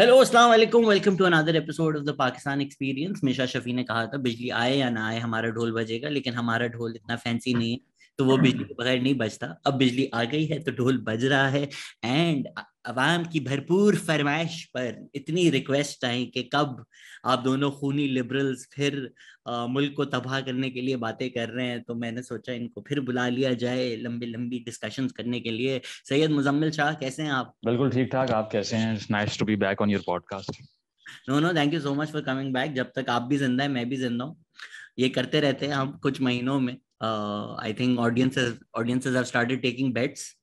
Hello अस्सलाम वालेकुम welcome to another episode of the Pakistan experience Misha Shafi ने कहा था बिजली आए या ना आए हमारा ढोल बजेगा लेकिन हमारा ढोल इतना फैंसी नहीं है तो वो बिजली हम्म। बगैर नहीं बजता अब बिजली आ गई है तो ढोल बज रहा है एंड आवाम की भरपूर फरमाइश पर इतनी रिक्वेस्ट आई कि कब आप दोनों खूनी लिबरल्स फिर आ, मुल्क को तबाह करने के लिए बातें कर रहे हैं तो मैंने सोचा इनको फिर बुला लिया जाए लंबी लंबी डिस्कशंस करने के लिए सैयद मुजम्मिल शाह कैसे हैं आप बिल्कुल ठीक ठाक आप कैसे हैं nice to be back on your podcast no no thank you so much for coming back जब तक आप भी जिंदा है मैं भी जिंदा हूँ ये करते रहते हैं हम कुछ महीनों में I think audiences audiences have started taking bets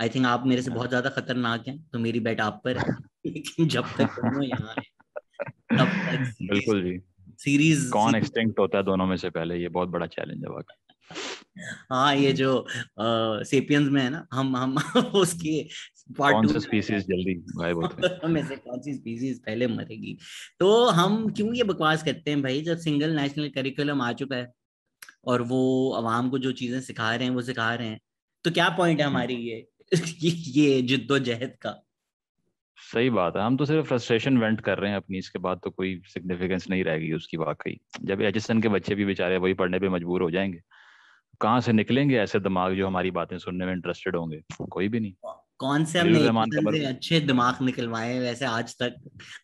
I think आप मेरे से बहुत ज्यादा खतरनाक हैं तो मेरी बेट आप पर है लेकिन जब तक दोनों यहाँ है तब तक बिल्कुल जी सीरीज कौन एक्सटिंक्ट होता है दोनों में से पहले ये बहुत बड़ा चैलेंज है वाकई हाँ ये जो सेपियंस में है ना हम हम उसकी पार्ट कौन सी स्पीसीज जल्दी गायब होते हैं में से कौन सी स्पीसीज पहले मरेगी तो हम क्यों ये बकवास करते हैं भाई जब सिंगल नेशनल करिकुलम आ चुका है और वो आवाम को जो चीज़ें सिखा रहे हैं वो सिखा रहे हैं तो क्या पॉइंट है हमारी हम्म। ये ये जिद्दोजहद का सही बात है हम तो सिर्फ फ्रस्ट्रेशन वेंट कर रहे हैं अपनी इसके बाद तो कोई सिग्निफिकेंस नहीं रहेगी उसकी वाकई जब एजिसन के बच्चे भी बेचारे वही पढ़ने पे मजबूर हो जाएंगे कहाँ से निकलेंगे ऐसे दिमाग जो हमारी बातें सुनने में इंटरेस्टेड होंगे कोई भी नहीं कौन से हमने अच्छे दिमाग निकलवाए वैसे आज तक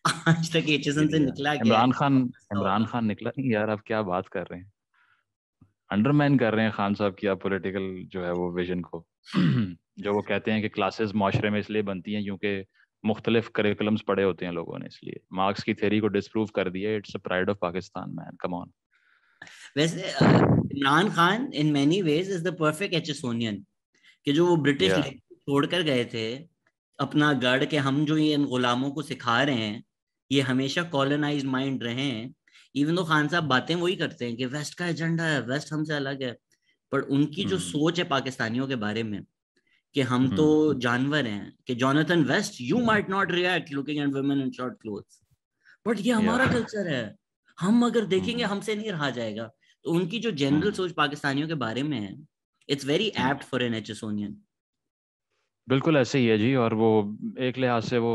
आज तक से निकला इमरान खान तो इमरान खान निकला नहीं यार आप क्या बात कर रहे हैं अंडरमैन कर रहे हैं खान साहब की आप पोलिटिकल जो है वो विजन को जो वो कहते हैं कि क्लासेस माशरे में इसलिए बनती हैं क्योंकि मुख्तलिफ करिकुलम्स पढ़े होते हैं लोगों ने इसलिए मार्क्स की थेरी को डिसप्रूव कर दिया it's a pride of Pakistan man come on वैसे Imran Khan in many ways is the perfect Aitchisonian कि जो वो ब्रिटिश yeah. छोड़कर गए थे अपना गढ़ के हम जो ये गुलामों को सिखा रहे हैं ये हमेशा कॉलोनाइज माइंड रहे हैं इवन तो खान साहब बातें वही करते हैं कि वेस्ट का एजेंडा है वेस्ट हमसे अलग है पर उनकी जो हम्म। सोच है पाकिस्तानियों के बारे में कि हम तो हम्म, हम्म। जानवर हैं कि Jonathan west you might not react looking at women in short cloth but ये हमारा कल्चर है हम अगर देखेंगे हमसे नहीं रहा जाएगा तो उनकी जो जनरल सोच पाकिस्तानियों के बारे में है it's very apt for N H बिल्कुल ऐसे ही है जी और वो एक लिहाज से वो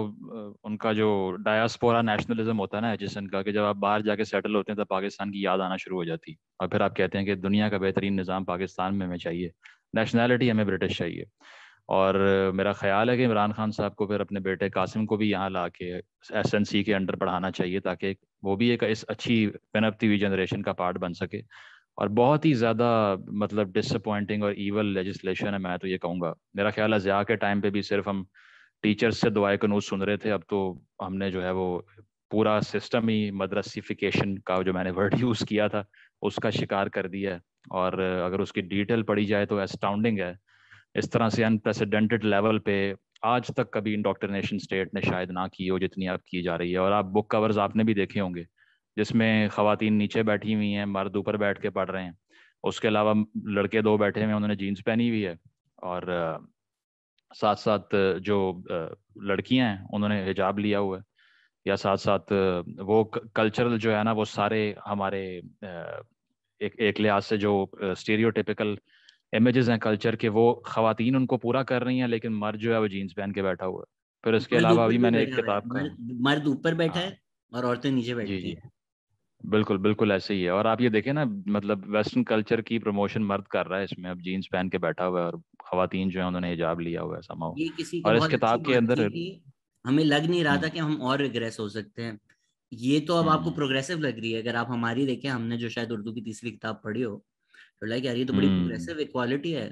उनका जो डायस्पोरा नेशनलिज्म होता है ना एजिसन का कि जब आप बाहर जाके सेटल होते हैं तब पाकिस्तान की याद आना शुरू हो जाती है और फिर आप कहते हैं कि दुनिया का बेहतरीन निज़ाम पाकिस्तान में हमें चाहिए नेशनैलिटी हमें ब्रिटिश चाहिए और मेरा ख्याल है कि इमरान खान साहब को फिर अपने बेटे कासिम को भी यहाँ ला के एस एन सी के अंडर पढ़ाना चाहिए ताकि वो भी एक इस अच्छी पनपती हुई जनरेशन का पार्ट बन सके और बहुत ही ज़्यादा मतलब डिसअपॉइंटिंग और ईवल लेजिस्लेशन है मैं तो ये कहूँगा मेरा ख्याल है ज्या के टाइम पे भी सिर्फ हम टीचर्स से दुआए कनूज सुन रहे थे अब तो हमने जो है वो पूरा सिस्टम ही मदरसिफिकेशन का जो मैंने वर्ड यूज़ किया था उसका शिकार कर दिया है और अगर उसकी डिटेल पढ़ी जाए तो एस्टाउंडिंग है इस तरह से अनप्रेसिडेंटेड लेवल पे आज तक कभी इंडोक्टरनेशन स्टेट ने शायद ना की हो जितनी अब की जा रही है और आप बुक कवर्स आपने भी देखे होंगे जिसमें खातन नीचे बैठी हुई हैं मर्द ऊपर बैठ के पढ़ रहे हैं उसके अलावा लड़के दो बैठे हुए हैं उन्होंने जीन्स पहनी हुई है और साथ साथ जो लड़कियां हैं उन्होंने हिजाब लिया हुआ है या साथ साथ वो कल्चरल जो है ना वो सारे हमारे एक एक लिहाज से जो स्टेरियोटिपिकल इमेजेस हैं कल्चर के वो खातन उनको पूरा कर रही हैं लेकिन मर्द जो है वो जीन्स पहन के बैठा हुआ है फिर उसके अलावा अभी मैंने एक किताब मर्द ऊपर बैठा हाँ। है और औरतें नीचे बैठी हैं बिल्कुल बिल्कुल ऐसे ही है और आप ये देखें ना मतलब वेस्टर्न कल्चर की प्रमोशन मर्द कर रहा है इसमें अब जीन्स पहन के बैठा हुआ है और खातन जो है उन्होंने हिजाब लिया हुआ है समाओ और इस किताब के अंदर हमें लग नहीं रहा हम्म। था कि हम और रिग्रेस हो सकते हैं ये तो अब आपको प्रोग्रेसिव हम्म। लग रही है अगर आप हमारी देखें हमने जो शायद उर्दू की तीसरी किताब पढ़ी हो तो लाइक यार ये तो बड़ी प्रोग्रेसिव हम्म। इक्वालिटी है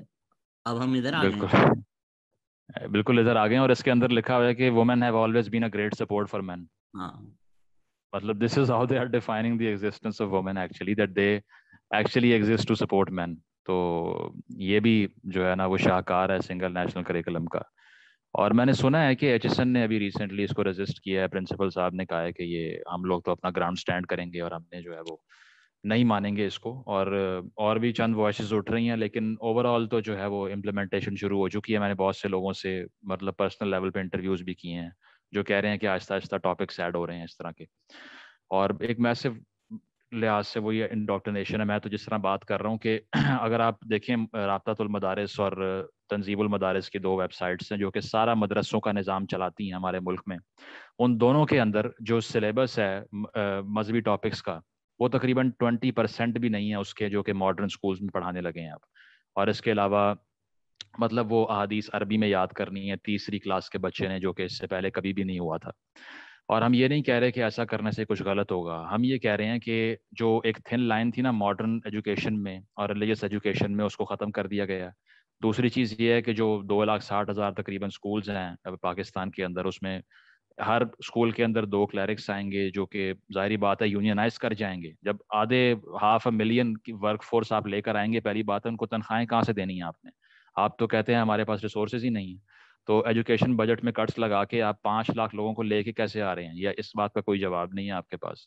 अब हम इधर आ गए बिल्कुल इधर आ गए और इसके अंदर लिखा हुआ है कि women have always been a great support for men हाँ मतलब this is how they are defining the existence of women actually that they actually exist to support men तो ये भी जो है ना वो शाहकार है सिंगल नेशनल करिकुलम का और मैंने सुना है कि एच ने अभी रिसेंटली इसको रजिस्ट किया है प्रिंसिपल साहब ने कहा है कि ये हम लोग तो अपना ग्राउंड स्टैंड करेंगे और हमने जो है वो नहीं मानेंगे इसको और और भी चंद वॉइस उठ रही हैं लेकिन ओवरऑल तो जो है वो इम्प्लीमेंटेशन शुरू हो चुकी है मैंने बहुत से लोगों से मतलब पर्सनल लेवल पे इंटरव्यूज़ भी किए हैं जो कह रहे हैं कि आहिस्ता आहिस्ता टॉपिक्स ऐड हो रहे हैं इस तरह के और एक मैसिव लिहाज से वो ये इंडोक्ट्रिनेशन है मैं तो जिस तरह बात कर रहा हूँ कि अगर आप देखें रबतामदारस और तंजीबुलमदारस की दो वेबसाइट्स हैं जो कि सारा मदरसों का निज़ाम चलाती हैं हमारे मुल्क में उन दोनों के अंदर जो सिलेबस है मजहबी टॉपिक्स का वो तकरीबन ट्वेंटी परसेंट भी नहीं है उसके जो कि मॉडर्न स्कूल्स में पढ़ाने लगे हैं आप और इसके अलावा मतलब वो अदीस अरबी में याद करनी है तीसरी क्लास के बच्चे ने जो कि इससे पहले कभी भी नहीं हुआ था और हम ये नहीं कह रहे कि ऐसा करने से कुछ गलत होगा हम ये कह रहे हैं कि जो एक थिन लाइन थी ना मॉडर्न एजुकेशन में और रिलीजियस एजुकेशन में उसको ख़त्म कर दिया गया दूसरी चीज़ ये है कि जो दो लाख साठ हज़ार तकरीबन स्कूल्स हैं पाकिस्तान के अंदर उसमें हर स्कूल के अंदर दो क्लैरिक्स आएंगे जो कि जाहरी बात है यूनियनाइज कर जाएंगे जब आधे हाफ अ मिलियन की वर्क फोर्स आप लेकर आएंगे पहली बात है उनको तनख्वाहें कहाँ से देनी है आपने आप तो कहते हैं हमारे पास रिसोर्सेज ही नहीं है तो एजुकेशन बजट में कट्स लगा के आप पाँच लाख लोगों को लेके कैसे आ रहे हैं या इस बात का कोई जवाब नहीं है आपके पास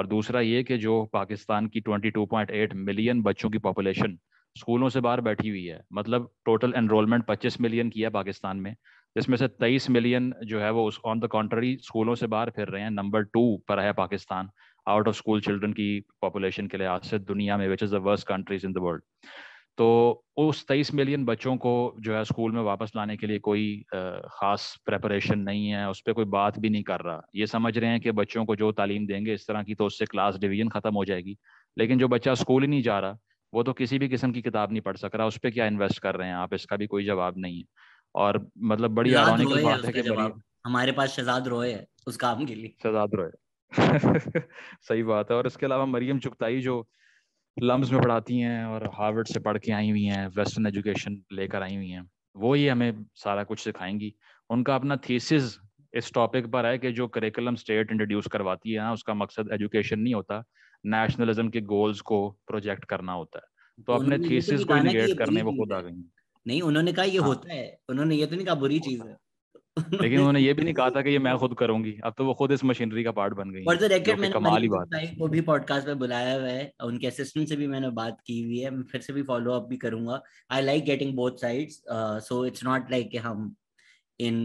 और दूसरा ये कि जो पाकिस्तान की 22.8 मिलियन बच्चों की पॉपुलेशन स्कूलों से बाहर बैठी हुई है मतलब टोटल एनरोलमेंट 25 मिलियन की है पाकिस्तान में जिसमें से 23 मिलियन जो है वो ऑन द कॉन्ट्री स्कूलों से बाहर फिर रहे हैं नंबर टू पर है Pakistan out of school children की पॉपुलेशन के लिहाज से दुनिया में which is the worst countries in the world तो उस तेईस मिलियन बच्चों को जो है स्कूल में वापस लाने के लिए कोई ख़ास प्रेपरेशन नहीं है उस पर कोई बात भी नहीं कर रहा ये समझ रहे हैं कि बच्चों को जो तालीम देंगे इस तरह की तो उससे क्लास डिवीज़न ख़त्म हो जाएगी लेकिन जो बच्चा स्कूल ही नहीं जा रहा वो तो किसी भी किस्म की किताब नहीं पढ़ सक रहा उस पर क्या इन्वेस्ट कर रहे हैं आप इसका भी कोई जवाब नहीं है और मतलब बड़ी बात है कि हमारे पास शहजाद रोए है उस काम के लिए शहजाद रोए सही बात है और इसके अलावा मरियम चुगताई जो लम्स में पढ़ाती हैं और हार्वर्ड से पढ़ के आई हुई हैं वेस्टर्न एजुकेशन लेकर आई हुई हैं वो ही हमें सारा कुछ सिखाएंगी उनका अपना थीसिस इस टॉपिक पर है कि जो करिकुलम स्टेट इंट्रोड्यूस करवाती है ना उसका मकसद एजुकेशन नहीं होता नेशनलिज्म के गोल्स को प्रोजेक्ट करना होता है तो अपने थीसिस तो को इनिगेट करने वो खुद आ गई नहीं उन्होंने कहा ये हाँ। होता है उन्होंने ये तो नहीं कहा बुरी चीज है लेकिन उन्होंने ये भी नहीं कहा था कि ये मैं खुद करूंगी अब तो वो खुद इस मशीनरी का पार्ट बन गई फॉर द तो मैंने कमाल बात वो भी पॉडकास्ट पे बुलाया हुआ है उनके असिस्टेंट से भी मैंने बात की हुई है फिर से भी फॉलो अप भी करूंगा I like getting both sides so it's not like कि हम इन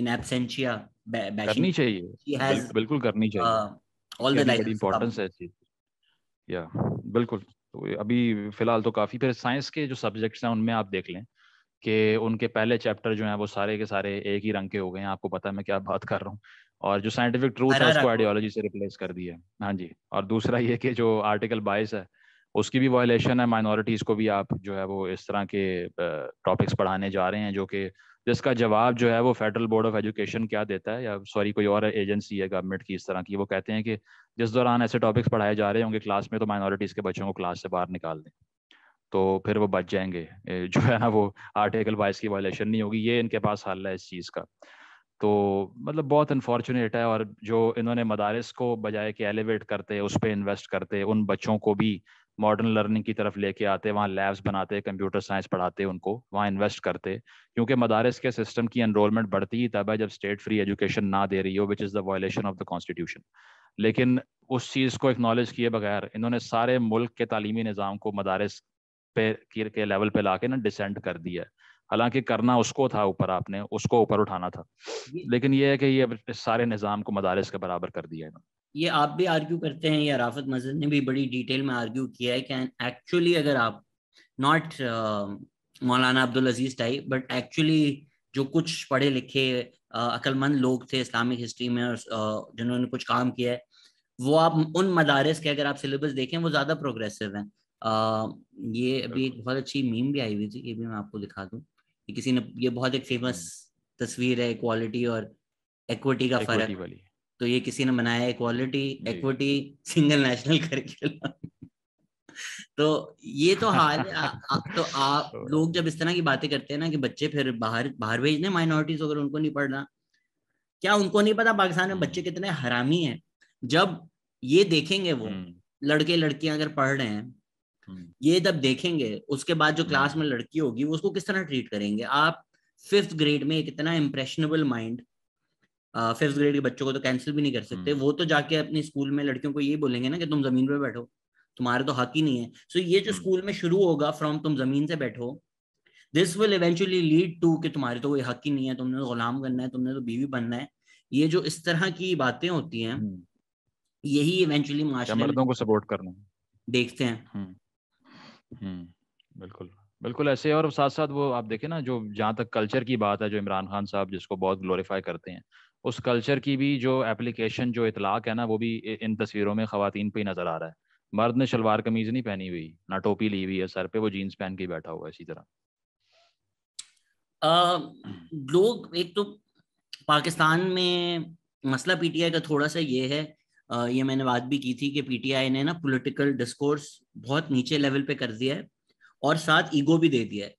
इन एब्सेंशिया करनी चाहिए बिल्कुल करनी चाहिए ऑल द इंपॉर्टेंस है या बिल्कुल तो अभी फिलहाल तो काफी फिर साइंस के जो सब्जेक्ट्स हैं उनमें आप देख लें कि उनके पहले चैप्टर जो हैं वो सारे के सारे एक ही रंग के हो गए हैं आपको पता है मैं क्या बात कर रहा हूँ और जो साइंटिफिक ट्रूथ है उसको आइडियोलॉजी से रिप्लेस कर दिया है हाँ जी और दूसरा ये कि जो आर्टिकल बाईस है उसकी भी वायलेशन है माइनॉरिटीज़ को भी आप जो है वो इस तरह के टॉपिक्स पढ़ाने जा रहे हैं जो कि जिसका जवाब जो है वो फेडरल बोर्ड ऑफ एजुकेशन क्या देता है या सॉरी कोई और एजेंसी है गवर्नमेंट की इस तरह की वो कहते हैं कि जिस दौरान ऐसे टॉपिक्स पढ़ाए जा रहे होंगे क्लास में तो माइनॉरिटीज़ के बच्चों को क्लास से बाहर निकाल दें तो फिर वो बच जाएंगे जो है ना वो आर्टिकल बाईस की वायलेशन नहीं होगी ये इनके पास हल है इस चीज़ का तो मतलब बहुत अनफॉर्चुनेट है और जो इन्होंने मदारस को बजाय के एलिवेट करते उस पर इन्वेस्ट करते उन बच्चों को भी मॉडर्न लर्निंग की तरफ लेके आते वहाँ लैब्स बनाते कंप्यूटर साइंस पढ़ाते उनको वहाँ इन्वेस्ट करते क्योंकि मदारस के सिस्टम की एनरोलमेंट बढ़ती ही तब है जब स्टेट फ्री एजुकेशन ना दे रही हो which is the violation of the constitution लेकिन उस चीज़ को एक्नॉलेज किए बगैर इन्होंने सारे मुल्क के तालीमी निज़ाम को मदारस पे के लेवल पे लाके ना डिसेंड कर दिया है हालांकि करना उसको था ऊपर आपने उसको ऊपर उठाना था लेकिन ये है कि ये सारे निज़ाम को मदारस के बराबर कर दिया है ये आप भी आर्ग्यू करते हैं या राफत मजद ने भी बड़ी डिटेल में आर्ग्यू किया है कि एक्चुअली अगर आप not uh, Maulana Abdul Aziz type but actually जो कुछ पढ़े लिखे uh, अक्लमंद लोग थे इस्लामिक हिस्ट्री में और uh, जिन्होंने कुछ काम किया है वो आप उन मदारस के अगर आप सिलेबस देखें वो ज़्यादा प्रोग्रेसिव हैं ये अभी एक बहुत अच्छी मीम भी आई हुई थी ये भी मैं आपको दिखा दूँ किसी ने ये बहुत एक फेमस हम्म। तस्वीर है इक्वालिटी और एक्विटी का फर्क तो ये किसी ने बनाया equality equity single national curriculum तो ये तो हाल है तो आप लोग जब इस तरह की बातें करते हैं ना कि बच्चे फिर बाहर बाहर भेजने माइनॉरिटीज अगर उनको नहीं पढ़ना क्या उनको नहीं पता पाकिस्तान में बच्चे हम्म। कितने हरामी हैं जब ये देखेंगे वो हम्म। लड़के लड़कियां अगर पढ़ रहे हैं हम्म। ये जब देखेंगे उसके बाद जो हम्म। क्लास में लड़की होगी वो उसको किस तरह ट्रीट करेंगे आप फिफ्थ ग्रेड में एक इतना इम्प्रेशनेबल माइंड फिफ्थ ग्रेड के बच्चों को तो कैंसिल भी नहीं कर सकते हम्म। वो तो जाके अपने स्कूल में लड़कियों को ये बोलेंगे ना कि तुम जमीन पर बैठो तुम्हारे तो हक ही नहीं है सो ये जो स्कूल में शुरू होगा फ्रॉम तुम जमीन से बैठो this will eventually lead to कि तुम्हारे तो कोई हक ही नहीं है तुमने तो गुलाम करना है तुमने तो बीवी बनना है ये जो इस तरह की बातें होती हैं यही इवेंचुअली मर्दों को सपोर्ट करना देखते हैं हम्म, बिल्कुल बिल्कुल ऐसे और साथ साथ वो आप देखें ना जो जहाँ तक कल्चर की बात है जो इमरान खान साहब जिसको बहुत ग्लोरीफाई करते हैं उस कल्चर की भी जो एप्लीकेशन जो इतलाक है ना वो भी इन तस्वीरों में खातन पर ही नजर आ रहा है मर्द ने शलवार कमीज नहीं पहनी हुई ना टोपी ली हुई है सर पे वो जीन्स पहन के बैठा हुआ है इसी तरह लोग एक तो पाकिस्तान में मसला पीटीआई का थोड़ा सा ये है ये मैंने बात भी की थी कि पीटीआई ने ना पॉलिटिकल डिस्कोर्स बहुत नीचे लेवल पे कर दिया है और साथ ईगो भी दे दिया है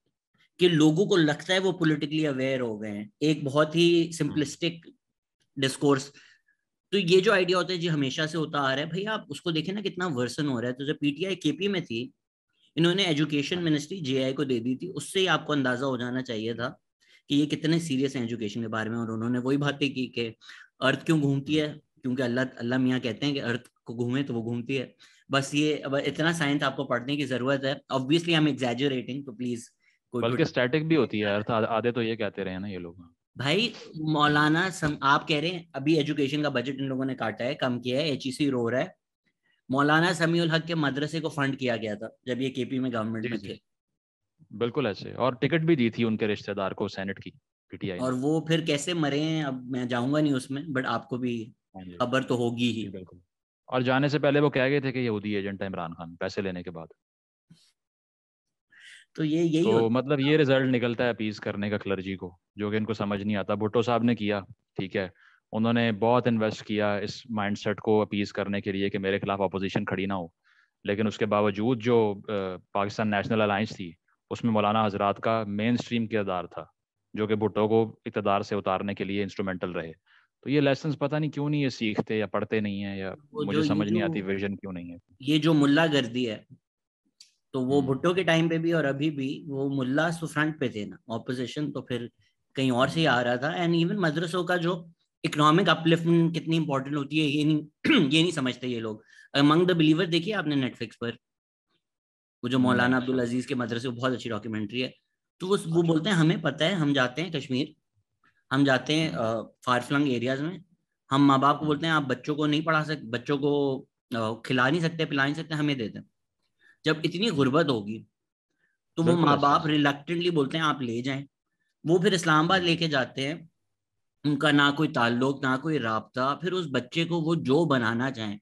कि लोगों को लगता है वो पॉलिटिकली अवेयर हो गए हैं एक बहुत ही सिंपलिस्टिक डिस्कोर्स तो ये जो आइडिया होता है जी हमेशा से होता आ रहा है भाई आप उसको देखें ना कितना वर्सन हो रहा है तो जब पीटीआई केपी में थी इन्होंने एजुकेशन मिनिस्ट्री जेआई को दे दी थी उससे ही आपको अंदाजा हो जाना चाहिए था कि ये कितने सीरियस हैं एजुकेशन के बारे में और उन्होंने वही बातें की कि अर्थ क्यों घूमती है क्योंकि अल्लाह अल्लाह मियाँ कहते हैं कि अर्थ को घूमे तो वो घूमती है बस ये अब इतना साइंस आपको पढ़ने की जरूरत है ऑब्वियसली आई एम एग्जैजरेटिंग तो प्लीज बल्कि स्टैटिक भी होती है अर्थ आधे तो ये कहते रहे ना ये लोग भाई मौलाना सम, आप कह रहे हैं अभी एजुकेशन का बजट इन लोगों ने काटा है कम किया है एच e रो रहा है मौलाना समी हक के मदरसे को फंड किया गया था जब ये केपी में गवर्नमेंट में थे बिल्कुल ऐसे और टिकट भी दी थी उनके रिश्तेदार को सेनेट की पीटीआई और वो फिर कैसे मरे हैं अब मैं जाऊंगा नहीं उसमें बट आपको भी हाँ खबर तो होगी ही बिल्कुल और जाने से पहले वो कह गए थे कि यहूदी एजेंट है इमरान खान पैसे लेने के बाद तो ये यही तो मतलब ये रिजल्ट निकलता है अपीज करने का क्लर्जी को जो कि इनको समझ नहीं आता भुट्टो साहब ने किया ठीक है उन्होंने बहुत इन्वेस्ट किया इस माइंडसेट को अपीज करने के लिए कि मेरे खिलाफ अपोजिशन खड़ी ना हो लेकिन उसके बावजूद जो पाकिस्तान नेशनल अलाइंस थी उसमें मौलाना हजरात का मेन स्ट्रीम किरदार था जो कि भुट्टो को इकतदार से उतारने के लिए इंस्ट्रूमेंटल रहे तो ये लेसन पता नहीं क्यों नहीं ये सीखते या पढ़ते नहीं है या मुझे समझ नहीं आती विजन क्यों नहीं है ये जो मुल्ला गर्दी है तो वो हम्म। भुट्टो के टाइम पे भी और अभी भी वो मुल्ला तो फ्रंट पे थे ना ऑपोजिशन तो फिर कहीं और से ही आ रहा था एंड इवन मदरसों का जो इकोनॉमिक अपलिफ्टमेंट कितनी इंपॉर्टेंट होती है ये नहीं ये नहीं समझते ये लोग अमंग द बिलीवर देखिए आपने नेटफ्लिक्स पर वो जो मौलाना हम्म। अब्दुल अजीज के मदरसे बहुत अच्छी डॉक्यूमेंट्री है तो वो अच्छा। बोलते हैं हमें पता है हम जाते हैं कश्मीर हम जाते हैं फार फ्लंग एरियाज में हम माँ बाप को बोलते हैं आप बच्चों को नहीं पढ़ा सकते बच्चों को खिला नहीं सकते पिला नहीं सकते हमें देते जब इतनी गुर्बत होगी तो वो माँ बाप रिलेक्टेंटली बोलते हैं आप ले जाएं वो फिर इस्लामाबाद लेके जाते हैं उनका ना कोई ताल्लुक ना कोई रबता फिर उस बच्चे को वो जो बनाना चाहें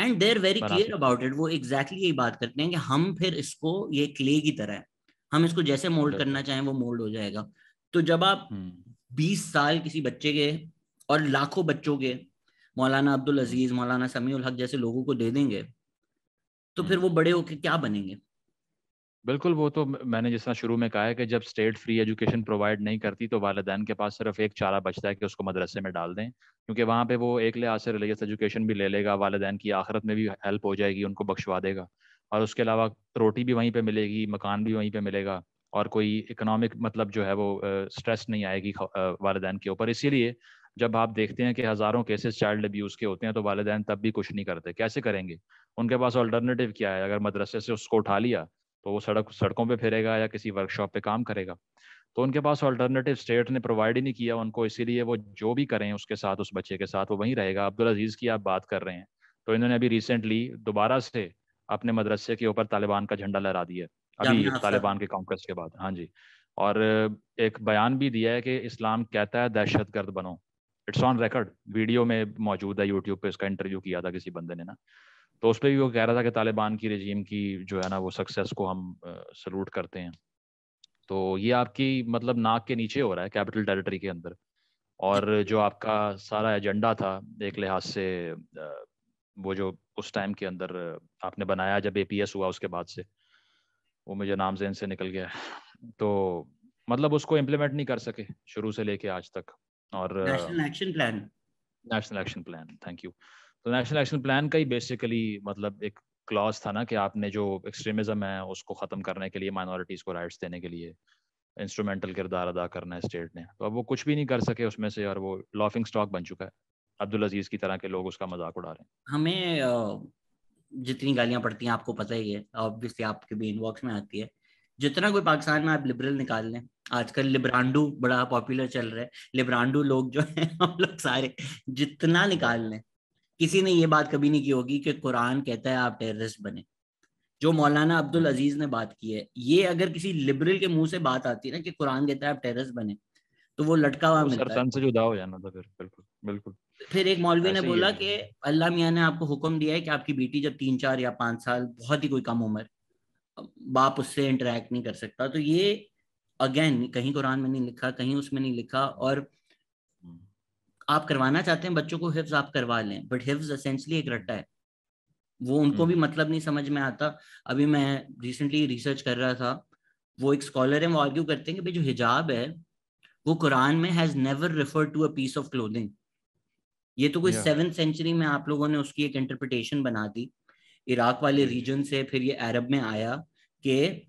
and they're very clear about it वो एग्जैक्टली exactly यही बात करते हैं कि हम फिर इसको ये क्ले की तरह हम इसको जैसे मोल्ड करना चाहें वो मोल्ड हो जाएगा तो जब आप हम्म। बीस साल किसी बच्चे के और लाखों बच्चों के मौलाना अब्दुल अजीज मौलाना उल हक जैसे लोगों को दे देंगे तो फिर हम्म। वो बड़े होके क्या बनेंगे बिल्कुल वो तो मैंने जिस तरह शुरू में कहा है कि जब स्टेट फ्री एजुकेशन प्रोवाइड नहीं करती तो वालदान के पास सिर्फ एक चारा बचता है कि उसको मदरसे में डाल दें क्योंकि वहाँ पे वो एक लिहाज से रिलीजियस एजुकेशन भी ले लेगा वालदेन की आखिरत में भी हेल्प हो जाएगी उनको बख्शवा देगा और उसके अलावा रोटी भी वहीं पर मिलेगी मकान भी वहीं पर मिलेगा और कोई इकोनॉमिक मतलब जो है वो स्ट्रेस नहीं आएगी वालदे के ऊपर इसीलिए जब आप देखते हैं कि हज़ारों केसेस चाइल्ड अब्यूज़ के होते हैं तो वालदे तब भी कुछ नहीं करते कैसे करेंगे उनके पास ऑल्टरनेटिव क्या है अगर मदरसे से उसको उठा लिया तो वो सड़क सड़कों पे फिरेगा या किसी वर्कशॉप पे काम करेगा तो उनके पास ऑल्टरनेटिव स्टेट ने प्रोवाइड ही नहीं किया उनको इसीलिए वो जो भी करें उसके साथ उस बच्चे के साथ वो वहीं रहेगा अब्दुल अजीज़ की आप बात कर रहे हैं तो इन्होंने अभी रिसेंटली दोबारा से अपने मदरसे के ऊपर तालिबान का झंडा लहरा दिया अभी तालिबान के कॉन्क्वेस्ट के बाद हाँ जी और एक बयान भी दिया है कि इस्लाम कहता है दहशत गर्द बनो इट्स ऑन रिकॉर्ड वीडियो में मौजूद है यूट्यूब पे इसका इंटरव्यू किया था किसी बंदे ने ना तो उस पर भी वो कह रहा था कि तालिबान की रजीम की जो है ना वो सक्सेस को हम सलूट करते हैं तो ये आपकी मतलब नाक के नीचे हो रहा है कैपिटल टेरिटरी के अंदर और जो आपका सारा एजेंडा था एक लिहाज से वो जो उस टाइम के अंदर आपने बनाया जब ए हुआ उसके बाद से वो मुझे नाम जहन से निकल गया तो मतलब उसको इम्प्लीमेंट नहीं कर सके शुरू से लेके आज तक और national action plan national action plan thank you तो नेशनल एक्शन प्लान का ही बेसिकली मतलब एक क्लॉज था ना कि आपने जो एक्सट्रीमिज्म है उसको ख़त्म करने के लिए माइनॉरिटीज़ को राइट्स देने के लिए इंस्ट्रूमेंटल किरदार अदा करना है स्टेट ने तो अब वो कुछ भी नहीं कर सके उसमें से और वो लॉफिंग स्टॉक बन चुका है अब्दुल अजीज की तरह के लोग उसका मजाक उड़ा रहे हैं हमें जितनी गालियां पड़ती हैं आपको पता ही है ऑब्वियसली आपके भी इनबॉक्स में आती है जितना कोई पाकिस्तान में आप लिबरल निकाल लें आजकल लिब्रांडू बड़ा पॉपुलर चल रहा है लिब्रांडू लोग जो है हम लोग सारे जितना निकाल लें किसी ने ये बात कभी नहीं की होगी कि कुरान कहता है आप टेररिस्ट बने जो मौलाना अब्दुल अजीज ने बात की है ये अगर किसी लिबरल के मुंह से बात आती है ना कि कुरान कहता है आप टेररिस्ट बने तो वो लटका हुआ मिलता है से जुदा हो जाना था फिर बिल्कुल बिल्कुल फिर एक मौलवी ने बोला कि अल्लाह मियाँ ने आपको हुक्म दिया है कि आपकी बेटी जब तीन चार या पांच साल बहुत ही कोई कम उम्र बाप उससे इंटरेक्ट नहीं कर सकता तो ये अगेन कहीं कुरान में नहीं लिखा कहीं उसमें नहीं लिखा और आप करवाना चाहते हैं बच्चों को हिफ्ज आप करवा लें बट हिफ्ज असेंशली एक रट्टा है वो उनको भी हम्म। मतलब नहीं समझ में आता अभी मैं रिसेंटली रिसर्च कर रहा था वो एक स्कॉलर है वो आर्ग्यू करते हैं कि भाई जो हिजाब है वो कुरान में has never refer to a piece of clothing ये तो कोई सेवन सेंचुरी में आप लोगों ने उसकी एक इंटरप्रिटेशन बना दी इराक वाले रीजन mm. से फिर ये अरब में आया कि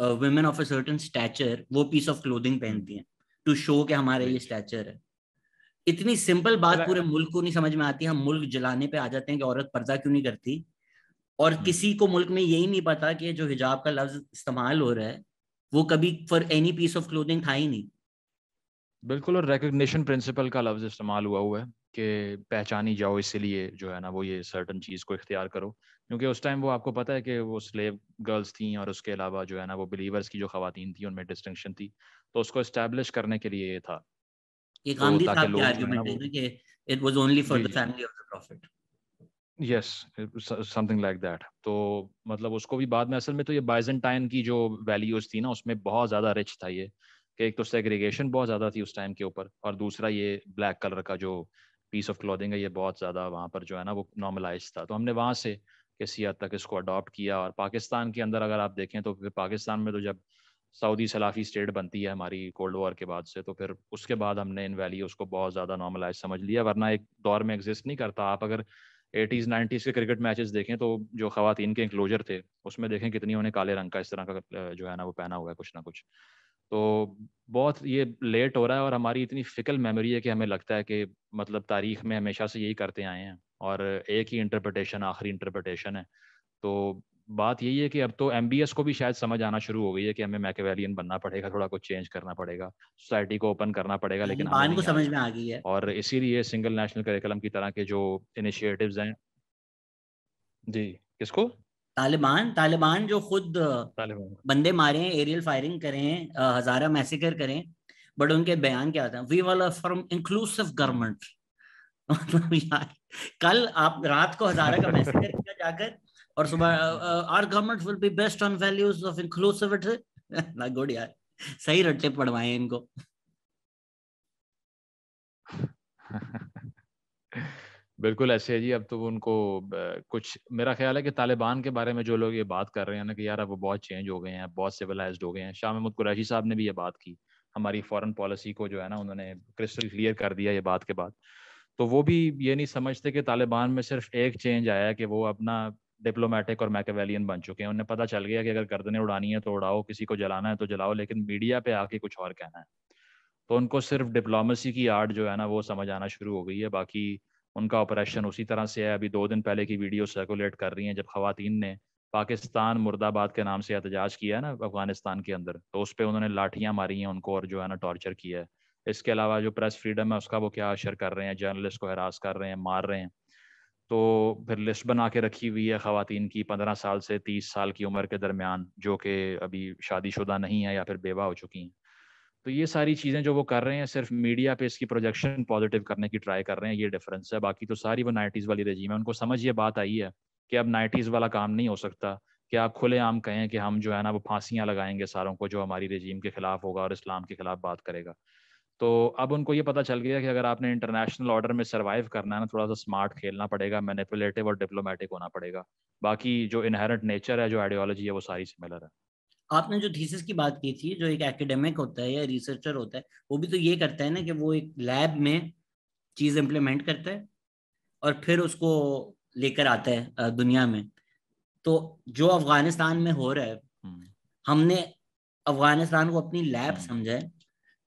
women of a certain stature वो पीस ऑफ क्लोथिंग पहनती हैं टू शो के हमारे ये स्टैचर है इतनी सिंपल बात पूरे मुल्क को नहीं समझ में आती हम मुल्क जलाने पे आ जाते हैं कि औरत पर्दा क्यों नहीं करती और mm. किसी को मुल्क में यही नहीं पता कि जो हिजाब का लफ्ज इस्तेमाल हो रहा है वो कभी for any piece of clothing था ही नहीं बिल्कुल और रिकग्निशन प्रिंसिपल का लफ्ज़ इस्तेमाल हुआ हुआ है कि पहचानी जाओ इसीलिए जो है ना वो ये सर्टन चीज़ को इख्तियार करो क्योंकि उस टाइम वो आपको पता है कि वो स्लेव गर्ल्स थी और उसके अलावा जो है ना वो बिलीवर्स की जो खातन थी उनमें डिस्टिंक्शन थी तो उसको इस्टेब्लिश करने के लिए ये था यस समथिंग लाइक दैट तो मतलब उसको भी बाद में असल में तो ये बाइजेंटाइन की जो वैल्यूज थी ना उसमें बहुत ज़्यादा रिच था ये कि एक तो सेग्रीगेशन बहुत ज़्यादा थी उस टाइम के ऊपर और दूसरा ये ब्लैक कलर का जो पीस ऑफ क्लोदिंग है ये बहुत ज़्यादा वहाँ पर जो है ना वो नॉर्मलाइज था तो हमने वहाँ से किसी हद तक इसको अडॉप्ट किया और पाकिस्तान के अंदर अगर आप देखें तो फिर पाकिस्तान में तो जब सऊदी सलाफी स्टेट बनती है हमारी कोल्ड वॉर के बाद से तो फिर उसके बाद हमने इन वैली उसको बहुत ज़्यादा नॉर्मलाइज समझ लिया वरना एक दौर में एग्जिस्ट नहीं करता आप अगर एटीज़ नाइन्टीज़ के क्रिकेट मैचेस देखें तो जो खातन के इंक्लोजर थे उसमें देखें कितनी उन्हें काले रंग का इस तरह का जो है ना वो पहना हुआ है कुछ ना कुछ तो बहुत ये लेट हो रहा है और हमारी इतनी फिकल मेमोरी है कि हमें लगता है कि मतलब तारीख में हमेशा से यही करते आए हैं और एक ही इंटरप्रटेशन आखिरी इंटरप्रटेशन है तो बात यही है कि अब तो एम को भी शायद समझ आना शुरू हो गई है कि हमें मैकेवेलियन बनना पड़ेगा थोड़ा कुछ चेंज करना पड़ेगा सोसाइटी को ओपन करना पड़ेगा लेकिन को समझ में आ गई है और इसीलिए सिंगल नेशनल करिकुलम की तरह के जो इनिशिएटिव्स हैं जी किसको तालिबान तालिबान जो खुद तालिबान. बंदे मारे हैं एरियल फायरिंग करें हजारा मैसेकर करें बट उनके बयान क्या था वी वाला फ्रॉम इंक्लूसिव गवर्नमेंट मतलब यार कल आप रात को हजारा का मैसेकर किया जाकर और सुबह our government will be best on values of inclusive good यार सही रट्टे पढ़वाए इनको बिल्कुल ऐसे है जी अब तो उनको कुछ मेरा ख्याल है कि तालिबान के बारे में जो लोग ये बात कर रहे हैं ना कि यार अब वो बहुत चेंज हो गए हैं बहुत सिविलाइज हो गए हैं शाह महमूद कुरैशी साहब ने भी ये बात की हमारी फॉरेन पॉलिसी को जो है ना उन्होंने क्रिस्टल क्लियर कर दिया ये बात के बाद तो वो भी ये नहीं समझते कि तालिबान में सिर्फ एक चेंज आया है कि वो अपना डिप्लोमेटिक और मैकेवेलियन बन चुके हैं उन्हें पता चल गया कि अगर गर्दनें उड़ानी है तो उड़ाओ किसी को जलाना है तो जलाओ लेकिन मीडिया पे आके कुछ और कहना है तो उनको सिर्फ डिप्लोमेसी की आर्ट जो है ना वो समझ आना शुरू हो गई है बाकी उनका ऑपरेशन उसी तरह से है अभी दो दिन पहले की वीडियो सर्कुलेट कर रही हैं जब खातन ने पाकिस्तान मुर्दाबाद के नाम से एहतजाज किया है ना अफगानिस्तान के अंदर तो उस पर उन्होंने लाठियाँ मारी हैं उनको और जो है ना टॉर्चर किया है इसके अलावा जो प्रेस फ्रीडम है उसका वो क्या असर कर रहे हैं जर्नलिस्ट को हरास कर रहे हैं मार रहे हैं तो फिर लिस्ट बना के रखी हुई है खातन की पंद्रह साल से तीस साल की उम्र के दरमियान जो कि अभी शादीशुदा नहीं है या फिर बेवा हो चुकी हैं तो ये सारी चीज़ें जो वो कर रहे हैं सिर्फ मीडिया पे इसकी प्रोजेक्शन पॉजिटिव करने की ट्राई कर रहे हैं ये डिफरेंस है बाकी तो सारी वो नाइटीज़ वाली रजीम है उनको समझ ये बात आई है कि अब नाइटीज़ वाला काम नहीं हो सकता कि आप खुलेआम कहें कि हम जो है ना वो फांसियाँ लगाएंगे सारों को जो हमारी रजीम के ख़िलाफ़ होगा और इस्लाम के ख़िलाफ़ बात करेगा तो अब उनको ये पता चल गया कि अगर आपने इंटरनेशनल ऑर्डर में सर्वाइव करना है ना थोड़ा सा स्मार्ट खेलना पड़ेगा मैनिपुलेटिव और डिप्लोमेटिक होना पड़ेगा बाकी जो इनहेरेंट नेचर है जो आइडियोलॉजी है वो सारी सिमिलर है आपने जो थीसिस की बात की थी जो एक एकेडमिक होता है या रिसर्चर होता है वो भी तो ये करता है ना कि वो एक लैब में चीज इम्प्लीमेंट करता है और फिर उसको लेकर आता है दुनिया में तो जो अफगानिस्तान में हो रहा है हम्म। हमने अफगानिस्तान को अपनी लैब हम्म। समझा है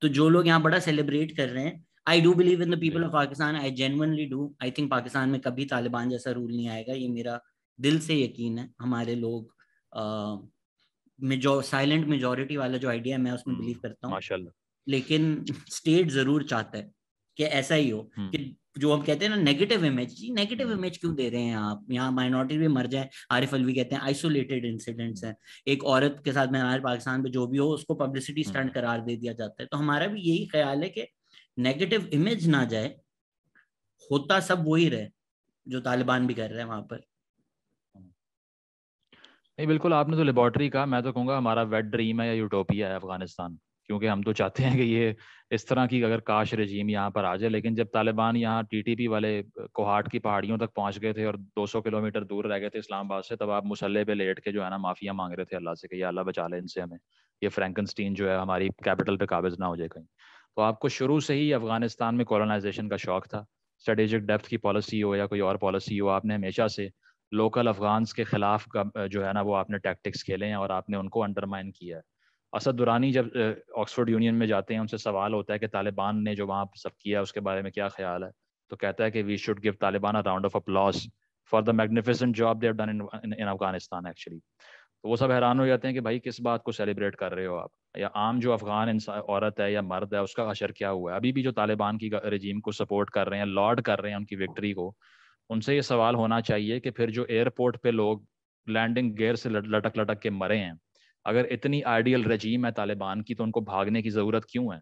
तो जो लोग यहाँ बड़ा सेलिब्रेट कर रहे हैं I do believe in the people of Pakistan I genuinely do I think Pakistan में कभी तालिबान जैसा रूल नहीं आएगा ये मेरा दिल से यकीन है हमारे लोग साइलेंट मेजोरिटी वाला जो आइडिया मैं उसमें बिलीव हम्म, करता हूँ लेकिन स्टेट जरूर चाहता है कि ऐसा ही हो हम्म। कि जो हम कहते हैं ना negative image ji negative image हम्म। क्यों दे रहे हैं आप यहाँ माइनॉरिटी भी मर जाए आरिफ अलवी कहते हैं आइसोलेटेड इंसिडेंट्स हैं एक औरत के साथ में हमारे पाकिस्तान में जो भी हो उसको पब्लिसिटी स्टंट करार दे दिया जाता है तो हमारा भी यही ख्याल है कि नेगेटिव इमेज ना जाए होता सब वही रहे जो तालिबान भी कर रहे हैं वहां पर नहीं बिल्कुल आपने तो लेबॉर्ट्री का मैं तो कहूँगा हमारा वेट ड्रीम है या यूटोपिया है अफगानिस्तान क्योंकि हम तो चाहते हैं कि ये इस तरह की अगर काश रजीम यहाँ पर आ जाए लेकिन जब तालिबान यहाँ टीटीपी वाले कोहाट की पहाड़ियों तक पहुँच गए थे और 200 किलोमीटर दूर रह गए थे इस्लामाबाद से तब आप मुसल्ले पे लेट के जो है ना माफ़िया मांग रहे थे अल्लाह से कि अल्लाह बचा लें इनसे हमें ये फ्रेंकनस्टीन जो है हमारी कैपिटल पर काबिज ना हो जाए कहीं तो आपको शुरू से ही अफगानिस्तान में कॉलोनाइजेशन का शौक था स्ट्रेटेजिक डेप्थ की पॉलिसी हो या कोई और पॉलिसी हो आपने हमेशा से लोकल अफगान्स के ख़िलाफ़ जो है ना वो आपने टैक्टिक्स खेले हैं और आपने उनको अंडरमाइन किया है असद दुरानी जब ऑक्सफोर्ड यूनियन में जाते हैं उनसे सवाल होता है कि तालिबान ने जो वहाँ सब किया उसके बारे में क्या ख्याल है तो कहता है कि we should give Taliban a round of applause for the magnificent job they've done in Afghanistan actually तो वो सब हैरान हो जाते हैं कि भाई किस बात को सेलिब्रेट कर रहे हो आप या आम जो अफगान औरत है या मर्द है उसका असर क्या हुआ है अभी भी जो तालिबान की रजीम को सपोर्ट कर रहे हैं लॉर्ड कर रहे हैं उनकी विक्ट्री को उनसे ये सवाल होना चाहिए कि फिर जो एयरपोर्ट पे लोग लैंडिंग गेयर से लटक लटक के मरे हैं अगर इतनी आइडियल रजीम है तालिबान की तो उनको भागने की ज़रूरत क्यों है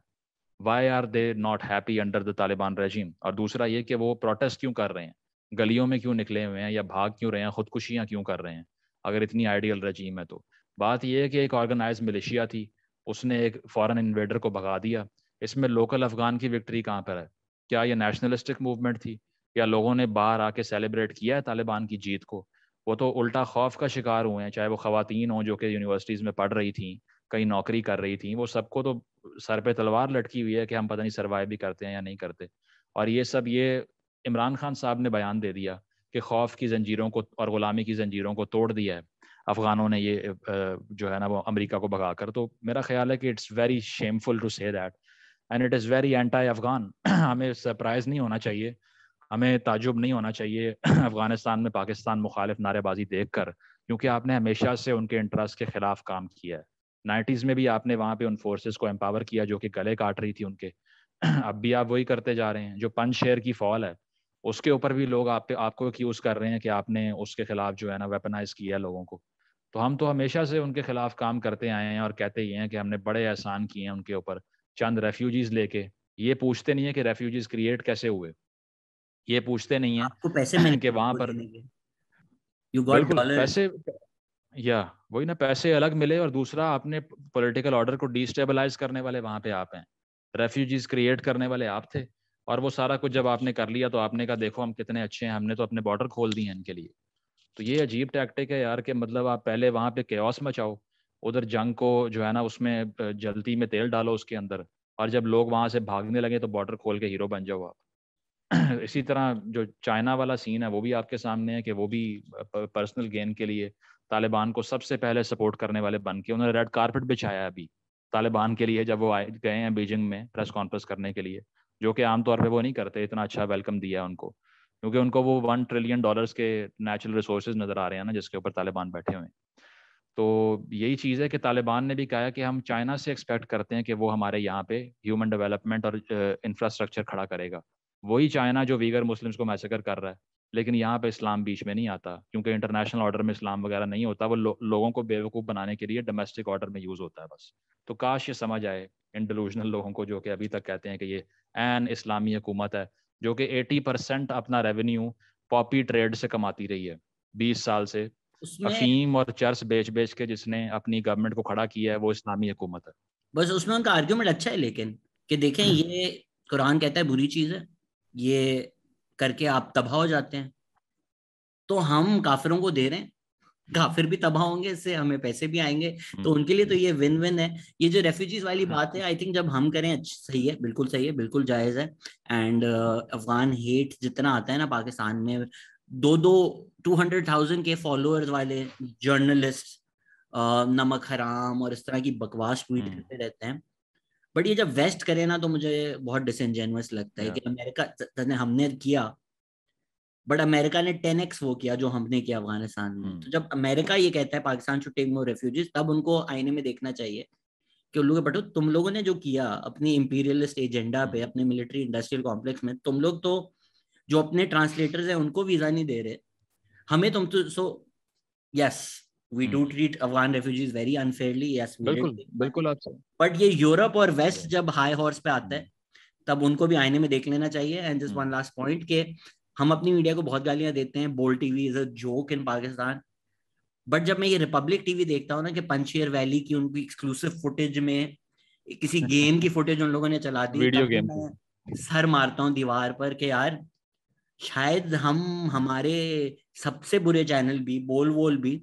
why are they not happy under the Taliban regime और दूसरा ये कि वो प्रोटेस्ट क्यों कर रहे हैं गलियों में क्यों निकले हुए हैं या भाग क्यों रहे हैं खुदकुशियाँ क्यों कर रहे हैं अगर इतनी आइडियल रजीम है तो बात यह है कि एक ऑर्गेनाइज मलेशिया थी उसने एक फॉरेन इन्वेडर को भगा दिया इसमें लोकल अफगान की विक्ट्री कहाँ पर है क्या ये नेशनलिस्टिक मूवमेंट थी या लोगों ने बाहर आके सेलिब्रेट किया है तालिबान की जीत को वो तो उल्टा खौफ का शिकार हुए हैं चाहे वो खातन हों जो कि यूनिवर्सिटीज़ में पढ़ रही थी कहीं नौकरी कर रही थी वो सबको तो सर पे तलवार लटकी हुई है कि हम पता नहीं सर्वाइव भी करते हैं या नहीं करते और ये सब ये इमरान खान साहब ने बयान दे दिया कि खौफ की जंजीरों को और ग़ुलामी की जंजीरों को तोड़ दिया है अफ़गानों ने ये जो है ना वो अमेरिका को भगा कर तो मेरा ख्याल है कि it's very shameful to say that and it is very anti Afghan हमें सरप्राइज़ नहीं होना चाहिए हमें ताजुब नहीं होना चाहिए अफगानिस्तान में पाकिस्तान मुखालिफ नारेबाजी देख कर क्योंकि आपने हमेशा से उनके इंटरेस्ट के ख़िलाफ़ काम किया है नाइन्टीज़ में भी आपने वहाँ पे उन फोर्सेस को एम्पावर किया जो कि गले काट रही थी उनके अब भी आप वही करते जा रहे हैं जो पंच शेयर की फॉल है उसके ऊपर भी लोग आप आपको एक्यूज़ कर रहे हैं कि आपने उसके खिलाफ जो है ना वेपनाइज किया लोगों को तो हम तो हमेशा से उनके खिलाफ काम करते आए हैं और कहते ही हैं कि हमने बड़े एहसान किए हैं उनके ऊपर चंद रेफ्यूजीज़ लेके ये पूछते नहीं है कि रेफ्यूजीज़ क्रिएट कैसे हुए ये पूछते नहीं है आपको पैसे मिल के वहां पर यू गॉट पैसे या वही ना पैसे अलग मिले और दूसरा आपने पॉलिटिकल ऑर्डर को डिस्टेबलाइज करने वाले वहां पे आप हैं रेफ्यूजीज क्रिएट करने वाले आप थे और वो सारा कुछ जब आपने कर लिया तो आपने कहा देखो हम कितने अच्छे हैं हमने तो अपने बॉर्डर खोल दिए हैं इनके लिए तो ये अजीब टैक्टिक है यार के मतलब आप पहले वहाँ पे क्योस मचाओ उधर जंग को जो है ना उसमें जल्दी में तेल डालो उसके अंदर और जब लोग वहाँ से भागने लगे तो बॉर्डर खोल के हीरो बन जाओ आप इसी तरह जो चाइना वाला सीन है वो भी आपके सामने है कि वो भी पर्सनल गेन के लिए तालिबान को सबसे पहले सपोर्ट करने वाले बन के उन्होंने रेड कारपेट बिछाया अभी तालिबान के लिए जब वो आए गए हैं बीजिंग में प्रेस कॉन्फ्रेंस करने के लिए जो कि आमतौर पर वो नहीं करते इतना अच्छा वेलकम दिया है उनको क्योंकि उनको वो वन ट्रिलियन डॉलर्स के नेचुरल रिसोर्सेज नज़र आ रहे हैं ना जिसके ऊपर तालिबान बैठे हुए हैं तो यही चीज़ है कि तालिबान ने भी कहा कि हम चाइना से एक्सपेक्ट करते हैं कि वो हमारे यहाँ पे ह्यूमन डेवलपमेंट और इंफ्रास्ट्रक्चर खड़ा करेगा वही चाइना जो वीगर मुस्लिम्स को मैसेकर कर रहा है लेकिन यहाँ पे इस्लाम बीच में नहीं आता क्योंकि इंटरनेशनल ऑर्डर में इस्लाम वगैरह नहीं होता वो लो, लोगों को बेवकूफ़ बनाने के लिए डोमेस्टिक ऑर्डर में यूज़ होता है बस तो काश ये समझ आए इन डिलूजनल लोगों को जो कि अभी तक कहते हैं कि ये एन इस्लामी हुकूमत है जो कि एटी परसेंट अपना रेवेन्यू पॉपी ट्रेड से कमाती रही है बीस साल से अफीम और चर्च बेच बेच के जिसने अपनी गवर्नमेंट को खड़ा किया है वो इस्लामी हुकूमत है बस उसमें उनका आर्ग्यूमेंट अच्छा है लेकिन कि देखें हम्म। ये कुरान कहता है बुरी चीज़ है ये करके आप तबाह हो जाते हैं तो हम काफिरों को दे रहे हैं काफिर भी तबाह होंगे इससे हमें पैसे भी आएंगे तो हम्म। उनके लिए तो ये विन विन है ये जो रेफ्यूजीज वाली हम्म। बात है आई थिंक जब हम करें सही है बिल्कुल सही है बिल्कुल जायज है एंड uh, अफगान हेट जितना आता है ना पाकिस्तान में दो दो टू हंड्रेड थाउजेंड के फॉलोअर्स वाले जर्नलिस्ट uh, नमक हराम और इस तरह की बकवास ट्वीट हम्म। करते रहते हैं बट ये जब वेस्ट करे ना तो मुझे बहुत डिसनजेनस लगता है कि अमेरिका हमने किया बट अमेरिका ने टेन एक्स वो किया जो हमने किया अफगानिस्तान में hmm. तो जब अमेरिका ये कहता है Pakistan should take more refugees तब उनको आईने में देखना चाहिए कि उल्लू के बटो तुम लोगों ने जो किया अपनी इंपीरियलिस्ट एजेंडा पे hmm. अपने मिलिट्री इंडस्ट्रियल कॉम्प्लेक्स में तुम लोग तो जो अपने ट्रांसलेटर्स हैं उनको वीजा नहीं दे रहे हमें तुम तो so yes we do treat Afghan refugees very unfairly yes बिल्कुल बिल्कुल आप बट ये यूरोप और वेस्ट जब हाई हॉर्स पे आता है तब उनको भी आईने में देख लेना चाहिए and just one last point के हम अपनी मीडिया को बहुत गालियां देते हैं Bol TV is a joke in Pakistan but जब मैं ये रिपब्लिक टीवी देखता हूँ ना कि पंचेर वैली की उनकी एक्सक्लूसिव फुटेज में किसी गेम hmm. की फुटेज उन लोगों ने चला दी वीडियो गेम सर मारता हूँ दीवार पर कि यार शायद हम हमारे सबसे बुरे चैनल भी बोल वोल भी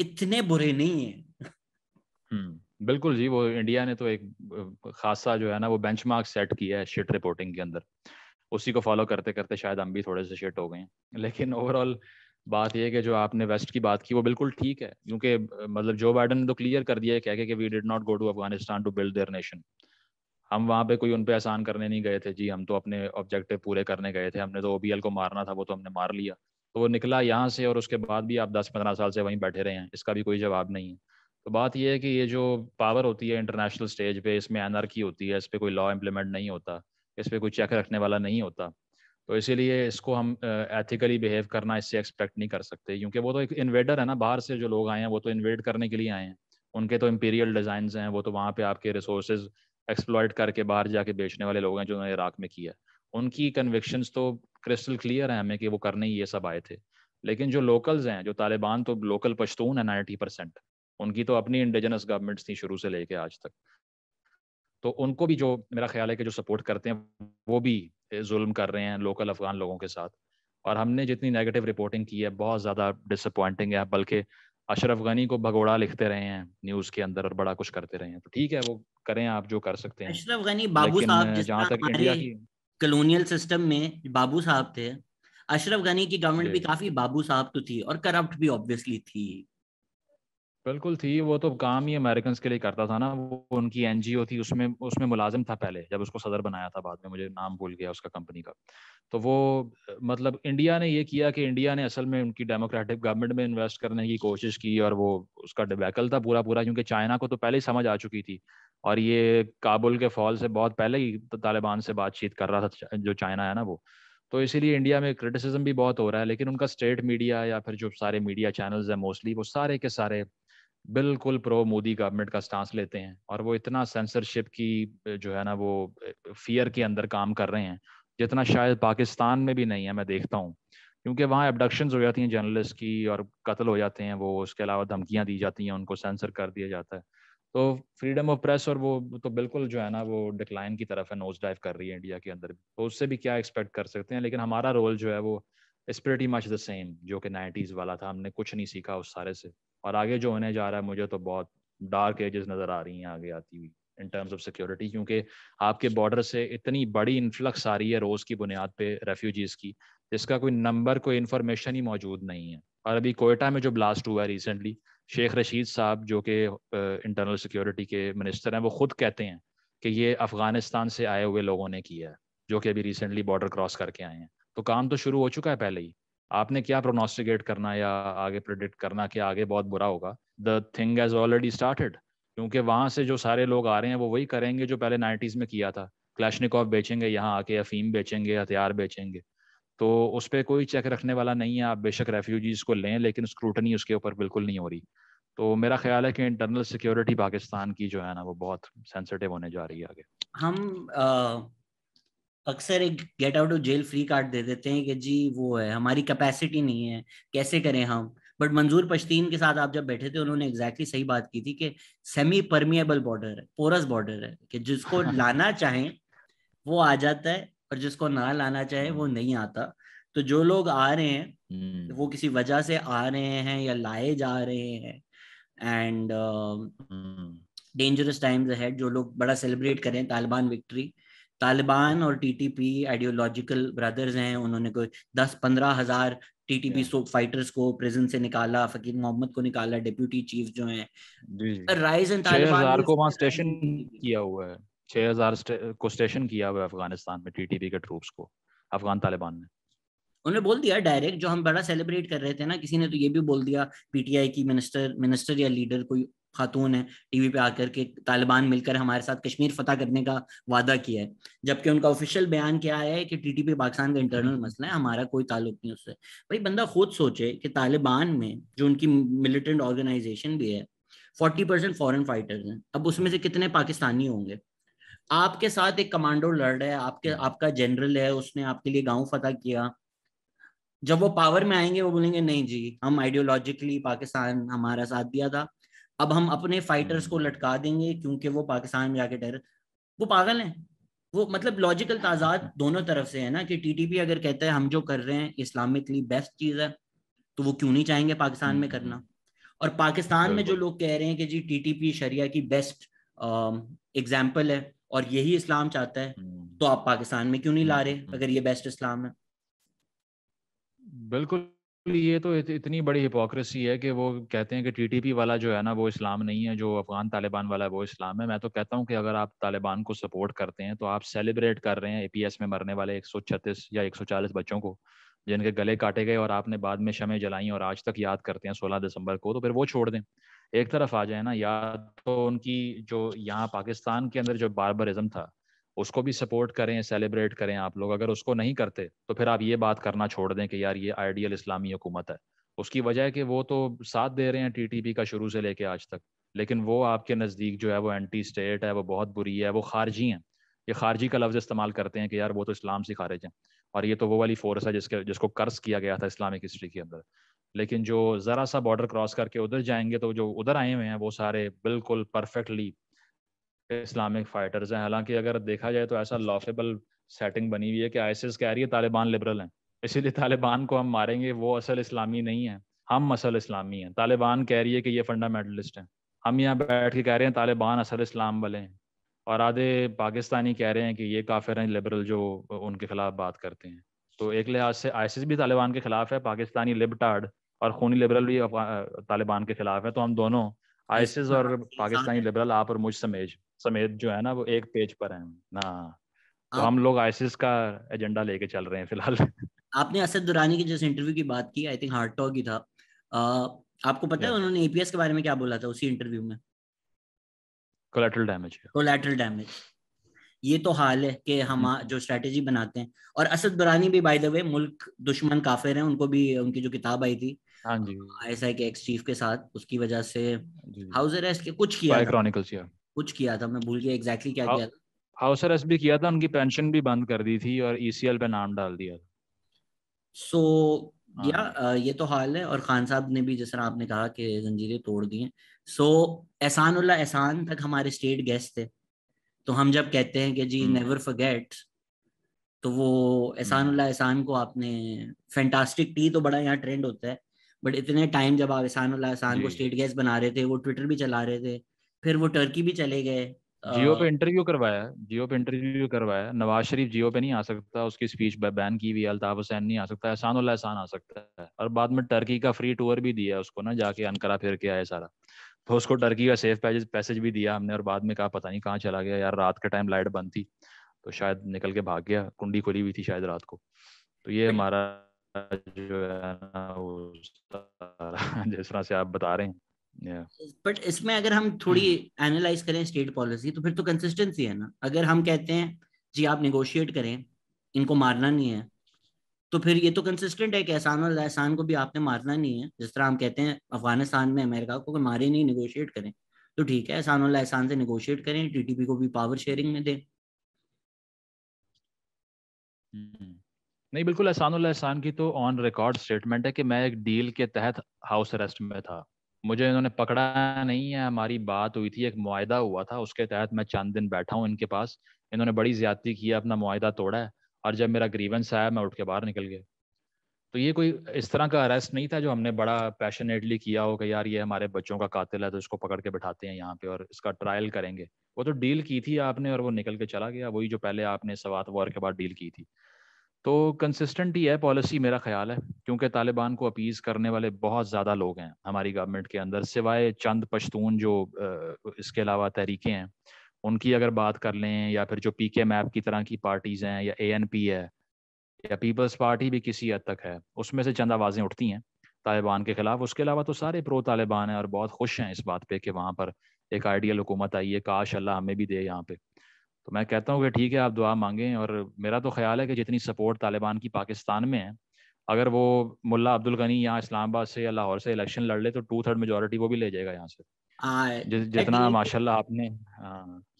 इतने बुरे नहीं है हम्म, बिल्कुल जी वो इंडिया ने तो एक खासा जो है ना वो बेंचमार्क सेट किया है शिट रिपोर्टिंग के अंदर उसी को फॉलो करते करते शायद हम भी थोड़े से शिट हो गए हैं लेकिन ओवरऑल बात यह कि जो आपने वेस्ट की बात की वो बिल्कुल ठीक है क्योंकि मतलब जो बाइडन ने तो क्लियर कर दिया है कह के we did not go to Afghanistan to build their nation हम वहाँ पे कोई उन पर आसान करने नहीं गए थे जी हम तो अपने ऑब्जेक्टिव पूरे करने गए थे हमने तो ओ को मारना था वो तो हमने मार लिया तो वो निकला यहाँ से और उसके बाद भी आप दस पंद्रह साल से वहीं बैठे रहे हैं इसका भी कोई जवाब नहीं है तो बात यह है कि ये जो पावर होती है इंटरनेशनल स्टेज पे इसमें एनआरकी होती है इस पर कोई लॉ इम्प्लीमेंट नहीं होता इस पर कोई चेक रखने वाला नहीं होता तो इसीलिए इसको हम एथिकली बिहेव करना इससे एक्सपेक्ट नहीं कर सकते क्योंकि वो तो एक इन्वेडर है ना बाहर से जो लोग आए हैं वो तो इन्वेड करने के लिए आए हैं उनके तो इम्पीरियल डिज़ाइन हैं वो तो वहाँ पे आपके रिसोर्सेज एक्सप्लॉयट करके बाहर जाके बेचने वाले लोग हैं जो उन्होंने इराक में किया उनकी कन्विक्शंस तो क्रिस्टल क्लियर है हमें कि वो करने ही ये सब आए थे लेकिन जो लोकल्स हैं जो तालिबान तो लोकल पश्तून है नाइन्टी परसेंट उनकी तो अपनी इंडिजिनस गवर्नमेंट्स थी शुरू से लेके आज तक तो उनको भी जो मेरा ख्याल है कि जो सपोर्ट करते हैं वो भी जुल्म कर रहे हैं लोकल अफगान लोगों के साथ और हमने जितनी नेगेटिव रिपोर्टिंग की है बहुत ज़्यादा डिसअपॉइंटिंग है बल्कि अशरफ गनी को भगोड़ा लिखते रहे हैं न्यूज़ के अंदर और बड़ा कुछ करते रहे हैं तो ठीक है वो करें आप जो कर सकते हैं अशरफ गनी बाबू साहब जहाँ तक इंडिया की कलोनियल सिस्टम में बाबू साहब थे अशरफ गनी की गवर्नमेंट भी काफी बाबू साहब तो थी और करप्ट भी ऑब्वियसली थी बिल्कुल थी वो तो काम ही अमेरिकन के लिए करता था ना वो उनकी एनजीओ थी उसमें उसमें मुलाजिम था पहले जब उसको सदर बनाया था बाद में मुझे नाम भूल गया उसका कंपनी का तो वो मतलब इंडिया ने ये किया कि इंडिया ने असल में उनकी डेमोक्रेटिक गवर्नमेंट में इन्वेस्ट करने की कोशिश की और वो उसका डिबैकल था पूरा पूरा क्योंकि चाइना को तो पहले ही समझ आ चुकी थी और ये काबुल के फॉल से बहुत पहले ही तालिबान से बातचीत कर रहा था जो चाइना है ना वो तो इसीलिए इंडिया में क्रिटिसिज्म भी बहुत हो रहा है लेकिन उनका स्टेट मीडिया या फिर जो सारे मीडिया चैनल्स हैं मोस्टली वो सारे के सारे बिल्कुल प्रो मोदी गवर्नमेंट का स्टांस लेते हैं और वो इतना सेंसरशिप की जो है ना वो फियर के अंदर काम कर रहे हैं जितना शायद पाकिस्तान में भी नहीं है मैं देखता हूँ क्योंकि वहाँ एबडक्शन हो जाती हैं जर्नलिस्ट की और कत्ल हो जाते हैं वो उसके अलावा धमकियाँ दी जाती हैं उनको सेंसर कर दिया जाता है तो फ्रीडम ऑफ प्रेस और वो तो बिल्कुल जो है ना वो डिक्लाइन की तरफ है नोज डाइव कर रही है इंडिया के अंदर तो उससे भी क्या एक्सपेक्ट कर सकते हैं लेकिन हमारा रोल जो है वो स्प्रिटी मच द सेम जो कि नाइन्टीज़ वाला था हमने कुछ नहीं सीखा उस सारे से और आगे जो होने जा रहा है मुझे तो बहुत डार्क एजेस नज़र आ रही हैं आगे आती हुई इन टर्म्स ऑफ सिक्योरिटी क्योंकि आपके बॉर्डर से इतनी बड़ी इन्फ्लक्स आ रही है रोज़ की बुनियाद पे रेफ्यूजीज़ की जिसका कोई नंबर कोई इन्फॉर्मेशन ही मौजूद नहीं है और अभी कोयटा में जो ब्लास्ट हुआ है रिसेंटली शेख रशीद साहब जो कि इंटरनल सिक्योरिटी के मिनिस्टर हैं वो ख़ुद कहते हैं कि ये अफ़गानिस्तान से आए हुए लोगों ने किया है जो कि अभी रिसेंटली बॉर्डर क्रॉस करके आए हैं तो काम तो शुरू हो चुका है पहले ही आपने क्या प्रोनोस्टिगेट करना या आगे प्रडिक्ट करना कि आगे बहुत बुरा होगा the thing has already started क्योंकि वहाँ से जो सारे लोग आ रहे हैं वो वही करेंगे जो पहले नाइन्टीज़ में किया था क्लैशनिकॉफ बेचेंगे यहाँ आके अफीम बेचेंगे हथियार बेचेंगे तो उस पर कोई चेक रखने वाला नहीं है आप बेशक रेफ्यूजीज़ को लें लेकिन स्क्रूटनी उसके ऊपर बिल्कुल नहीं हो रही तो मेरा ख्याल है कि इंटरनल सिक्योरिटी पाकिस्तान की जो है ना वो बहुत सेंसिटिव होने जा रही है आगे हम अक्सर एक get out of jail free card दे देते हैं कि जी वो है हमारी कैपेसिटी नहीं है कैसे करें हम बट मंजूर पश्तीन के साथ आप जब बैठे थे उन्होंने एग्जैक्टली exactly सही बात की थी कि सेमी परमिएबल बॉर्डर है पोरस बॉर्डर है कि जिसको लाना चाहें वो आ जाता है और जिसको ना लाना चाहे वो हम्म। नहीं आता तो जो लोग आ रहे हैं हम्म। वो किसी वजह से आ रहे हैं या लाए जा रहे हैं एंड डेंजरस टाइम्स अहेड जो लोग बड़ा सेलिब्रेट करें तालिबान विक्ट्री तालिबान और टीटीपी आइडियोलॉजिकल ब्रदर्स हैं उन्होंने कोई दस पंद्रह हजार टी टी पी फाइटर्स को प्रिजन से निकाला फकीर मोहम्मद को निकाला डिप्यूटी चीफ जो है राइज इन तालिबान को वहां स्टेशन किया हुआ है छह हजार को स्टेशन किया हुआ है अफगानिस्तान में टीटीपी के ट्रूप्स को अफगान तालिबान ने उन्होंने बोल दिया डायरेक्ट जो हम बड़ा सेलिब्रेट कर रहे थे ना किसी ने तो ये भी बोल दिया पीटीआई की मिनिस्टर मिनिस्टर या लीडर कोई खातून है टीवी पे आकर के तालिबान मिलकर हमारे साथ कश्मीर फतह करने का वादा किया है जबकि उनका ऑफिशियल बयान क्या है कि टीटीपी पाकिस्तान का इंटरनल मसला है हमारा कोई ताल्लुक नहीं उससे भाई बंदा खुद सोचे कि तालिबान में जो उनकी मिलिटेंट ऑर्गेनाइजेशन भी है फोर्टी परसेंट फॉरन फाइटर्स हैं अब उसमें से कितने पाकिस्तानी होंगे आपके साथ एक कमांडो लड़ रहा है आपके आपका जनरल है उसने आपके लिए गांव फतह किया जब वो पावर में आएंगे वो बोलेंगे नहीं जी हम आइडियोलॉजिकली पाकिस्तान हमारा साथ दिया था अब हम अपने फाइटर्स को हम्म। लटका देंगे क्योंकि वो पाकिस्तान में जाके टेर वो पागल है वो मतलब लॉजिकल ताजाद दोनों तरफ से है ना कि टीटीपी अगर कहता है हम जो कर रहे हैं इस्लामिकली बेस्ट चीज है तो वो क्यों नहीं चाहेंगे पाकिस्तान में करना हम्म। और पाकिस्तान में जो लोग कह रहे हैं कि जी टीटीपी शरिया की बेस्ट एग्जाम्पल है और यही इस्लाम चाहता है हम्म। तो आप पाकिस्तान में क्यों नहीं ला रहे अगर ये बेस्ट इस्लाम है बिल्कुल ये तो इत, इतनी बड़ी हिपोक्रेसी है कि वो कहते हैं कि टीटीपी वाला जो है ना वो इस्लाम नहीं है जो अफगान तालिबान वाला है वो इस्लाम है मैं तो कहता हूँ कि अगर आप तालिबान को सपोर्ट करते हैं तो आप सेलिब्रेट कर रहे हैं एपीएस में मरने वाले 136 या 140 बच्चों को जिनके गले काटे गए और आपने बाद में शमें जलाई और आज तक याद करते हैं सोलह दिसंबर को तो फिर वो छोड़ दें एक तरफ आ जाए ना या तो उनकी जो यहाँ पाकिस्तान के अंदर जो बारबरिज्म था उसको भी सपोर्ट करें सेलिब्रेट करें आप लोग अगर उसको नहीं करते तो फिर आप ये बात करना छोड़ दें कि यार ये आइडियल इस्लामी हुकूमत है उसकी वजह है कि वो तो साथ दे रहे हैं टीटीपी का शुरू से लेके आज तक लेकिन वो आपके नज़दीक जो है वो एंटी स्टेट है वो बहुत बुरी है वो खारजी हैं ये खारजी का लफ्ज़ इस्तेमाल करते हैं कि यार वो तो इस्लाम से खारिज हैं और ये तो वो वाली फोर्स है जिसके जिसको कर्ज किया गया था इस्लामिक हिस्ट्री के अंदर लेकिन जो ज़रा सा बॉर्डर क्रॉस करके उधर जाएंगे तो जो उधर आए हुए हैं वो सारे बिल्कुल परफेक्टली इस्लामिक फाइटर्स हैं हालांकि अगर देखा जाए तो ऐसा लॉफेबल सेटिंग बनी हुई है कि आईसिस कह रही है तालिबान लिबरल हैं इसीलिए तालिबान को हम मारेंगे वो असल इस्लामी नहीं है हम असल इस्लामी हैं तालिबान कह रही है कि ये फंडामेंटलिस्ट हैं हम यहाँ बैठ के कह रहे हैं तालिबान असल इस्लाम वाले हैं और आधे पाकिस्तानी कह रहे हैं कि ये काफिर हैं लिबरल जो उनके खिलाफ बात करते हैं तो एक लिहाज से आईसिस भी तालिबान के खिलाफ है पाकिस्तानी लिबटार्ड और खूनी लिबरल भी तालिबान के खिलाफ है तो हम दोनों आईसिस और पाकिस्तानी लिबरल आप और मुझ समेज समेत जो है ना वो एक पेज पर है ना हाँ। तो हम लोग आईसिस का एजेंडा लेके चल रहे हैं फिलहाल आपने असद दुरानी की जैसे इंटरव्यू की बात की आई थिंक हार्ट टॉक ही था आ, आपको पता है उन्होंने एपीएस के बारे में क्या बोला था उसी इंटरव्यू में कोलैटरल डैमेज कोलैटरल डैमेज ये तो हाल है कि हम हम्म। जो स्ट्रेटेजी बनाते हैं और असद बरानी भी बाय द वे मुल्क दुश्मन काफिर हैं उनको भी उनकी जो किताब आई थी आई एस आई के एक्स चीफ के साथ उसकी वजह से हाउस अरेस्ट के कुछ किया क्रॉनिकल्स कुछ किया था मैं भूल गया एग्जैक्टली क्या किया था हाउस अरेस्ट भी किया था उनकी पेंशन भी बंद कर दी थी और ईसीएल e पे नाम डाल दिया था सो so, हाँ। या ये तो हाल है और खान साहब ने भी जिस तरह आपने कहा कि जंजीरें तोड़ दी हैं सो so, उल्ला एहसान तक हमारे स्टेट गेस्ट थे तो हम जब कहते हैं कि जी नेवर हम्म। फॉरगेट तो वो एहसान हम्म। उल्ला एहसान को आपने फैंटास्टिक टी तो बड़ा यहाँ ट्रेंड होता है बट इतने टाइम जब आप एहसान उल्ला एहसान को स्टेट गेस्ट बना रहे थे वो ट्विटर भी चला रहे थे फिर वो टर्की भी चले गए जियो पे इंटरव्यू करवाया जियो पे इंटरव्यू करवाया नवाज शरीफ जियो पे नहीं आ सकता उसकी स्पीच बैन की हुई अल्ताफ हुसैन नहीं आ सकता एहसान उल्ला एहसान आ सकता है और बाद में टर्की का फ्री टूर भी दिया उसको ना जाके अनकरा फिर के आया सारा तो उसको टर्की का सेफ पैसेज पैसेज भी दिया हमने और बाद में कहा पता नहीं कहाँ चला गया यार रात का टाइम लाइट बंद थी तो शायद निकल के भाग गया कुंडी खुली हुई थी शायद रात को तो ये हमारा जो है ना जिस तरह से आप बता रहे हैं बट yeah. इसमें अगर हम थोड़ी एनालाइज hmm. करें स्टेट पॉलिसी तो फिर तो कंसिस्टेंसी है ना अगर हम कहते हैं जी आप निगोशिएट करें इनको मारना नहीं है तो फिर ये तो कंसिस्टेंट है कि एहसान और एहसान को भी आपने मारना नहीं है जिस तरह हम कहते हैं अफगानिस्तान में अमेरिका को मारे नहीं निगोशिएट करें तो ठीक है एहसान और एहसान से निगोशिएट करें टीटीपी को भी पावर शेयरिंग में दें hmm. नहीं बिल्कुल एहसान एहसान की तो ऑन रिकॉर्ड स्टेटमेंट है कि मैं एक डील के तहत हाउस अरेस्ट में था मुझे इन्होंने पकड़ा नहीं है हमारी बात हुई थी एक मुआदा हुआ था उसके तहत मैं चंद दिन बैठा हूँ इनके पास इन्होंने बड़ी ज्यादती की है अपना मुआदा तोड़ा है और जब मेरा ग्रीवेंस आया मैं उठ के बाहर निकल गया तो ये कोई इस तरह का अरेस्ट नहीं था जो हमने बड़ा पैशनेटली किया हो कि यार ये हमारे बच्चों का कातिल है तो इसको पकड़ के बिठाते हैं यहाँ पे और इसका ट्रायल करेंगे वो तो डील की थी आपने और वो निकल के चला गया वही जो पहले आपने सवात वॉर के बाद डील की थी तो कंसिस्टेंट ही है पॉलिसी मेरा ख्याल है क्योंकि तालिबान को अपीज़ करने वाले बहुत ज़्यादा लोग हैं हमारी गवर्नमेंट के अंदर सिवाय चंद पश्तून जो इसके अलावा तहरीकें हैं उनकी अगर बात कर लें या फिर जो पी के मैप की तरह की पार्टीज़ हैं या ए एन पी है या पीपल्स पार्टी भी किसी हद तक है उसमें से चंद आवाज़ें उठती हैं तालिबान के ख़िलाफ़ उसके अलावा तो सारे प्रो तालिबान हैं और बहुत खुश हैं इस बात पर कि वहाँ पर एक आइडियल हुकूमत आई है काश अल्लाह हमें भी दे यहाँ पर तो मैं कहता हूँ कि ठीक है आप दुआ मांगें और मेरा तो ख्याल है कि जितनी सपोर्ट तालिबान की पाकिस्तान में है अगर वो मुल्ला अब्दुल गनी यहाँ इस्लामाबाद से या लाहौर से इलेक्शन लड़ ले तो टू थर्ड मेजोरिटी वो भी ले जाएगा यहाँ से हाँ, जितना माशाल्लाह आपने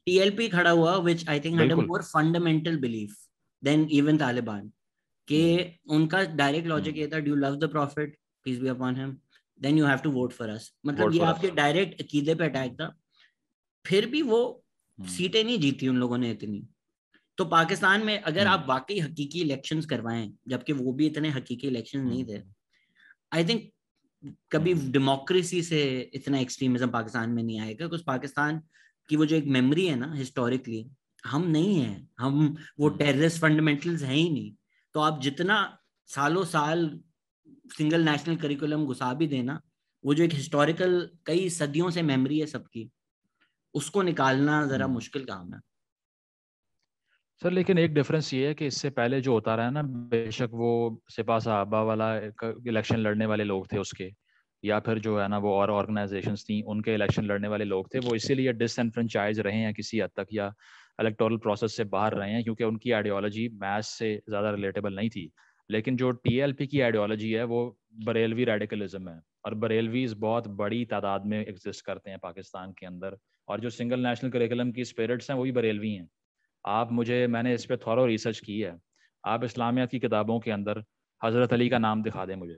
टीएलपी हाँ। खड़ा हुआ which I think had a more fundamental belief than even Taliban के उनका डायरेक्ट हम्म। लॉजिक ये था do love the prophet peace be upon him then you have to vote for us मतलब ये आपके डायरेक्ट अकीदे पे अटैक हम्म। था फिर भी वो हम्म। सीटें नहीं जीती उन लोगों ने इतनी तो पाकिस्तान में अगर हम्म। आप वाकई हकीकी इलेक्शन करवाएं जबकि वो भी इतने हकीकी इलेक्शन नहीं थे आई हम्म। थिंक कभी डेमोक्रेसी से इतना एक्सट्रीमिज्म पाकिस्तान में नहीं आएगा क्योंकि पाकिस्तान की वो जो एक मेमोरी है ना हिस्टोरिकली हम नहीं है हम वो टेररिस्ट फंडामेंटल्स हैं ही नहीं तो आप जितना सालों साल सिंगल नेशनल करिकुलम घुसा भी देना वो जो एक हिस्टोरिकल कई सदियों से मेमोरी है सबकी उसको निकालना जरा हम्म। मुश्किल काम है सर लेकिन एक डिफरेंस ये है कि इससे पहले जो होता रहा है ना बेशक वो सिपा साहबा वाला इलेक्शन लड़ने वाले लोग थे उसके या फिर जो है ना वो और ऑर्गेनाइजेशन थी उनके इलेक्शन लड़ने वाले लोग थे वो इसीलिए डिसनफ्रेंचाइज रहे हैं किसी हद तक या इलेक्टोरल प्रोसेस से बाहर रहे हैं क्योंकि उनकी आइडियोलॉजी मैथ से ज़्यादा रिलेटेबल नहीं थी लेकिन जो टी की आइडियोलॉजी है वो बरेलवी रेडिकलिज्म है और बरेलवीज बहुत बड़ी तादाद में एग्जिस्ट करते हैं पाकिस्तान के अंदर और जो सिंगल नेशनल करिकुलम की स्पिरिट्स हैं वो भी बरेलवी हैं आप मुझे मैंने इस पर थोड़ा रिसर्च की है आप इस्लामिया की किताबों के अंदर हज़रत अली का नाम दिखा दें मुझे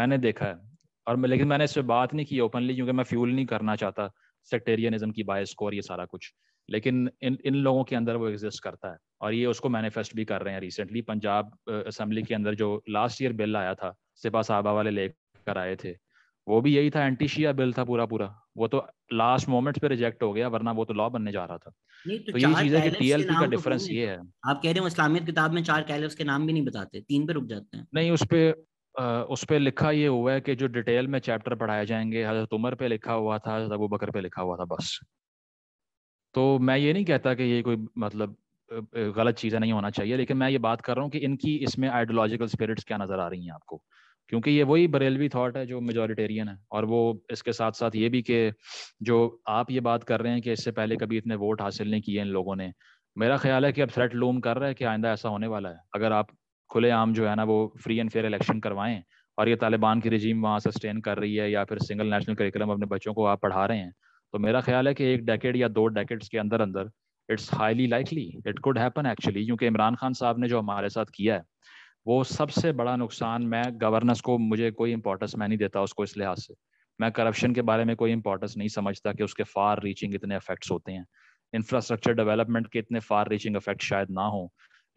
मैंने देखा है और मैं, लेकिन मैंने इस पर बात नहीं की ओपनली क्योंकि मैं फ्यूल नहीं करना चाहता सेक्टेरियनिज्म की बायस को और ये सारा कुछ लेकिन इन इन लोगों के अंदर वो एग्जिस्ट करता है और ये उसको मैनिफेस्ट भी कर रहे हैं रिसेंटली पंजाब असम्बली के अंदर जो लास्ट ईयर बिल आया था सिपा साहबा वाले लेकर आए थे वो भी यही था एंटी शिया बिल था पूरा पूरा वो तो लास्ट मोमेंट्स पे रिजेक्ट हो गया वरना वो तो लॉ बनने जा रहा था तो, तो ये चीज है कि टीएलपी का डिफरेंस तो ये है आप कह रहे हो इस्लामियत किताब में चार कैलिफ्स के नाम भी नहीं बताते तीन पे रुक जाते हैं नहीं उस पे उस पे लिखा ये हुआ है कि जो डिटेल में चैप्टर पढ़ाए जाएंगे हजरत उमर पे लिखा हुआ था हजरत अबू बकर पे लिखा हुआ था बस तो मैं ये नहीं कहता कि ये कोई मतलब गलत चीज़ें नहीं होना चाहिए लेकिन मैं ये बात कर रहा हूँ कि इनकी इसमें आइडियोलॉजिकल स्पिरिट्स क्या नज़र आ रही हैं आपको क्योंकि ये वही बरेलवी थॉट है जो मेजोरिटेरियन है और वो इसके साथ साथ ये भी कि जो आप ये बात कर रहे हैं कि इससे पहले कभी इतने वोट हासिल नहीं किए इन लोगों ने मेरा ख्याल है कि अब थ्रेट लूम कर रहा है कि आइंदा ऐसा होने वाला है अगर आप खुलेआम जो है ना वो फ्री एंड फेयर इलेक्शन करवाएं और ये तालिबान की रजीम वहाँ सस्टेन कर रही है या फिर सिंगल नेशनल करिकुलम अपने बच्चों को आप पढ़ा रहे हैं तो मेरा ख्याल है कि एक डेकेड या दो डेकेड्स के अंदर अंदर it's highly likely it could happen actually क्योंकि इमरान खान साहब ने जो हमारे साथ किया है वो सबसे बड़ा नुकसान मैं गवर्नेंस को मुझे कोई इंपॉर्टेंस मैं नहीं देता उसको इस लिहाज से मैं करप्शन के बारे में कोई इंपॉर्टेंस नहीं समझता कि उसके फार रीचिंग इतने इफेक्ट्स होते हैं इंफ्रास्ट्रक्चर डेवलपमेंट के इतने फार रीचिंग इफेक्ट शायद ना हो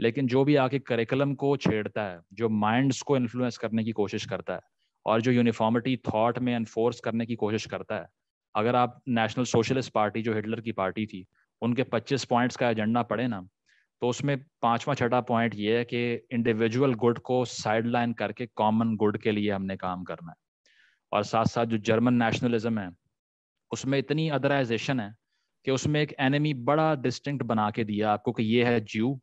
लेकिन जो भी आके करिकुलम को छेड़ता है जो माइंड्स को इन्फ्लुएंस करने की कोशिश करता है और जो यूनिफॉर्मिटी थॉट में एनफोर्स करने की कोशिश करता है अगर आप नेशनल सोशलिस्ट पार्टी जो हिटलर की पार्टी थी उनके 25 पॉइंट्स का एजेंडा पढ़े ना तो उसमें पांचवा छठा पॉइंट ये है कि इंडिविजुअल गुड को साइड लाइन करके कॉमन गुड के लिए हमने काम करना है और साथ साथ जो जर्मन नेशनलिज्म है उसमें इतनी अदराइजेशन है कि उसमें एक एनिमी बड़ा डिस्टिंक्ट बना के दिया आपको कि ये है जीव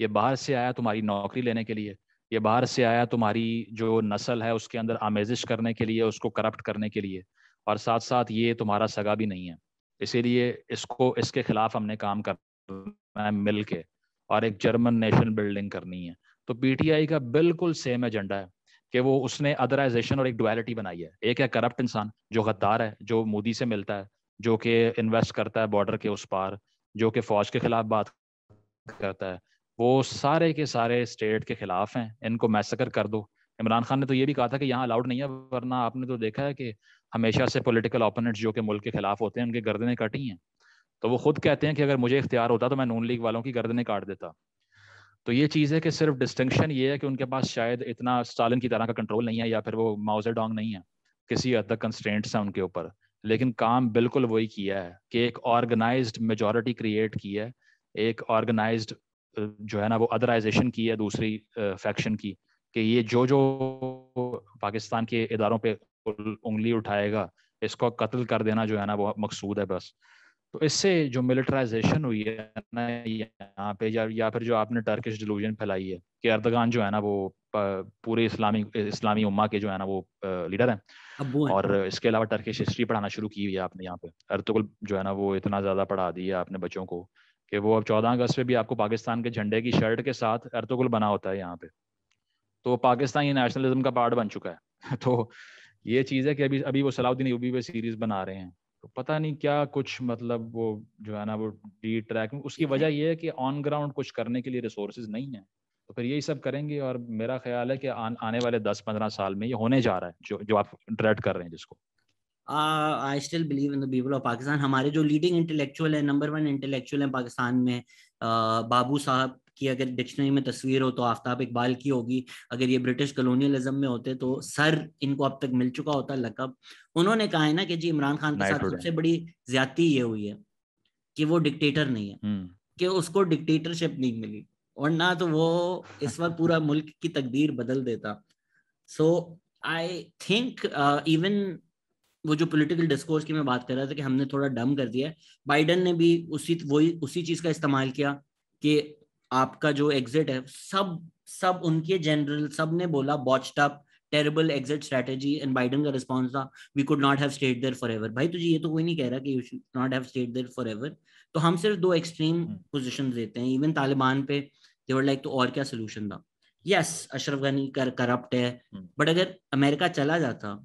ये बाहर से आया तुम्हारी नौकरी लेने के लिए ये बाहर से आया तुम्हारी जो नस्ल है उसके अंदर आमेजिश करने के लिए उसको करप्ट करने के लिए और साथ साथ ये तुम्हारा सगा भी नहीं है इसीलिए इसको इसके खिलाफ हमने काम करना है मिल के और एक जर्मन नेशनल बिल्डिंग करनी है तो पीटीआई का बिल्कुल सेम एजेंडा है कि वो उसने अदराइजेशन और एक डुअलिटी बनाई है एक है करप्ट इंसान जो गद्दार है जो मोदी से मिलता है जो कि इन्वेस्ट करता है बॉर्डर के उस पार जो कि फौज के खिलाफ बात करता है वो सारे के सारे स्टेट के खिलाफ हैं इनको मैसकर कर दो इमरान खान ने तो ये भी कहा था कि यहाँ अलाउड नहीं है वरना आपने तो देखा है कि हमेशा से पॉलिटिकल ओपोनेंट्स जो कि मुल्क के खिलाफ होते हैं उनके गर्दनें कटी हैं तो वो खुद कहते हैं कि अगर मुझे इख्तियार होता तो मैं नून लीग वालों की गर्दनें काट देता तो ये चीज़ है कि सिर्फ डिस्टिंक्शन ये है कि उनके पास शायद इतना स्टालिन की तरह का कंट्रोल नहीं है या फिर वो माउजे डोंग नहीं है किसी हद तक कंस्टेंट्स हैं उनके ऊपर लेकिन काम बिल्कुल वही किया है कि एक ऑर्गेनाइज मेजोरिटी क्रिएट की है एक ऑर्गेनाइज जो है ना वो अदराइजेशन की है दूसरी फैक्शन की कि ये जो जो पाकिस्तान के इदारों पे उंगली उठाएगा इसको कत्ल कर देना जो है ना वो मकसूद है बस तो इससे जो मिलिटराइजेशन हुई है ना यहाँ पे या या फिर जो आपने टर्किश डिलूजन फैलाई है कि अर्दगान जो है ना वो पूरे इस्लामी इस्लामी उम्मा के जो है ना वो लीडर हैं है। और इसके अलावा टर्किश हिस्ट्री पढ़ाना शुरू की हुई है आपने यहाँ पे अर्तुगल जो है ना वो इतना ज़्यादा पढ़ा दी है आपने बच्चों को कि वो अब चौदह अगस्त पे भी आपको पाकिस्तान के झंडे की शर्ट के साथ अर्तुगल बना होता है यहाँ पे तो पाकिस्तान ये नेशनलिज्म का पार्ट बन चुका है तो ये चीज़ है कि अभी अभी वो सलाउद्दीन यूबी पे सीरीज बना रहे हैं तो पता नहीं क्या कुछ मतलब वो जो है ना वो डी ट्रैक उसकी हम्म। वजह यह है कि ऑन ग्राउंड कुछ करने के लिए रिसोर्सेज नहीं है तो फिर यही सब करेंगे और मेरा ख्याल है कि आ, आने वाले दस पंद्रह साल में ये होने जा रहा है जो जो आप ड्रेड कर रहे हैं जिसको I still believe in the people of Pakistan हमारे जो लीडिंग इंटेलेक्चुअल है नंबर वन इंटेलेक्चुअल है पाकिस्तान में बाबू साहब कि अगर डिक्शनरी में तस्वीर हो तो आफ्ताब इकबाल की होगी अगर ये ब्रिटिश कलोनियलिज्म में होते तो सर इनको अब तक मिल चुका होता लकब उन्होंने कहा है ना कि जी इमरान खान के साथ सबसे बड़ी ज्यादा ये हुई है कि वो डिक्टेटर नहीं है हम्म। कि उसको डिक्टेटरशिप नहीं मिली और ना तो वो इस वक्त पूरा मुल्क की तकदीर बदल देता सो आई थिंक इवन वो जो पॉलिटिकल डिस्कोर्स की मैं बात कर रहा था कि हमने थोड़ा डम कर दिया बाइडन ने भी उसी वही उसी चीज का इस्तेमाल किया कि आपका जो एग्जिट है सब सब उनके जनरल सब ने बोला botched up terrible exit strategy and Biden का रिस्पॉन्स था we could not have stayed there ever भाई तुझे ये तो कोई नहीं कह रहा कि you should not have stayed there ever तो हम सिर्फ दो एक्सट्रीम हम्म। पोजिशन देते हैं इवन तालिबान पे देवर लाइक तो और क्या सोल्यूशन था यस अशरफ गनी कर करप्ट है बट हम्म। अगर अमेरिका चला जाता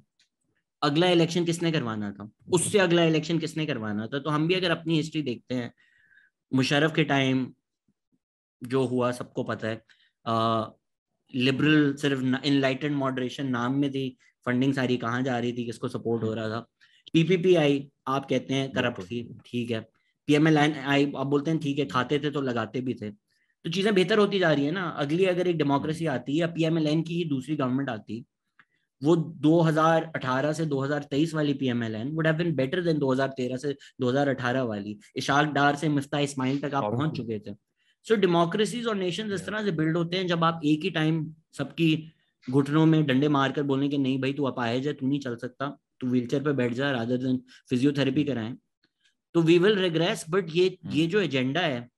अगला इलेक्शन किसने करवाना था उससे अगला इलेक्शन किसने करवाना था तो हम भी अगर अपनी हिस्ट्री देखते हैं मुशरफ के टाइम जो हुआ सबको पता है लिबरल सिर्फ इनलाइटेड मॉडरेशन नाम में थी फंडिंग सारी कहाँ जा रही थी किसको सपोर्ट हो रहा था पीपीपीआई आप कहते हैं करप्ट थी ठीक है एन आई आप बोलते हैं ठीक है खाते थे तो लगाते भी थे तो चीजें बेहतर होती जा रही है ना अगली अगर एक डेमोक्रेसी हम्म। आती है या पीएमएलएन की ही दूसरी गवर्नमेंट आती वो 2018 से 2023 वाली P M N would have been better than 2013 से 2018 वाली इशाक डार से मिफ्ता इस्माइल तक आप पहुंच चुके थे सो डेमोक्रेसीज और नेशन इस तरह से बिल्ड होते हैं जब आप एक ही टाइम सबकी घुटनों में डंडे मारकर बोलने के नहीं भाई तू अपाहिज है तू नहीं चल सकता तू व्हीलचेयर पे बैठ जा रादर देन फिजियोथेरेपी कराएं तो वी विल रिग्रेस बट ये hmm. ये जो एजेंडा है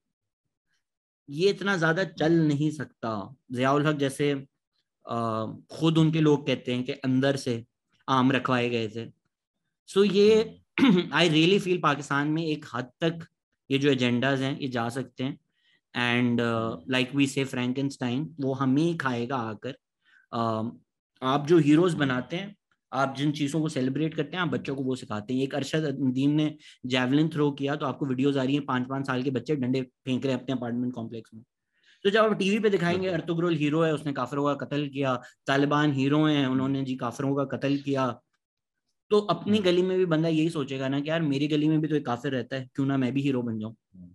ये इतना ज्यादा चल नहीं सकता जयाउल हक जैसे आ, खुद उनके लोग कहते हैं कि अंदर से आम रखवाए गए थे सो so ये आई रियली फील पाकिस्तान में एक हद तक ये जो एजेंडाज हैं ये जा सकते हैं एंड लाइक वी से फ्रेंकनस्टाइन वो हम ही खाएगा आकर uh, आप जो हीरोज बनाते हैं आप जिन चीज़ों को सेलिब्रेट करते हैं आप बच्चों को वो सिखाते हैं एक अरशद नदीम ने जैवलिन थ्रो किया तो आपको वीडियोज आ रही है पांच पांच साल के बच्चे डंडे फेंक रहे हैं अपने अपार्टमेंट कॉम्प्लेक्स में तो जब आप टीवी पे दिखाएंगे हाँ। अर्तुग्रोल हीरो है उसने काफरों का कत्ल किया तालिबान हीरो हैं उन्होंने जी काफरों का कत्ल किया तो अपनी हाँ। गली में भी बंदा यही सोचेगा ना कि यार मेरी गली में भी तो एक काफिर रहता है क्यों ना मैं भी हीरो बन जाऊँ हाँ।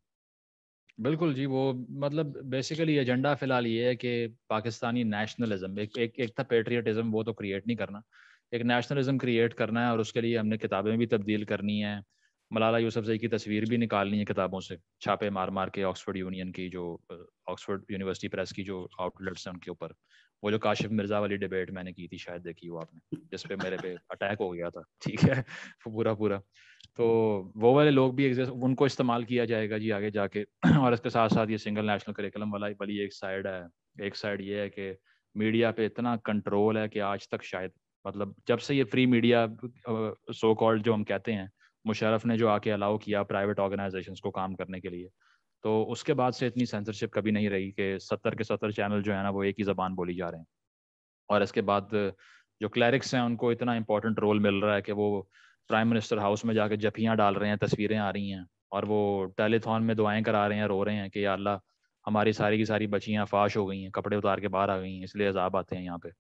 बिल्कुल जी वो मतलब बेसिकली एजेंडा फिलहाल ये है कि पाकिस्तानी नेशनलिज्म एक एक एक था पेट्रियटिज्म वो तो क्रिएट नहीं करना एक नेशनलिज्म क्रिएट करना है और उसके लिए हमने किताबें भी तब्दील करनी है मलाला यूसुफ जई की तस्वीर भी निकालनी है किताबों से छापे मार मार के ऑक्सफोर्ड यूनियन की जो ऑक्सफोर्ड यूनिवर्सिटी प्रेस की जो आउटलेट्स हैं उनके ऊपर वो जो काशिफ मिर्जा वाली डिबेट मैंने की थी शायद देखी वो आपने जिसपे मेरे पे अटैक हो गया था ठीक है पूरा पूरा तो वो वाले लोग भी उनको इस्तेमाल किया जाएगा जी आगे जाके और इसके साथ साथ ये सिंगल नेशनल करिकुलम वाला भली एक साइड है एक साइड ये है कि मीडिया पे इतना कंट्रोल है कि आज तक शायद मतलब जब से ये फ्री मीडिया सो कॉल्ड जो हम कहते हैं मुशरफ ने जो आके अलाउ किया प्राइवेट ऑर्गेनाइजेशन को काम करने के लिए तो उसके बाद से इतनी सेंसरशिप कभी नहीं रही कि सत्तर के सत्तर चैनल जो है ना वो एक ही ज़बान बोली जा रहे हैं और इसके बाद जो क्लैरिक्स हैं उनको इतना इम्पोर्टेंट रोल मिल रहा है कि वो प्राइम मिनिस्टर हाउस में जाकर जफियाँ डाल रहे हैं तस्वीरें आ रही हैं और वो टेलीथॉन में दुआएं करा रहे हैं रो रहे हैं कि अल्लाह हमारी सारी की सारी बच्चियाँ फाश हो गई हैं कपड़े उतार के बाहर आ गई हैं इसलिए अजाब आते हैं यहाँ पे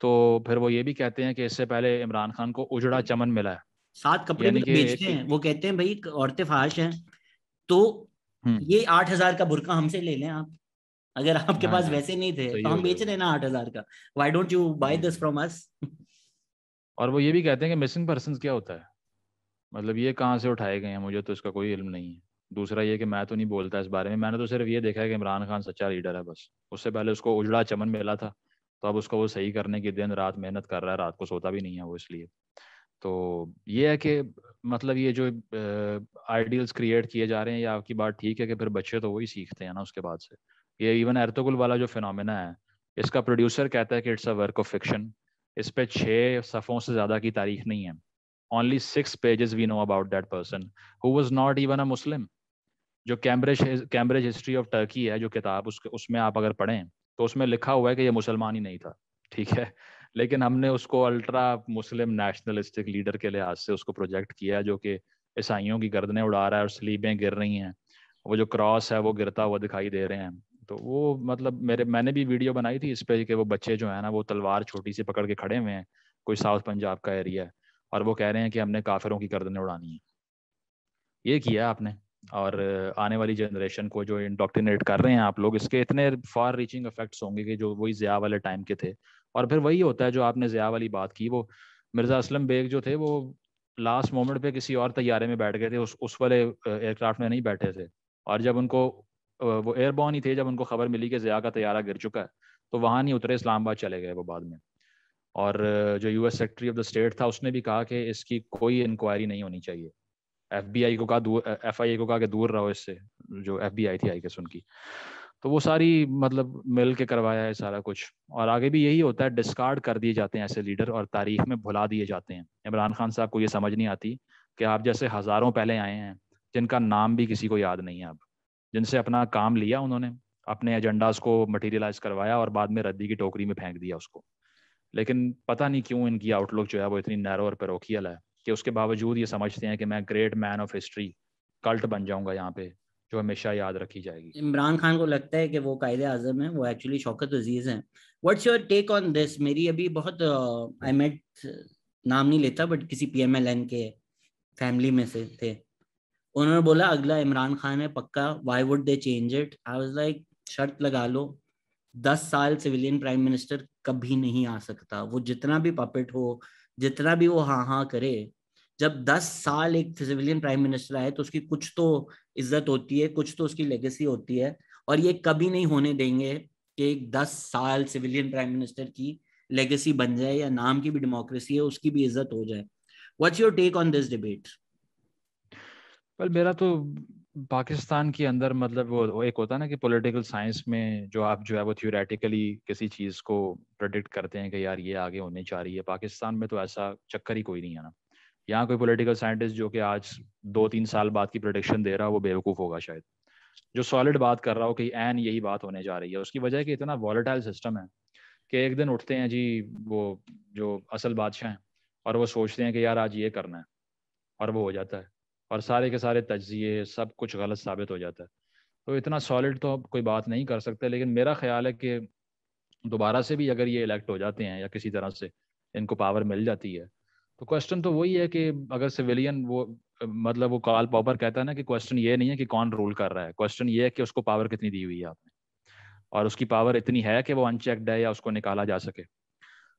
तो फिर वो ये भी कहते हैं कि इससे पहले इमरान खान को उजड़ा चमन मिला है सात कपड़े भी भी बेचते हैं वो कहते हैं भाई औरतें फाश हैं तो हम्म। ये आठ हजार का बुरका हमसे ले लें आप अगर आपके हाँ, पास हाँ। वैसे नहीं थे तो हम बेच रहे हैं ना आठ हजार का why don't you buy this from us और वो ये भी कहते हैं कि मिसिंग पर्सन क्या होता है मतलब ये कहाँ से उठाए गए हैं मुझे तो इसका कोई इल्म नहीं है दूसरा ये कि मैं तो नहीं बोलता इस बारे में मैंने तो सिर्फ ये देखा है कि इमरान खान सच्चा लीडर है बस उससे पहले उसको उजड़ा चमन मिला था तो अब उसको वो सही करने की दिन रात मेहनत कर रहा है रात को सोता भी नहीं है वो इसलिए तो ये है कि मतलब ये जो आइडियल्स क्रिएट किए जा रहे हैं ये आपकी बात ठीक है कि फिर बच्चे तो वही सीखते हैं ना उसके बाद से ये इवन एर्तगुल वाला जो फिनमिना है इसका प्रोड्यूसर कहता है कि it's a work of fiction इस पर छः सफ़ों से ज़्यादा की तारीख नहीं है only six pages we know about that person who was not even a Muslim जो Cambridge Cambridge history of Turkey है जो किताब उसके उसमें आप अगर पढ़ें तो उसमें लिखा हुआ है कि ये मुसलमान ही नहीं था ठीक है लेकिन हमने उसको अल्ट्रा मुस्लिम नेशनलिस्टिक लीडर के लिहाज से उसको प्रोजेक्ट किया है जो कि ईसाइयों की गर्दनें उड़ा रहा है और स्लीबें गिर रही हैं वो जो क्रॉस है वो गिरता हुआ दिखाई दे रहे हैं तो वो मतलब मेरे मैंने भी वीडियो बनाई थी इस पर कि वो बच्चे जो है ना वो तलवार छोटी सी पकड़ के खड़े हुए हैं कोई साउथ पंजाब का एरिया है और वो कह रहे हैं कि हमने काफिरों की गर्दने उड़ानी है ये किया आपने और आने वाली जनरेशन को जो इंडोक्टिनेट कर रहे हैं आप लोग इसके इतने फार रीचिंग इफेक्ट्स होंगे कि जो वही ज़िया वाले टाइम के थे और फिर वही होता है जो आपने ज़िया वाली बात की वो मिर्ज़ा असलम बेग जो थे वो लास्ट मोमेंट पे किसी और तैयारे में बैठ गए थे उस उस वाले एयरक्राफ्ट में नहीं बैठे थे और जब उनको वो एयरबॉर्न ही थे जब उनको खबर मिली कि ज़िया का तैयारा गिर चुका है तो वहाँ नहीं उतरे इस्लामाबाद चले गए वो बाद में और जो US secretary of the state था उसने भी कहा कि इसकी कोई इंक्वायरी नहीं होनी चाहिए आई को कहा दूर एफ को कहा कि दूर रहो इससे जो आई थी आई के सुन की तो वो सारी मतलब मिल के करवाया है सारा कुछ और आगे भी यही होता है डिस्कार्ड कर दिए जाते हैं ऐसे लीडर और तारीख में भुला दिए जाते हैं इमरान खान साहब को ये समझ नहीं आती कि आप जैसे हज़ारों पहले आए हैं जिनका नाम भी किसी को याद नहीं है अब जिनसे अपना काम लिया उन्होंने अपने एजेंडाज को मटेरियलाइज करवाया और बाद में रद्दी की टोकरी में फेंक दिया उसको लेकिन पता नहीं क्यों इनकी आउटलुक जो है वो इतनी नैरो और पेरोखियल है कि उसके बावजूद ये समझते हैं कि मैं great man of history cult बन जाऊंगा यहाँ पे जो हमेशा याद रखी जाएगी इमरान खान को लगता है कि वो कायद आजम है वो एक्चुअली शौकत अजीज है what's your take on this मेरी अभी बहुत आई uh, मेट नाम नहीं लेता बट किसी पी के फैमिली में से थे उन्होंने बोला अगला इमरान खान है पक्का why would they change it I was like शर्त लगा लो दस साल सिविलियन प्राइम मिनिस्टर कभी नहीं आ सकता वो जितना भी पपेट हो जितना भी वो हाँ हाँ करे जब दस साल एक सिविलियन प्राइम मिनिस्टर आए तो उसकी कुछ तो इज्जत होती है कुछ तो उसकी लेगेसी होती है और ये कभी नहीं होने देंगे कि एक दस साल सिविलियन प्राइम मिनिस्टर की लेगेसी बन जाए या नाम की भी डेमोक्रेसी है उसकी भी इज्जत हो जाए what's your take on this debate पर मेरा तो पाकिस्तान के अंदर मतलब वो, वो एक होता है ना कि पॉलिटिकल साइंस में जो आप जो है वो थियोरेटिकली किसी चीज़ को प्रडिक्ट करते हैं कि यार ये आगे होने जा रही है पाकिस्तान में तो ऐसा चक्कर ही कोई नहीं है ना यहाँ कोई पॉलिटिकल साइंटिस्ट जो कि आज दो तीन साल बाद की प्रोडिक्शन दे रहा है वो बेवकूफ़ होगा शायद जो सॉलिड बात कर रहा हो कि एन यही बात होने जा रही है उसकी वजह कि इतना वॉलेटाइल सिस्टम है कि एक दिन उठते हैं जी वो जो असल बादशाह हैं और वो सोचते हैं कि यार आज ये करना है और वो हो जाता है और सारे के सारे तजिए सब कुछ गलत साबित हो जाता है तो इतना सॉलिड तो कोई बात नहीं कर सकते लेकिन मेरा ख्याल है कि दोबारा से भी अगर ये इलेक्ट हो जाते हैं या किसी तरह से इनको पावर मिल जाती है तो क्वेश्चन तो वही है कि अगर सिविलियन वो मतलब वो कॉल पॉपर कहता है ना कि क्वेश्चन ये नहीं है कि कौन रूल कर रहा है क्वेश्चन ये है कि उसको पावर कितनी दी हुई है आपने और उसकी पावर इतनी है कि वो अनचेकड है या उसको निकाला जा सके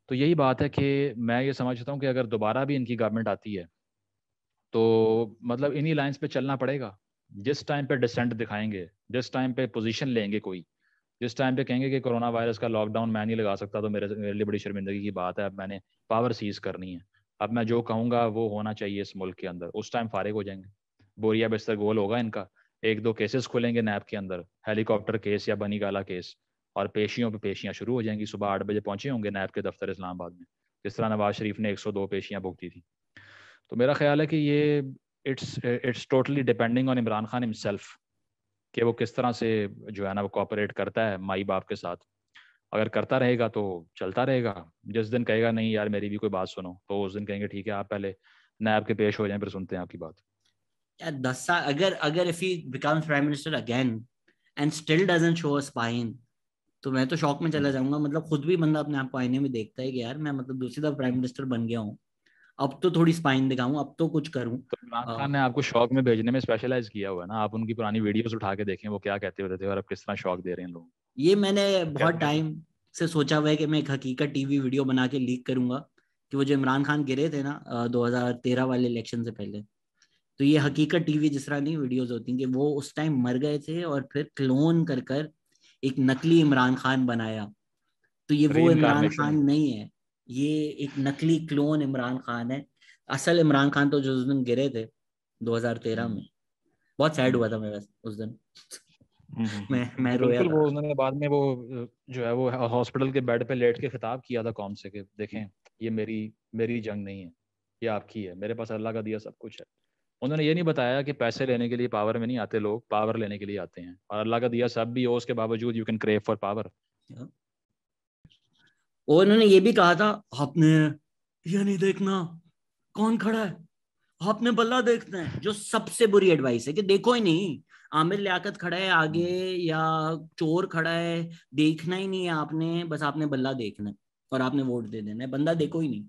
तो यही बात है कि मैं ये समझता हूँ कि अगर दोबारा भी इनकी गवर्नमेंट आती है तो मतलब इन्हीं लाइन्स पे चलना पड़ेगा जिस टाइम पे डिसेंट दिखाएंगे जिस टाइम पे पोजीशन लेंगे कोई जिस टाइम पे कहेंगे कि कोरोना वायरस का लॉकडाउन मैं नहीं लगा सकता तो मेरे मेरे लिए बड़ी शर्मिंदगी की बात है अब मैंने पावर सीज करनी है अब मैं जो कहूँगा वो होना चाहिए इस मुल्क के अंदर उस टाइम फारिग हो जाएंगे बोरिया बिस्तर गोल होगा इनका एक दो केसेस खुलेंगे नैब के अंदर हेलीकॉप्टर केस या बनी गाला केस और पेशियों पे पेशियां शुरू हो जाएंगी सुबह आठ बजे पहुंचे होंगे नैब के दफ्तर इस्लामाबाद में जिस तरह नवाज शरीफ ने एक सौ दो पेशियां भुगती थी तो मेरा ख्याल है कि ये it's it's totally depending on Imran Khan himself कि वो किस तरह से जो है ना वो कॉपरेट करता है माई बाप के साथ अगर करता रहेगा तो चलता रहेगा जिस दिन कहेगा नहीं यार मेरी भी कोई बात सुनो तो उस दिन कहेंगे ठीक है आप पहले नैब के पेश हो जाए फिर सुनते हैं आपकी बात यार दस साल अगर अगर if he becomes prime minister again and still doesn't show a spine तो मैं तो शौक में चला हम्म। जाऊंगा मतलब खुद भी बंदा अपने आप को आईने में देखता है कि यार मैं मतलब दूसरी दफा प्राइम मिनिस्टर बन गया हूँ अब तो थोड़ी स्पाइन दिखाऊं अब तो कुछ करूं तो इमरान खान ने आपको शौक में भेजने में स्पेशलाइज किया हुआ है ना आप उनकी पुरानी वीडियोस उठा के देखें वो क्या कहते होते थे और अब किस तरह शौक दे रहे हैं लोग ये मैंने बहुत टाइम से सोचा हुआ है कि मैं एक हकीकत टीवी वीडियो बना के लीक करूंगा कि वो जो इमरान खान गिरे थे ना 2013 वाले इलेक्शन से पहले तो ये हकीकत टीवी जिस तरह नहीं वीडियोज होती कि वो उस टाइम मर गए थे और फिर क्लोन कर कर एक नकली इमरान खान बनाया तो ये वो इमरान खान नहीं है ये एक नकली क्लोन इमरान खान है असल इमरान खान तो जो उस दिन गिरे थे 2013 हम्म। में बहुत सैड हुआ था मैं वैसे उस दिन हम्म। मैं मैं रोया वो उन्होंने बाद में वो जो है वो हॉस्पिटल के बेड पे लेट के खिताब किया था कौम से कि देखें ये मेरी मेरी जंग नहीं है ये आपकी है मेरे पास अल्लाह का दिया सब कुछ है उन्होंने ये नहीं बताया कि पैसे लेने के लिए पावर में नहीं आते लोग पावर लेने के लिए आते हैं और अल्लाह का दिया सब भी हो उसके बावजूद you can crave for power और उन्होंने ये भी कहा था आपने ये नहीं देखना कौन खड़ा है आपने बल्ला देखना है जो सबसे बुरी एडवाइस है कि देखो ही नहीं आमिर लियाकत खड़ा है आगे या चोर खड़ा है देखना ही नहीं है आपने बस आपने बल्ला देखना है और आपने वोट दे देना है बंदा देखो ही नहीं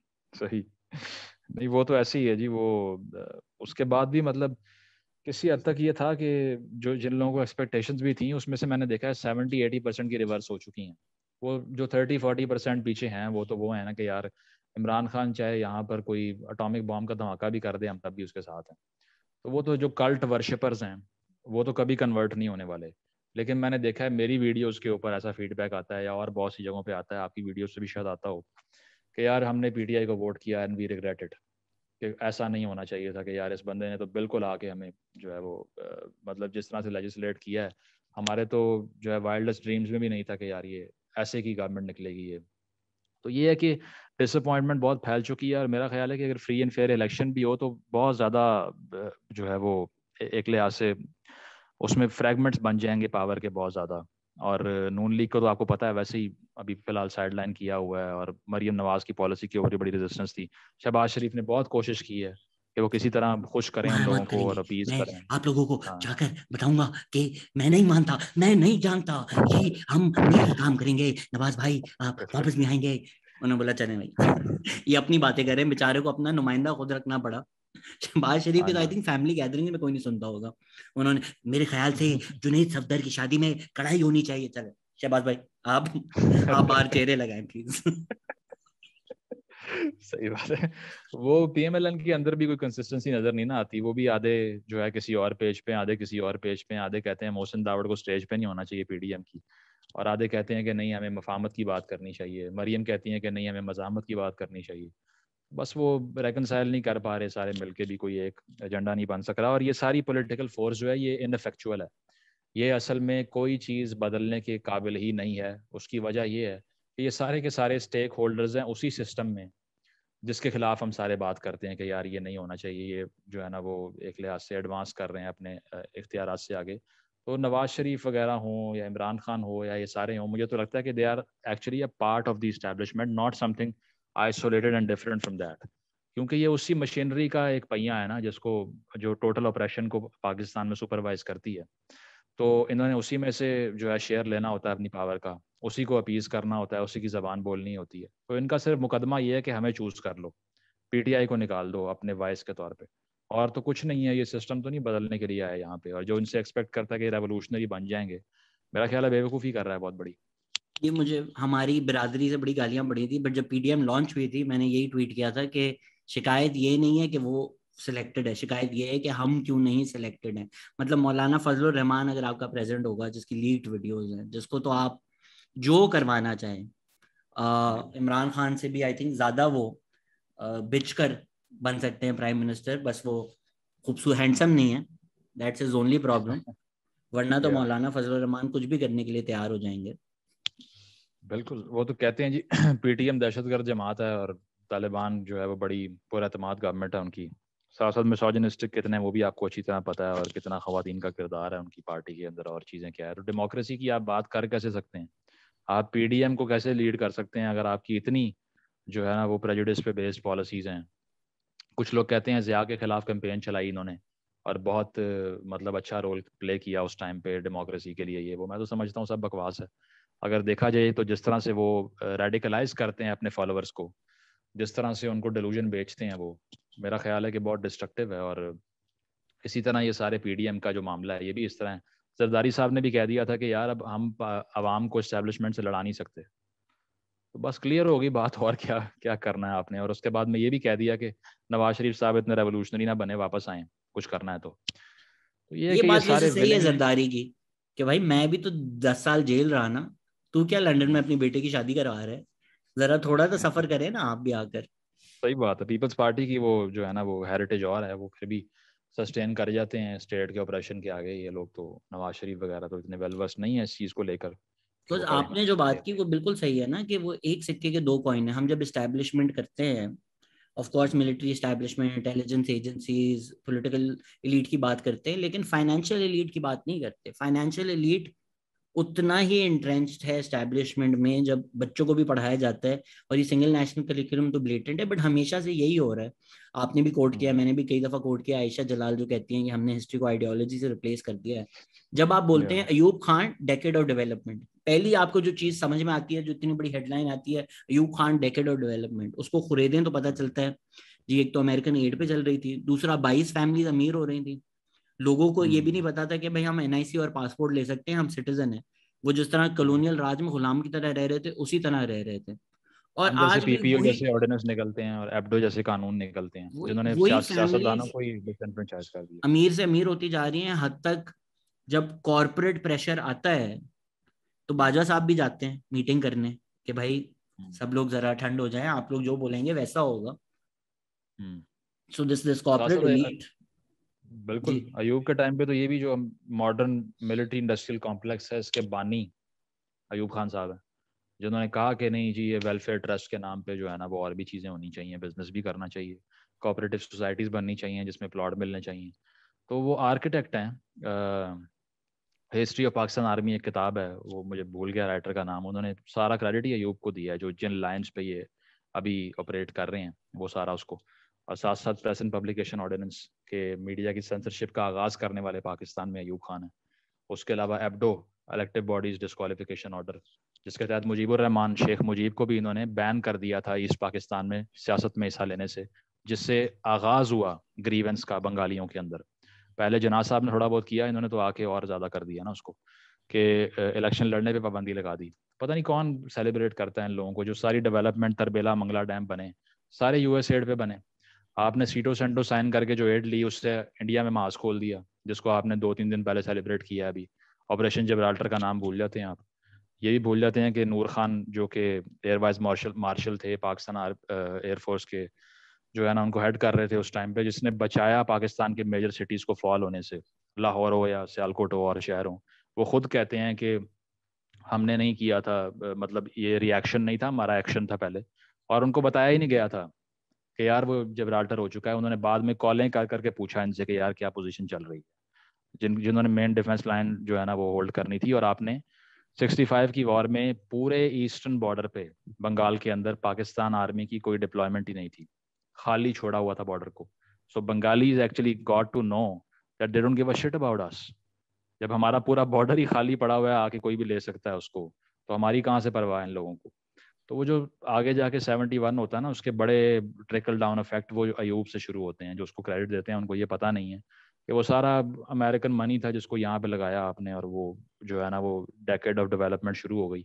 सही नहीं वो तो ऐसे ही है जी वो उसके बाद भी मतलब किसी हद तक ये था कि जो जिन लोगों को एक्सपेक्टेशंस भी थी उसमें से मैंने देखा है सेवेंटी एटी परसेंट की रिवर्स हो चुकी हैं वो जो थर्टी फोर्टी परसेंट पीछे हैं वो तो वो है ना कि यार इमरान खान चाहे यहाँ पर कोई अटोमिक बॉम्ब का धमाका भी कर दे हम तब भी उसके साथ हैं तो वो तो जो कल्ट वर्शिपर्स हैं वो तो कभी कन्वर्ट नहीं होने वाले लेकिन मैंने देखा है मेरी वीडियोज़ के ऊपर ऐसा फीडबैक आता है या और बहुत सी जगहों पर आता है आपकी वीडियो से भी शायद आता हो कि यार हमने पी को वोट किया एंड वी रिग्रेटेड कि ऐसा नहीं होना चाहिए था कि यार इस बंदे ने तो बिल्कुल आके हमें जो है वो मतलब जिस तरह से लेजिस्लेट किया है हमारे तो जो है वाइल्डस्ट ड्रीम्स में भी नहीं था कि यार ये ऐसे की गवर्नमेंट निकलेगी ये तो ये है कि डिसअपॉइंटमेंट बहुत फैल चुकी है और मेरा ख्याल है कि अगर फ्री एंड फेयर इलेक्शन भी हो तो बहुत ज़्यादा जो है वो एक लिहाज से उसमें फ्रेगमेंट्स बन जाएंगे पावर के बहुत ज़्यादा और नून लीग का तो आपको पता है वैसे ही अभी फिलहाल साइड लाइन किया हुआ है और मरियम नवाज की पॉलिसी के ऊपर बड़ी रेजिस्टेंस थी शहबाज शरीफ ने बहुत कोशिश की है कि वो किसी तरह खुश करें हम लोगों को और अपीज करें आप लोगों को हाँ। जाकर बताऊंगा कि मैं नहीं मानता मैं नहीं जानता कि हम मिलकर काम करेंगे नवाज भाई आप वापस में आएंगे उन्होंने बोला चले भाई ये अपनी बातें हैं बेचारे को अपना नुमाइंदा खुद रखना पड़ा शहबाज शरीफ की तो आई थिंक फैमिली गैदरिंग में कोई नहीं सुनता होगा उन्होंने मेरे ख्याल से जुनेद सफदर की शादी में कड़ाई होनी चाहिए चल शहबाज भाई आप आप बाहर चेहरे लगाए प्लीज सही बात है वो पीएमएलएन के अंदर भी कोई कंसिस्टेंसी नजर नहीं ना आती वो भी आधे जो है किसी और पेज पे आधे किसी और पेज पे आधे कहते हैं मोहसिन दावड़ को स्टेज पे नहीं होना चाहिए पीडीएम की और आधे कहते हैं कि नहीं हमें मफामत की बात करनी चाहिए मरियम कहती हैं कि नहीं हमें मजामत की बात करनी चाहिए बस वो रेकनसाइल नहीं कर पा रहे सारे मिलके भी कोई एक एजेंडा नहीं बन सक रहा और ये सारी पॉलिटिकल फोर्स जो है ये इनफेक्चुअल है ये असल में कोई चीज़ बदलने के काबिल ही नहीं है उसकी वजह ये है कि ये सारे के सारे स्टेक होल्डर्स हैं उसी सिस्टम में जिसके खिलाफ हम सारे बात करते हैं कि यार ये नहीं होना चाहिए ये जो है ना वो एक लिहाज से एडवांस कर रहे हैं अपने इख्तियार से आगे तो नवाज शरीफ वगैरह हों या इमरान खान हो या ये सारे हों मुझे तो लगता है कि they are actually a part of the establishment not something isolated and different from that क्योंकि ये उसी मशीनरी का एक पहिया है ना जिसको जो टोटल ऑपरेशन को पाकिस्तान में सुपरवाइज करती है तो इन्होंने उसी में से जो है शेयर लेना होता है अपनी पावर का उसी को अपीज़ करना होता है उसी की ज़बान बोलनी होती है तो इनका सिर्फ मुकदमा ये है कि हमें चूज़ कर लो पीटीआई को निकाल दो अपने वॉइस के तौर पर और तो कुछ नहीं है ये सिस्टम तो नहीं बदलने के लिए आया यहाँ पे और जो इनसे एक्सपेक्ट करता है कि रेवोल्यूशनरी बन जाएंगे मेरा ख्याल है बेवकूफ़ी कर रहा है बहुत बड़ी ये मुझे हमारी बिरादरी से बड़ी गालियां पड़ी थी बट जब पीडीएम लॉन्च हुई थी मैंने यही ट्वीट किया था कि शिकायत ये नहीं है कि वो सिलेक्टेड है शिकायत ये है कि हम क्यों नहीं सिलेक्टेड हैं मतलब मौलाना फजल रहमान अगर आपका प्रेजेंट होगा जिसकी लीड वीडियोस हैं जिसको तो आप जो करवाना चाहें इमरान खान से भी आई थिंक ज़्यादा वो बिच कर बन सकते हैं प्राइम मिनिस्टर बस वो खूबसूरत हैंडसम नहीं है दैट्स इज ओनली प्रॉब्लम वरना तो मौलाना फजल रहमान कुछ भी करने के लिए तैयार हो जाएंगे बिल्कुल वो तो कहते हैं जी पीटीएम दहशतगर्द जमात है और तालिबान जो है वो बड़ी पुरतमाद गवर्नमेंट है उनकी साथ साथ मिसोजनिस्टिक कितने वो भी आपको अच्छी तरह पता है और कितना खातन का किरदार है उनकी पार्टी के अंदर और चीज़ें क्या है तो डेमोक्रेसी की आप बात कर कैसे सकते हैं आप पी को कैसे लीड कर सकते हैं अगर आपकी इतनी जो है ना वो प्रेजिडिस पे बेस्ड पॉलिसीज़ हैं कुछ लोग कहते हैं ज़िया के ख़िलाफ़ कैंपेन चलाई इन्होंने और बहुत मतलब अच्छा रोल प्ले किया उस टाइम पे डेमोक्रेसी के लिए ये वो मैं तो समझता हूँ सब बकवास है अगर देखा जाए तो जिस तरह से वो रेडिकलाइज करते हैं अपने फॉलोअर्स को जिस तरह से उनको डिलूजन बेचते हैं वो मेरा ख्याल है कि बहुत डिस्ट्रक्टिव है और इसी तरह ये सारे पीडीएम का जो मामला है ये भी इस तरह है सरदारी साहब ने भी कह दिया था कि यार अब हम आवाम को इस्टेब्लिशमेंट से लड़ा नहीं सकते तो बस क्लियर होगी बात और क्या क्या करना है आपने और उसके बाद में ये भी कह दिया कि नवाज शरीफ साहब इतने रेवोल्यूशनरी ना बने वापस आए कुछ करना है तो, तो ये, ये बात ये सारे सही है जरदारी की कि भाई मैं भी तो दस साल जेल रहा ना तू क्या लंदन में अपनी बेटे की शादी करवा रहा है जरा थोड़ा तो सफर करें ना आप भी आकर सही बात है पीपल्स पार्टी की वो जो है ना वो हेरिटेज और है वो फिर भी सस्टेन कर जाते हैं स्टेट के ऑपरेशन के आगे ये लोग तो नवाज शरीफ वगैरह तो इतने वेल वर्स नहीं है इस चीज को लेकर तो आपने जो बात की वो बिल्कुल सही है ना कि वो एक सिक्के के दो कॉइन है हम जब इस्टेब्लिशमेंट करते हैं of course military establishment intelligence agencies political elite की बात करते हैं लेकिन फाइनेंशियल एलीट की बात नहीं करते फाइनेंशियल एलीट उतना ही इंट्रेंस्ड है स्टैब्लिशमेंट में जब बच्चों को भी पढ़ाया जाता है और ये सिंगल नेशनल करिकुलम तो ब्लेटेंट है बट हमेशा से यही हो रहा है आपने भी कोट किया हम्म। मैंने भी कई दफा कोट किया आयशा जलाल जो कहती हैं कि हमने हिस्ट्री को आइडियोलॉजी से रिप्लेस कर दिया है जब आप बोलते हैं Ayub Khan decade of development पहली आपको जो चीज समझ में आती है जो इतनी बड़ी हेडलाइन आती है Ayub Khan decade of development उसको खुरेदें तो पता चलता है जी एक तो अमेरिकन एड पे चल रही थी दूसरा बाईस फैमिलीज अमीर हो रही थी लोगों को ये भी नहीं पता हम्म। था कि भाई हम एनआईसी और पासपोर्ट ले सकते हैं हम सिटीजन है वो जिस तरह कॉलोनियल राज में गुलाम की तरह रह रहे थे उसी तरह रह रहे थे और आज पीपीओ जैसे ऑर्डिनेंस निकलते हैं और एब्डो जैसे कानून निकलते हैं जिन्होंने सियासतदानों को डिसएनफ्रेंचाइज कर दिया अमीर से अमीर होती जा रही है हद तक जब कॉर्पोरेट प्रेशर आता है तो बाजवा साहब भी जाते हैं मीटिंग करने कि भाई हम्म। सब लोग जरा ठंड हो जाए आप लोग जो बोलेंगे वैसा होगा so this this corporate elite बिल्कुल अयूब के टाइम पे तो ये भी जो मॉडर्न मिलिट्री इंडस्ट्रियल कॉम्प्लेक्स है इसके बानी अयूब खान साहब है जिन्होंने कहा कि नहीं जी ये वेलफेयर ट्रस्ट के नाम पे जो है ना वो और भी चीज़ें होनी चाहिए बिजनेस भी करना चाहिए कोऑपरेटिव सोसाइटीज़ बननी चाहिए जिसमें प्लॉट मिलने चाहिए तो वो आर्किटेक्ट हैं हिस्ट्री ऑफ पाकिस्तान आर्मी एक किताब है वो मुझे भूल गया राइटर का नाम उन्होंने सारा क्रेडिट ही अयूब को दिया है जो जिन लाइन्स पे ये अभी ऑपरेट कर रहे हैं वो सारा उसको और साथ साथ प्रेस एंड पब्लिकेशन ऑर्डिनेंस के मीडिया की सेंसरशिप का आगाज़ करने वाले पाकिस्तान में अयूब खान है उसके अलावा EBDO elective bodies disqualification order जिसके तहत मुजीबुररहमान शेख मुजीब को भी इन्होंने बैन कर दिया था ईस्ट पाकिस्तान में सियासत में हिस्सा लेने से जिससे आगाज़ हुआ ग्रीवेंस का बंगालियों के अंदर पहले जनाज साहब ने थोड़ा बहुत किया इन्होंने तो आके और ज़्यादा कर दिया ना उसको कि इलेक्शन लड़ने पे पाबंदी लगा दी पता नहीं कौन सेलिब्रेट करता है इन लोगों को जो सारी डेवलपमेंट तरबेला मंगला डैम बने सारे यूएस एड पे बने आपने सीटो सेंटो साइन करके जो एड ली उससे इंडिया में मास्क खोल दिया जिसको आपने दो तीन दिन पहले सेलिब्रेट किया अभी ऑपरेशन जबराल्टर का नाम भूल जाते हैं आप ये भी भूल जाते हैं कि नूर खान जो कि एयर वाइस मार्शल मार्शल थे पाकिस्तान एयरफोर्स के जो है ना उनको हेड कर रहे थे उस टाइम पे जिसने बचाया पाकिस्तान के मेजर सिटीज़ को फॉल होने से लाहौर हो या सियालकोट हो और शहर हो वो खुद कहते हैं कि हमने नहीं किया था मतलब ये रिएक्शन नहीं था हमारा एक्शन था पहले और उनको बताया ही नहीं गया था कि यार वो जब राल्टर हो चुका है उन्होंने बाद में कॉलें कर करके पूछा इनसे कि यार क्या पोजीशन चल रही है जिन जिन्होंने मेन डिफेंस लाइन जो है ना वो होल्ड करनी थी और आपने 65 की वॉर में पूरे ईस्टर्न बॉर्डर पे बंगाल के अंदर पाकिस्तान आर्मी की कोई डिप्लॉयमेंट ही नहीं थी खाली छोड़ा हुआ था बॉर्डर को so Bengali is actually got to know that they don't give a shit about us जब हमारा पूरा बॉर्डर ही खाली पड़ा हुआ है आके कोई भी ले सकता है उसको तो हमारी कहाँ से परवाह है इन लोगों को तो वो जो आगे जाके 71 होता है ना उसके बड़े ट्रिकल डाउन इफेक्ट वो अयूब से शुरू होते हैं जो उसको क्रेडिट देते हैं उनको ये पता नहीं है कि वो सारा अमेरिकन मनी था जिसको यहाँ पे लगाया आपने और वो जो है ना वो डेकेड ऑफ डेवलपमेंट शुरू हो गई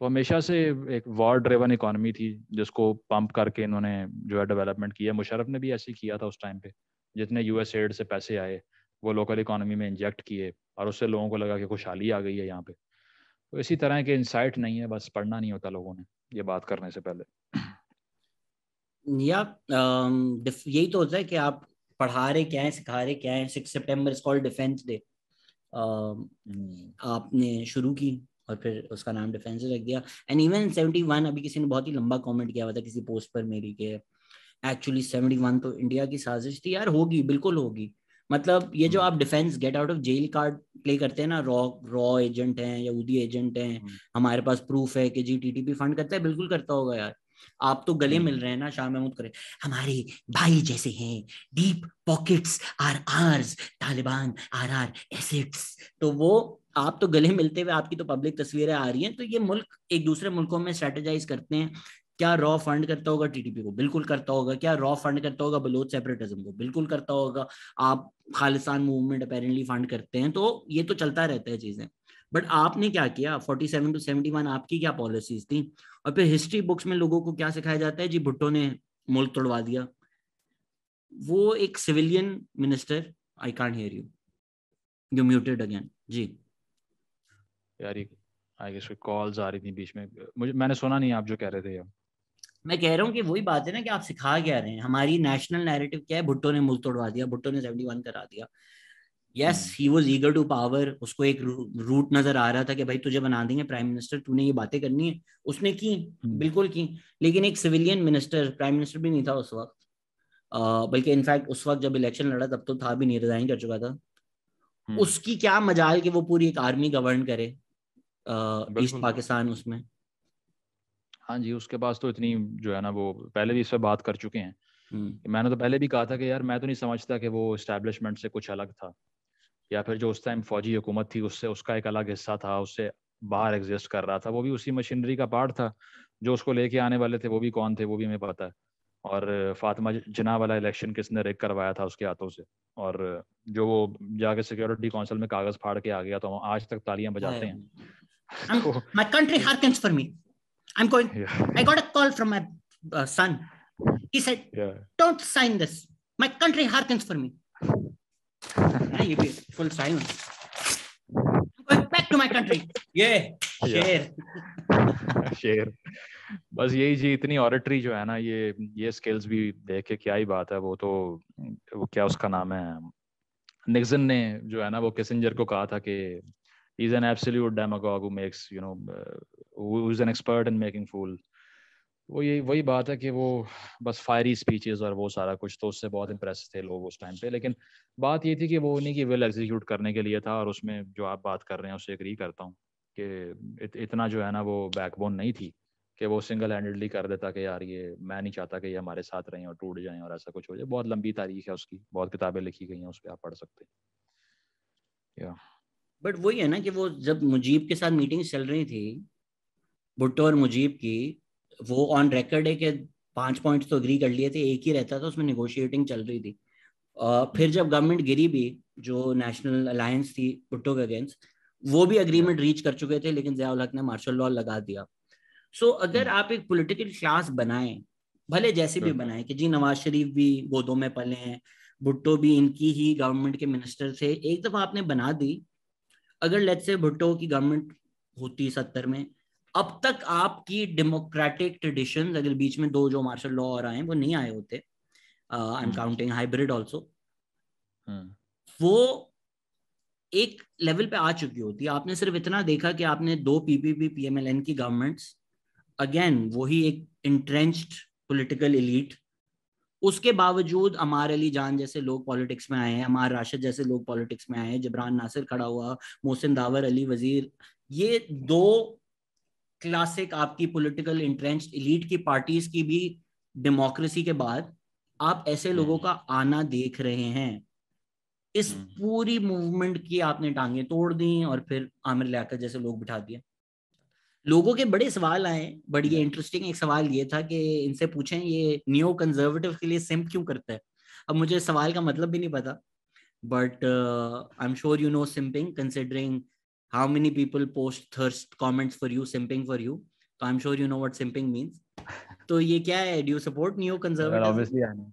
तो हमेशा से एक वॉर ड्रेवन इकोनॉमी थी जिसको पंप करके इन्होंने जो है डेवलपमेंट किया मुशरफ ने भी ऐसे किया था उस टाइम पे जितने यू एड से पैसे आए वो लोकल इकोनॉमी में इंजेक्ट किए और उससे लोगों को लगा कि खुशहाली आ गई है यहाँ पे तो इसी तरह के इंसाइट नहीं है बस पढ़ना नहीं होता लोगों ने ये बात करने से पहले या यही तो होता है कि आप पढ़ा रहे क्या है सिखा रहे क्या है six September is called defence day hmm. आपने शुरू की और फिर उसका नाम डिफेंस रख दिया एंड इवन सेवेंटी वन अभी किसी ने बहुत ही लंबा कमेंट किया हुआ था किसी पोस्ट पर मेरी के एक्चुअली सेवेंटी वन तो इंडिया की साजिश थी यार होगी बिल्कुल होगी मतलब ये जो हम्म। आप defence get out of jail card play करते हैं ना रॉ रॉ एजेंट हैं उदी एजेंट हैं हम्म। हमारे पास प्रूफ है कि जी टीटीपी फंड करता है बिल्कुल करता होगा यार आप तो गले हम्म। मिल रहे हैं ना शाह महमूद करे हमारे भाई जैसे हैं deep pockets are ours Taliban are our assets तो वो आप तो गले मिलते हुए आपकी तो पब्लिक तस्वीरें आ रही हैं तो ये मुल्क एक दूसरे मुल्कों में स्ट्रेटेजाइज करते हैं क्या रॉ फंड करता होगा टीटीपी को बिल्कुल करता होगा क्या रॉ फंड करता होगा बलोच सेपरेटिज्म को बिल्कुल करता होगा आप खालिस्तान मूवमेंट अपेरेंटली फंड करते हैं तो ये तो चलता रहता है चीजें बट आपने क्या किया 47 टू 71 आपकी क्या पॉलिसीज थी और फिर हिस्ट्री बुक्स में लोगों को क्या सिखाया जाता है जी भुट्टो ने मुल्क तोड़वा दिया वो एक civilian minister I can't hear you you muted again जी यार आई गेस कॉल्स आ रही थी बीच में मुझे मैंने सुना नहीं आप जो कह रहे थे यार મે કહે રહા હું કે વોહી બાત હે ને કે આપ સખા ગયા રહે હમારી નેશનલ નેરેટિવ ક્યા હે ભુટ્ટો ને મુલ તોડવા દિયા ભુટ્ટો ને 71 કરા દિયા yes he was eager to power ઉસકો એક રૂટ નજર આ રહા થા કે ભાઈ તુજે બના દેંગે પ્રાઇમ મિનિસ્ટર તુને યે બાતે કરની હે ઉસને કી બિલકુલ કી લેકિન એક સિવિલિયન મિનિસ્ટર પ્રાઇમ મિનિસ્ટર ભી નહીં થા ઉસ વક્ત બલકે ઇન ફક્ટ ઉસ વક્ત જબ ઇલેક્શન લડા તબ તો થા ભી ન ઇરેજિન કર ચુકા થા ઉસકી ક્યા મજાલ કે વો પૂરી એક આર્મી ગવર્ન કરે 23 પાકિસ્તાન ઉસમે हाँ जी उसके पास तो इतनी जो है ना वो पहले भी इस पर बात कर चुके हैं हम्म। मैंने तो पहले भी कहा था कि यार मैं तो नहीं समझता कि वो इस्टेब्लिशमेंट से कुछ अलग था या फिर जो उस टाइम फौजी हुकूमत थी उससे उसका एक अलग हिस्सा था उससे बाहर एग्जिस्ट कर रहा था वो भी उसी मशीनरी का पार्ट था जो उसको लेके आने वाले थे वो भी कौन थे वो भी हमें पता है और फातिमा जना वाला इलेक्शन किसने रेक करवाया था उसके हाथों से और जो वो जाके सिक्योरिटी काउंसिल में कागज फाड़ के आ गया तो आज तक तालियां बजाते हाँ। हैं um, तो My country hearkens for I'm going. Yeah. I got a call from my uh, son. He said, yeah. "Don't sign this. My country hearkens for me." yeah, you full silence. I'm going back to my country. Yeah, share. share. बस यही जी इतनी auditory जो है ना ये ये skills भी देख के क्या ही बात है वो तो वो क्या उसका नाम है निक्सन ने जो है ना वो किसिंजर को कहा था कि he's an absolute demagogue who makes you know uh, who's an expert in making fool वो ये वही बात है कि वो बस फायरी स्पीचेस और वो सारा कुछ तो उससे बहुत इम्प्रेस थे लोग उस टाइम पे लेकिन बात ये थी कि वो उन्हीं की विल एग्जीक्यूट करने के लिए था और उसमें जो आप बात कर रहे हैं उससे एग्री करता हूँ कि इत, इतना जो है ना वो बैकबोन नहीं थी कि वो सिंगल हैंडेडली कर देता कि यार ये मैं नहीं चाहता कि ये हमारे साथ रहें और टूट जाएं और ऐसा कुछ हो जाए बहुत लंबी तारीख है उसकी बहुत किताबें लिखी गई हैं उस पर आप पढ़ सकते हैं या yeah. बट वही है ना कि वो जब मुजीब के साथ मीटिंग चल रही थी भुट्टो और मुजीब की वो ऑन रिकॉर्ड है कि पांच पॉइंट्स तो अग्री कर लिए थे एक ही रहता था उसमें निगोशिएटिंग चल रही थी फिर जब गवर्नमेंट गिरी भी जो नेशनल अलायंस थी भुट्टो के अगेंस्ट वो भी अग्रीमेंट रीच कर चुके थे लेकिन जयाउल हक ने मार्शल लॉ लगा दिया सो so, अगर hmm. आप एक पोलिटिकल क्लास बनाएं भले जैसे भी hmm. बनाएं कि जी नवाज शरीफ भी गोदों में पले हैं भुट्टो भी इनकी ही गवर्नमेंट के मिनिस्टर थे एक दफा आपने बना दी अगर लेट से भुट्टो की गवर्नमेंट होती सत्तर में अब तक आपकी डेमोक्रेटिक ट्रेडिशन अगर बीच में दो जो मार्शल लॉ और आए वो नहीं आए होते I am counting hybrid also वो एक लेवल पे आ चुकी होती है आपने सिर्फ इतना देखा कि आपने दो पीपीपी पीएमएलएन की गवर्नमेंट्स अगेन वही एक इंट्रेंच्ड पॉलिटिकल इलीट उसके बावजूद अमार अली जान जैसे लोग पॉलिटिक्स में आए हैं अमार राशिद जैसे लोग पॉलिटिक्स में आए हैं जबरान नासिर खड़ा हुआ मोहसिन दावर अली वजीर ये दो क्लासिक आपकी पॉलिटिकल इंट्रेंच इलीट की पार्टीज की भी डेमोक्रेसी के बाद आप ऐसे लोगों हम्म। का आना देख रहे हैं इस हम्म। पूरी मूवमेंट की आपने टांगे तोड़ दी और फिर आमिर लियाकत जैसे लोग बिठा दिया लोगों के बड़े सवाल आए बड़ी इंटरेस्टिंग हम्म। एक सवाल ये था कि इनसे पूछें ये न्यो कंजर्वेटिव के लिए सिम क्यों करता है अब मुझे सवाल का मतलब भी नहीं पता but I am sure you know simping considering how many people post thirst comments for you simping for you तो I am sure you know what simping means तो ये क्या है do support new conservative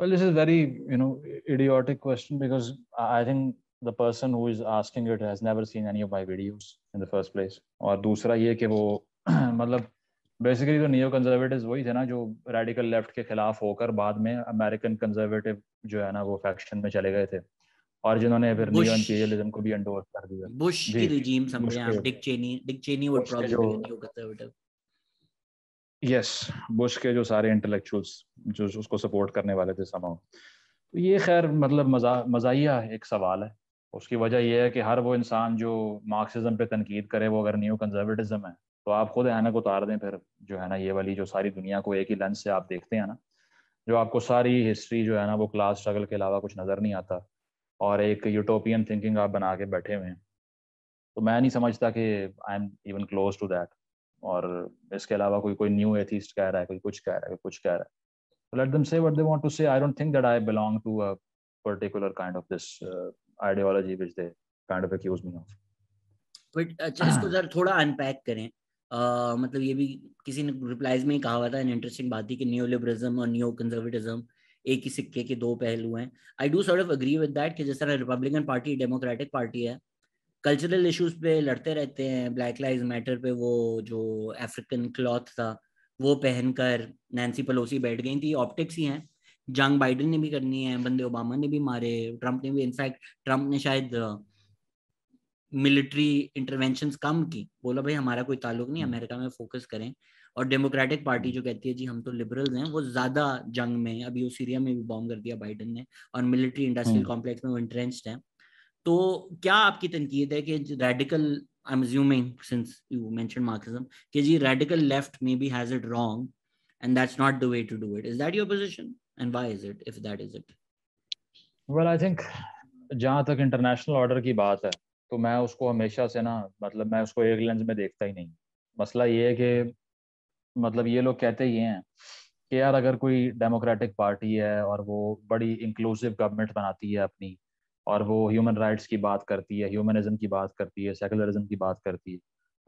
Well, this is very, you know, idiotic question because I think the person who is asking it has never seen any of my videos in the first place और दूसरा ये कि वो मतलब basically तो neo conservative वही थे ना जो रेडिकल लेफ्ट के खिलाफ होकर बाद में अमेरिकन कंजर्वेटिव जो है ना वो फैक्शन में चले गए थे और जिन्होंने फिर नियो इंपीरियलिज्म को भी एंडोर्स कर दिया बुश की रिजीम समझे आप Dick Cheney Dick Cheney would probably be neo conservative yes Bush के जो सारे इंटेलेक्चुअल्स जो उसको सपोर्ट करने वाले थे समाओ तो ये खैर मतलब मजा मजाइया एक सवाल है उसकी वजह यह है कि हर वो इंसान जो मार्क्सिज्म पे तनकीद करे वो अगर न्यू कंजर्वेटिज्म है तो आप खुद है ना को उतार दें फिर जो है ना ये वाली जो सारी दुनिया को एक ही लेंस से आप देखते हैं ना जो आपको सारी हिस्ट्री जो है ना वो क्लास स्ट्रगल के अलावा कुछ नज़र नहीं आता और एक यूटोपियन थिंकिंग आप बना के बैठे हुए हैं तो मैं नहीं समझता कि I am even close to that और इसके अलावा कोई कोई न्यू एथिस्ट कह रहा है कोई कुछ कह रहा है कुछ कह रहा है लेट दम से what they want to say I don't think that I belong to a particular kind of this ideology which they kind of accuse me of. But अच्छा इसको जरा थोड़ा unpack करें Uh, मतलब ये भी किसी ने रिप्लाइज में ही कहा हुआ था एन इंटरेस्टिंग बात थी कि न्यू लिबरलिज्म और न्यू कंजर्वेटिज्म एक ही सिक्के के दो पहलू हैं I do sort of agree with that कि जिस तरह रिपब्लिकन पार्टी डेमोक्रेटिक पार्टी है कल्चरल इश्यूज पे लड़ते रहते हैं ब्लैक लाइव मैटर पे वो जो अफ्रीकन क्लॉथ था वो पहनकर नैन्सी पलोसी बैठ गई थी ऑप्टिक्स ही हैं जंग बाइडन ने भी करनी है बंदे ओबामा ने भी मारे ट्रंप ने भी इनफैक्ट ट्रंप ने शायद मिलिट्री इंटरवेंशन कम की बोला भाई हमारा कोई ताल्लुक नहीं हम्म। अमेरिका में फोकस करें और डेमोक्रेटिक पार्टी जो कहती है जी हम तो लिबरल्स हैं वो ज्यादा जंग में अभी वो सीरिया में भी बॉम्ब कर दिया बाइडन ने और मिलिट्री इंडस्ट्रियल कॉम्प्लेक्स में वो इंटरेंस्ड है तो क्या आपकी तनकीद है कि radical I am assuming since you mention Marxism कि जी radical left may be has it wrong and that's not the way to do it is that your position and why is it if that is it well i think जहाँ तक international order की बात है तो मैं उसको हमेशा से ना मतलब मैं उसको एक लेंस में देखता ही नहीं मसला ये है कि मतलब ये लोग कहते ही हैं कि यार अगर कोई डेमोक्रेटिक पार्टी है और वो बड़ी इंक्लूसिव गवर्नमेंट बनाती है अपनी और वो ह्यूमन राइट्स की बात करती है ह्यूमनिज्म की बात करती है सेकुलरिज्म की बात करती है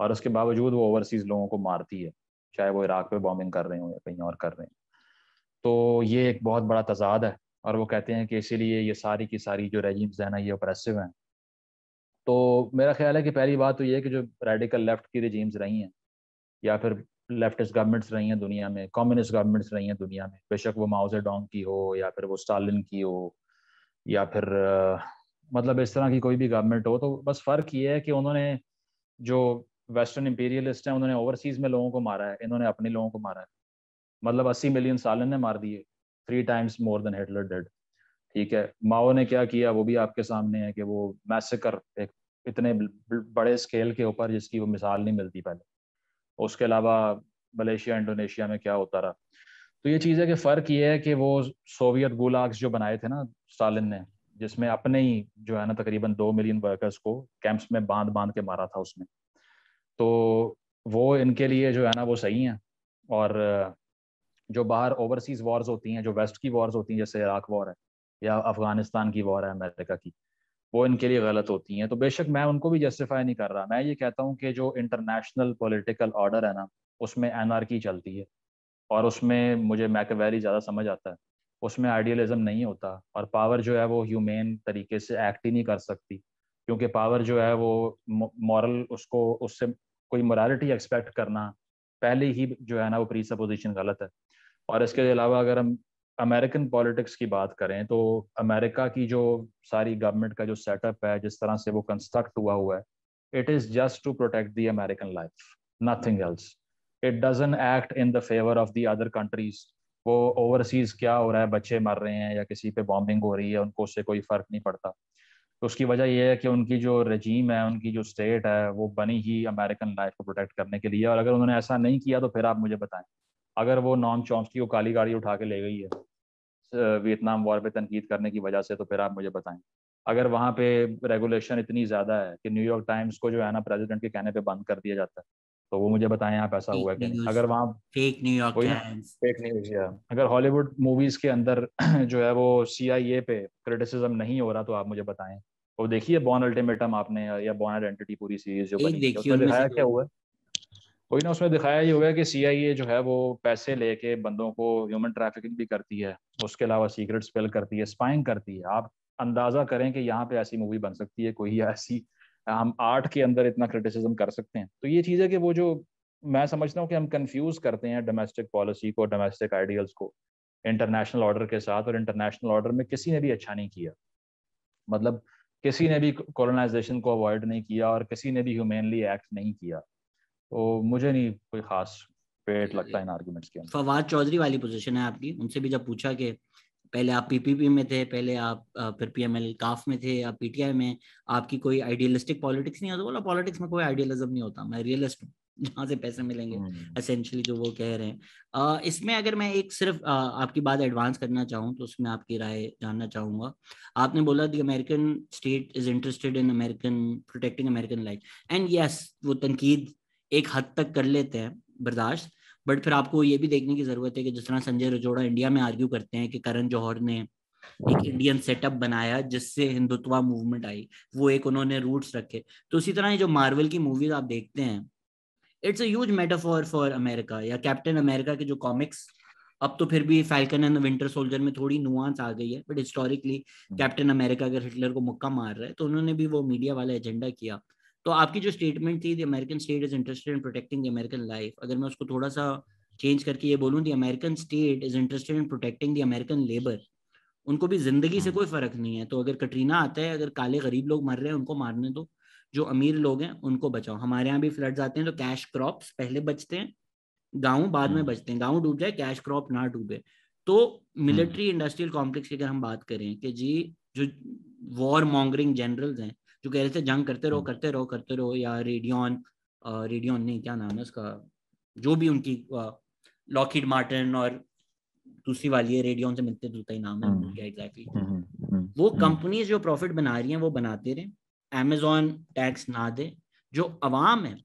और उसके बावजूद वो ओवरसीज लोगों को मारती है चाहे वो इराक पे बॉम्बिंग कर रहे हो या कहीं और कर रहे हैं तो ये एक बहुत बड़ा तजाद है और वो कहते हैं कि इसीलिए ये सारी की सारी जो रेजिम्स हैं ना ये ओप्रेसिव हैं तो मेरा ख्याल है कि पहली बात तो ये है कि जो रेडिकल लेफ्ट की रेजिम्स रही हैं या फिर लेफ्ट गवर्नमेंट्स रही हैं दुनिया में कम्युनिस्ट गवर्नमेंट्स रही हैं दुनिया में बेशक वो माउजे डोंग की हो या फिर वो स्टालिन की हो या फिर मतलब इस तरह की कोई भी गवर्नमेंट हो तो बस फ़र्क ये है कि उन्होंने जो वेस्टर्न इम्पीरियलिस्ट हैं उन्होंने ओवरसीज़ में लोगों को मारा है इन्होंने अपने लोगों को मारा है मतलब 80 मिलियन साल ने मार दिए three times more than Hitler dead ठीक है माओ ने क्या किया वो भी आपके सामने है कि वो मैसेकर एक इतने बड़े स्केल के ऊपर जिसकी वो मिसाल नहीं मिलती पहले उसके अलावा मलेशिया इंडोनेशिया में क्या होता रहा तो ये चीज़ है कि फ़र्क ये है कि वो सोवियत गुलाग्स जो बनाए थे ना स्टालिन ने जिसमें अपने ही जो है ना तकरीबन दो मिलियन वर्कर्स को कैंप्स में बांध बांध के मारा था उसने तो वो इनके लिए जो है ना वो सही हैं और जो बाहर ओवरसीज वॉर्स होती हैं जो वेस्ट की वॉर्स होती हैं जैसे इराक वॉर है या अफगानिस्तान की वॉर है अमेरिका की वो इनके लिए गलत होती हैं तो बेशक मैं उनको भी जस्टिफाई नहीं कर रहा मैं ये कहता हूँ कि जो इंटरनेशनल पॉलिटिकल ऑर्डर है ना उसमें एनआरकी चलती है और उसमें मुझे मैकवेरी ज़्यादा समझ आता है उसमें आइडियलिज्म नहीं होता और पावर जो है वो ह्यूमेन तरीके से एक्ट ही नहीं कर सकती क्योंकि पावर जो है वो मॉरल उसको उससे कोई मोरालिटी एक्सपेक्ट करना पहले ही जो है ना वो प्री सपोजिशन गलत है और इसके अलावा अगर हम अमेरिकन पॉलिटिक्स की बात करें तो अमेरिका की जो सारी गवर्नमेंट का जो सेटअप है जिस तरह से वो कंस्ट्रक्ट हुआ हुआ है it is just to protect the American life nothing else it doesn't act in the favour of the other countries वो ओवरसीज क्या हो रहा है बच्चे मर रहे हैं या किसी पे बॉम्बिंग हो रही है उनको उससे कोई फ़र्क नहीं पड़ता तो उसकी वजह यह है कि उनकी जो रजीम है उनकी जो स्टेट है वो बनी ही अमेरिकन लाइफ को प्रोटेक्ट करने के लिए और अगर उन्होंने ऐसा नहीं किया तो फिर आप मुझे बताएं अगर वो नॉम चॉम्स्की को काली गाड़ी उठा के ले गई है वियतनाम वॉर पे तनकीद करने की वजह से तो फिर आप मुझे बताएं अगर वहाँ पे रेगुलेशन इतनी ज़्यादा है कि न्यूयॉर्क टाइम्स को जो है ना प्रेसिडेंट के कहने पे बंद कर दिया जाता है तो वो मुझे बताएं आप ऐसा हुआ है कि अगर वहाँ फेक न्यूयॉर्क फेक न्यूज या अगर हॉलीवुड मूवीज के अंदर जो है वो सी आई ए पे क्रिटिसिज्म नहीं हो रहा तो आप मुझे बताएं और देखिए बॉन अल्टीमेटम आपने या बॉन आइडेंटिटी पूरी सीरीज जो बनी है क्या हुआ कोई ना उसमें दिखाया ये हुआ है कि सीआईए जो है वो पैसे लेके बंदों को ह्यूमन ट्रैफिकिंग भी करती है उसके अलावा सीक्रेट स्पेल करती है स्पाइंग करती है आप अंदाजा करें कि यहाँ पे ऐसी मूवी बन सकती है कोई ऐसी हम आर्ट के अंदर इतना क्रिटिसिज्म कर सकते हैं तो ये चीज़ है कि वो जो मैं समझता हूँ कि हम कंफ्यूज करते हैं डोमेस्टिक पॉलिसी को डोमेस्टिक आइडियल्स को इंटरनेशनल ऑर्डर के साथ और इंटरनेशनल ऑर्डर में किसी ने भी अच्छा नहीं किया मतलब किसी ने भी कॉलोनाइजेशन को अवॉइड नहीं किया और किसी ने भी ह्यूमेनली एक्ट नहीं किया तो मुझे नहीं कोई खास पेट लगता है इन आर्गुमेंट्स के फवाद चौधरी वाली पोजीशन है आपकी उनसे भी जब पूछा कि पहले आप पीपीपी में थे पहले आप फिर पीएमएल काफ में थे आप पीटीआई में आपकी कोई आइडियलिस्टिक पॉलिटिक्स नहीं होता तो बोला पॉलिटिक्स में कोई आइडियलिज्म नहीं होता मैं रियलिस्ट हूँ जहाँ से पैसे मिलेंगे असेंशली हम्म। जो वो कह रहे हैं इसमें अगर मैं एक सिर्फ आपकी बात एडवांस करना चाहूँ तो उसमें आपकी राय जानना चाहूंगा आपने बोला the American state is interested in American protecting American life and yes वो तनकीद एक हद तक कर लेते हैं बर्दाश्त बट फिर आपको ये भी देखने की जरूरत है कि जिस तरह संजय रजोड़ा इंडिया में आर्ग्यू करते हैं कि करण जौहर ने एक इंडियन सेटअप बनाया जिससे हिंदुत्व मूवमेंट आई वो एक उन्होंने रूट्स रखे तो उसी तरह जो मार्वल की मूवीज आप देखते हैं it's as metaphor for America या कैप्टन अमेरिका के जो कॉमिक्स अब तो फिर भी फैल्कन एंड विंटर सोल्जर में थोड़ी नुआंस आ गई है बट हिस्टोरिकली कैप्टन अमेरिका अगर हिटलर को मुक्का मार रहा है तो उन्होंने भी वो मीडिया वाला एजेंडा किया तो आपकी जो स्टेटमेंट थी American state is interested in protecting the American life अगर मैं उसको थोड़ा सा चेंज करके ये बोलूँ the American state is interested in protecting the American labour उनको भी जिंदगी से हाँ। कोई फर्क नहीं है तो अगर कटरीना आता है अगर काले गरीब लोग मर रहे हैं उनको मारने दो जो अमीर लोग हैं उनको बचाओ हमारे यहाँ भी फ्लड्स आते हैं तो कैश क्रॉप्स पहले बचते हैं गाँव बाद में हाँ। बचते हैं गाँव डूब जाए कैश क्रॉप ना डूबे तो मिलिट्री इंडस्ट्रियल कॉम्प्लेक्स की अगर हम बात करें कि जी जो वॉर मॉन्गरिंग जनरल्स हैं जो कह रहे थे जंग करते रहो हम्म। करते रहो करते रहो या रेडियन रेडियन नहीं क्या नाम है उसका जो भी उनकी लॉकिड मार्टिन और दूसरी वाली है रेडियन से मिलते जुलता ही नाम है हम्म। उनका एग्जैक्टली हम्म, वो कंपनीज जो प्रॉफिट बना रही हैं वो बनाते रहे अमेजोन टैक्स ना दे जो अवाम है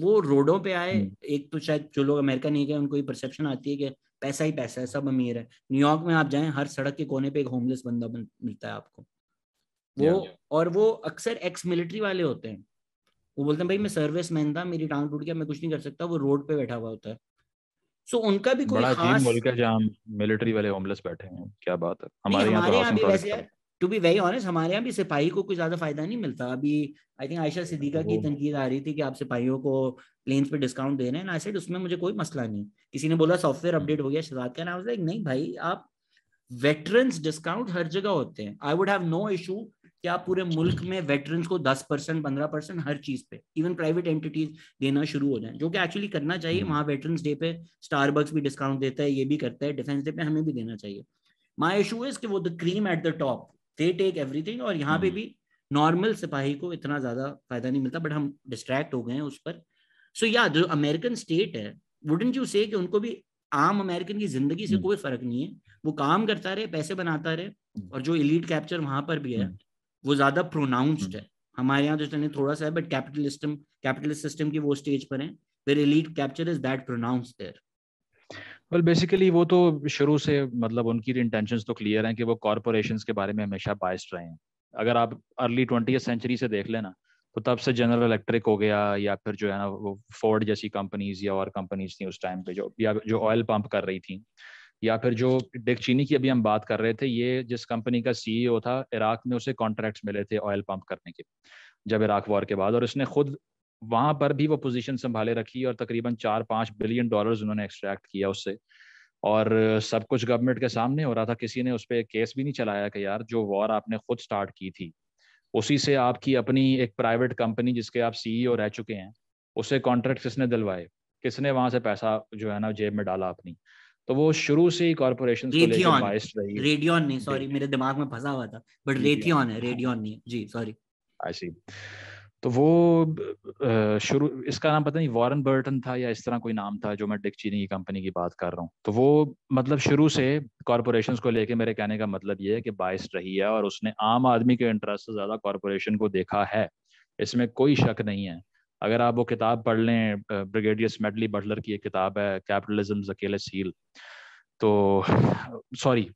वो रोडों पे आए एक तो शायद जो लोग अमेरिका नहीं गए उनको ये परसेप्शन आती है कि पैसा ही पैसा है सब अमीर है न्यूयॉर्क में आप जाएं हर सड़क के कोने पे एक होमलेस बंदा मिलता है आपको वो yeah, yeah. और वो अक्सर एक्स मिलिट्री वाले होते हैं वो बोलते हैं भाई मैं सर्विस मैन था मेरी टांग टूट गया मैं कुछ नहीं कर सकता वो रोड पे बैठा हुआ होता है सो so, उनका भी कोई खास जाम मिलिट्री वाले होमलेस बैठे हैं क्या बात है हमारे यहाँ तो वैसे टू बी वेरी ऑनेस्ट हमारे यहाँ भी सिपाही को कोई ज्यादा फायदा नहीं मिलता अभी आई थिंक आयशा सिद्दीका की तनकीद आ रही थी कि आप सिपाहियों को प्लेन्स पे डिस्काउंट दे रहे हैं आई सेड उसमें मुझे कोई मसला नहीं किसी ने बोला सॉफ्टवेयर अपडेट hmm. हो गया शहजाद का नाम लाइक नहीं भाई आप वेटरन्स डिस्काउंट हर जगह होते हैं I would have no issue क्या पूरे मुल्क में वेटरन्स को दस परसेंट पंद्रह परसेंट हर चीज पे इवन प्राइवेट एंटिटीज देना शुरू हो जाए जो कि एक्चुअली करना चाहिए हम्म। वहाँ वेटरन्स डे पे स्टार भी डिस्काउंट देता है ये भी करता है डिफेंस डे पे हमें भी देना चाहिए माई इशू इज कि वो the cream at the top they take everything और यहाँ पे हम्म। भी नॉर्मल सिपाही को इतना ज्यादा फायदा नहीं मिलता बट हम डिस्ट्रैक्ट हो गए हैं उस पर सो so, या yeah, जो अमेरिकन स्टेट है वुडेंट यू से कि उनको भी आम अमेरिकन की जिंदगी से हम्म। कोई फर्क नहीं है वो काम करता रहे पैसे बनाता रहे और जो इलीट कैप्चर वहां पर भी है वो ज्यादा प्रोनाउंस्ड हम्म। है हमारे यहाँ तो थोड़ा सा है बट कैपिटलिस्ट कैपिटलिस्ट सिस्टम की वो स्टेज पर है where elite capture is that pronounced there well basically वो तो शुरू से मतलब उनकी इंटेंशंस तो क्लियर तो हैं कि वो कॉरपोरेशंस के बारे में हमेशा बायस्ड रहे हैं अगर आप अर्ली ट्वेंटी सेंचुरी से देख लेना तो तब से जनरल इलेक्ट्रिक हो गया या फिर जो है ना वो फोर्ड जैसी कंपनीज या और कंपनीज थी उस टाइम पे जो या जो ऑयल पंप कर रही थी या फिर जो चीनी की अभी हम बात कर रहे थे ये जिस कंपनी का सीईओ e था इराक में उसे कॉन्ट्रैक्ट्स मिले थे ऑयल पंप करने के जब इराक वॉर के बाद और इसने खुद वहां पर भी वो पोजीशन संभाले रखी और तकरीबन चार पाँच बिलियन डॉलर्स उन्होंने एक्सट्रैक्ट किया उससे और सब कुछ गवर्नमेंट के सामने हो रहा था किसी ने उस पर केस भी नहीं चलाया कि यार जो वॉर आपने खुद स्टार्ट की थी उसी से आपकी अपनी एक प्राइवेट कंपनी जिसके आप सीईओ e रह चुके हैं उसे कॉन्ट्रैक्ट किसने दिलवाए किसने वहां से पैसा जो है ना जेब में डाला अपनी तो वो शुरू से ही कॉर्पोरेशन रेडियन नहीं सॉरी मेरे दिमाग में फंसा हुआ था बट रेथियन है रेडियन नहीं जी सॉरी आई सी तो वो शुरू इसका नाम पता नहीं वॉरन बर्टन था या इस तरह कोई नाम था जो मैं डिक चीनी की कंपनी की बात कर रहा हूँ तो वो मतलब शुरू से कॉरपोरेशन को लेके मेरे कहने का मतलब ये है कि बाइस रही है और उसने आम आदमी के इंटरेस्ट से ज़्यादा कॉरपोरेशन को देखा है इसमें कोई शक नहीं है अगर आप वो किताब पढ़ लें ब्रिगेडियर स्मेडली बटलर की एक किताब है कैपिटलिज्म अकेले सील तो sorry